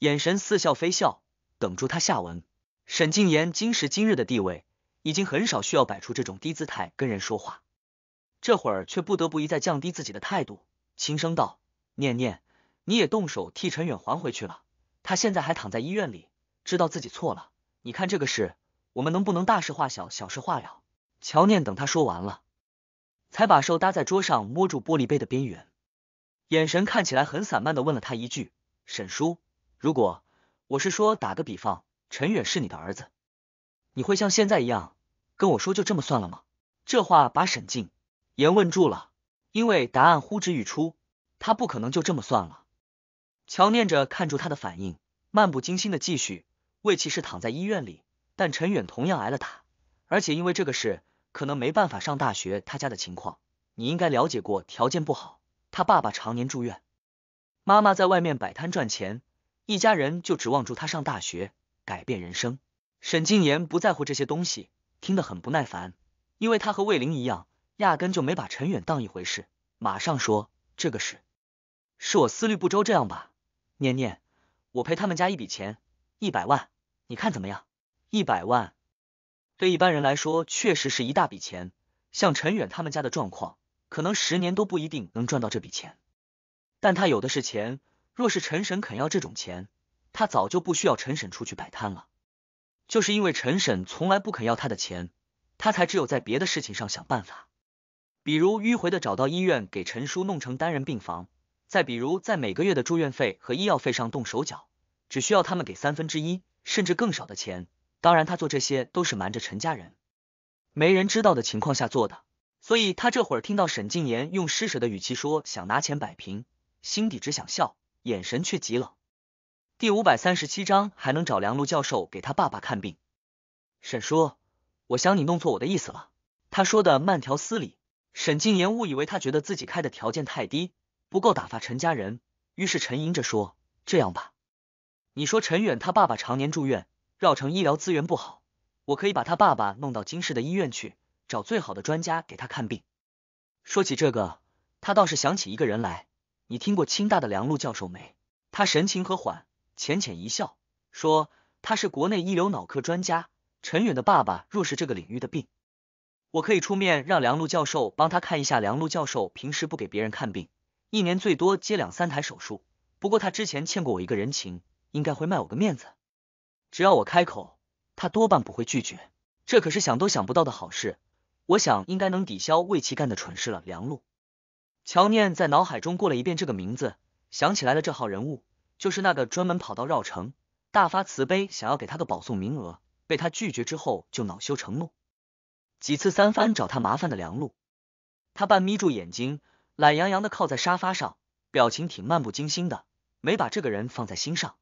[SPEAKER 1] 眼神似笑非笑，等住他下文。沈静言今时今日的地位，已经很少需要摆出这种低姿态跟人说话，这会儿却不得不一再降低自己的态度，轻声道：“念念，你也动手替陈远还回去了。他现在还躺在医院里，知道自己错了。你看这个事，我们能不能大事化小，小事化了？”乔念等他说完了，才把手搭在桌上，摸住玻璃杯的边缘，眼神看起来很散漫的问了他一句：“沈叔，如果我是说打个比方。”陈远是你的儿子，你会像现在一样跟我说就这么算了吗？这话把沈静言问住了，因为答案呼之欲出，他不可能就这么算了。乔念着看住他的反应，漫不经心的继续：魏琪是躺在医院里，但陈远同样挨了打，而且因为这个事，可能没办法上大学。他家的情况你应该了解过，条件不好，他爸爸常年住院，妈妈在外面摆摊赚钱，一家人就指望住他上大学。改变人生，沈静言不在乎这些东西，听得很不耐烦，因为他和魏玲一样，压根就没把陈远当一回事。马上说，这个事是我思虑不周，这样吧，念念，我赔他们家一笔钱，一百万，你看怎么样？一百万，对一般人来说确实是一大笔钱，像陈远他们家的状况，可能十年都不一定能赚到这笔钱，但他有的是钱，若是陈神肯要这种钱。他早就不需要陈婶出去摆摊了，就是因为陈婶从来不肯要他的钱，他才只有在别的事情上想办法，比如迂回的找到医院给陈叔弄成单人病房，再比如在每个月的住院费和医药费上动手脚，只需要他们给三分之一甚至更少的钱。当然，他做这些都是瞒着陈家人，没人知道的情况下做的。所以他这会儿听到沈静言用施舍的语气说想拿钱摆平，心底只想笑，眼神却极冷。第五百三十七章，还能找梁璐教授给他爸爸看病。沈叔，我想你弄错我的意思了。他说的慢条斯理。沈静言误以为他觉得自己开的条件太低，不够打发陈家人，于是沉吟着说：“这样吧，你说陈远他爸爸常年住院，绕城医疗资源不好，我可以把他爸爸弄到京市的医院去找最好的专家给他看病。”说起这个，他倒是想起一个人来。你听过清大的梁璐教授没？他神情和缓。浅浅一笑，说：“他是国内一流脑科专家。陈远的爸爸若是这个领域的病，我可以出面让梁璐教授帮他看一下。梁璐教授平时不给别人看病，一年最多接两三台手术。不过他之前欠过我一个人情，应该会卖我个面子。只要我开口，他多半不会拒绝。这可是想都想不到的好事，我想应该能抵消魏奇干的蠢事了。”梁璐，乔念在脑海中过了一遍这个名字，想起来了这号人物。就是那个专门跑到绕城大发慈悲，想要给他个保送名额，被他拒绝之后就恼羞成怒，几次三番找他麻烦的梁璐。他半眯住眼睛，懒洋洋的靠在沙发上，表情挺漫不经心的，没把这个人放在心上。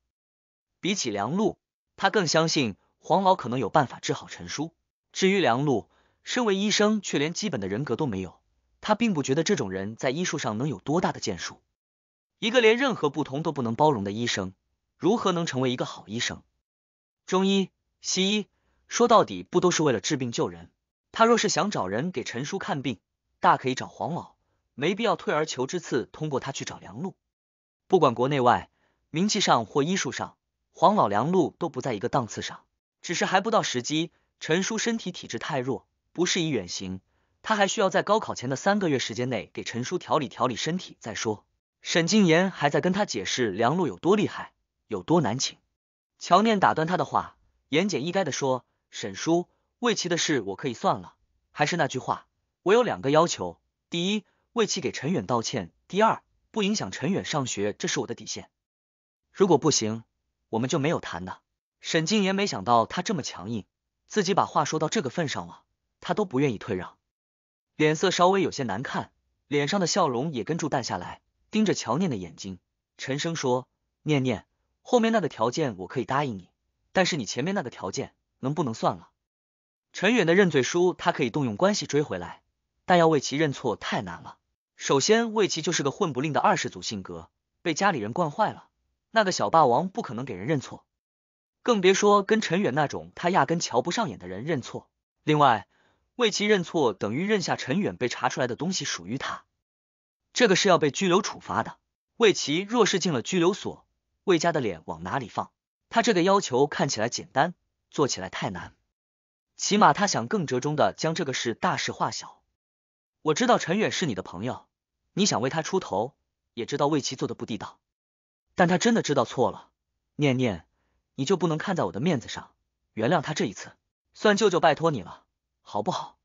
[SPEAKER 1] 比起梁璐，他更相信黄老可能有办法治好陈叔。至于梁璐，身为医生却连基本的人格都没有，他并不觉得这种人在医术上能有多大的建树。一个连任何不同都不能包容的医生，如何能成为一个好医生？中医、西医说到底不都是为了治病救人？他若是想找人给陈叔看病，大可以找黄老，没必要退而求之次通过他去找梁璐。不管国内外，名气上或医术上，黄老、梁璐都不在一个档次上。只是还不到时机，陈叔身体体质太弱，不适宜远行。他还需要在高考前的三个月时间内给陈叔调理调理身体再说。沈静言还在跟他解释梁璐有多厉害，有多难请。乔念打断他的话，言简意赅的说：“沈叔，魏琪的事我可以算了。还是那句话，我有两个要求：第一，魏琪给陈远道歉；第二，不影响陈远上学，这是我的底线。如果不行，我们就没有谈的。”沈静言没想到他这么强硬，自己把话说到这个份上了，他都不愿意退让，脸色稍微有些难看，脸上的笑容也跟住淡下来。盯着乔念的眼睛，陈声说：“念念，后面那个条件我可以答应你，但是你前面那个条件能不能算了？”陈远的认罪书，他可以动用关系追回来，但要为其认错太难了。首先，魏琪就是个混不吝的二世祖，性格被家里人惯坏了，那个小霸王不可能给人认错，更别说跟陈远那种他压根瞧不上眼的人认错。另外，为其认错等于认下陈远被查出来的东西属于他。这个是要被拘留处罚的，魏琪若是进了拘留所，魏家的脸往哪里放？他这个要求看起来简单，做起来太难。起码他想更折中的将这个事大事化小。我知道陈远是你的朋友，你想为他出头，也知道魏琪做的不地道，但他真的知道错了。念念，你就不能看在我的面子上原谅他这一次？算舅舅拜托你了，好不好？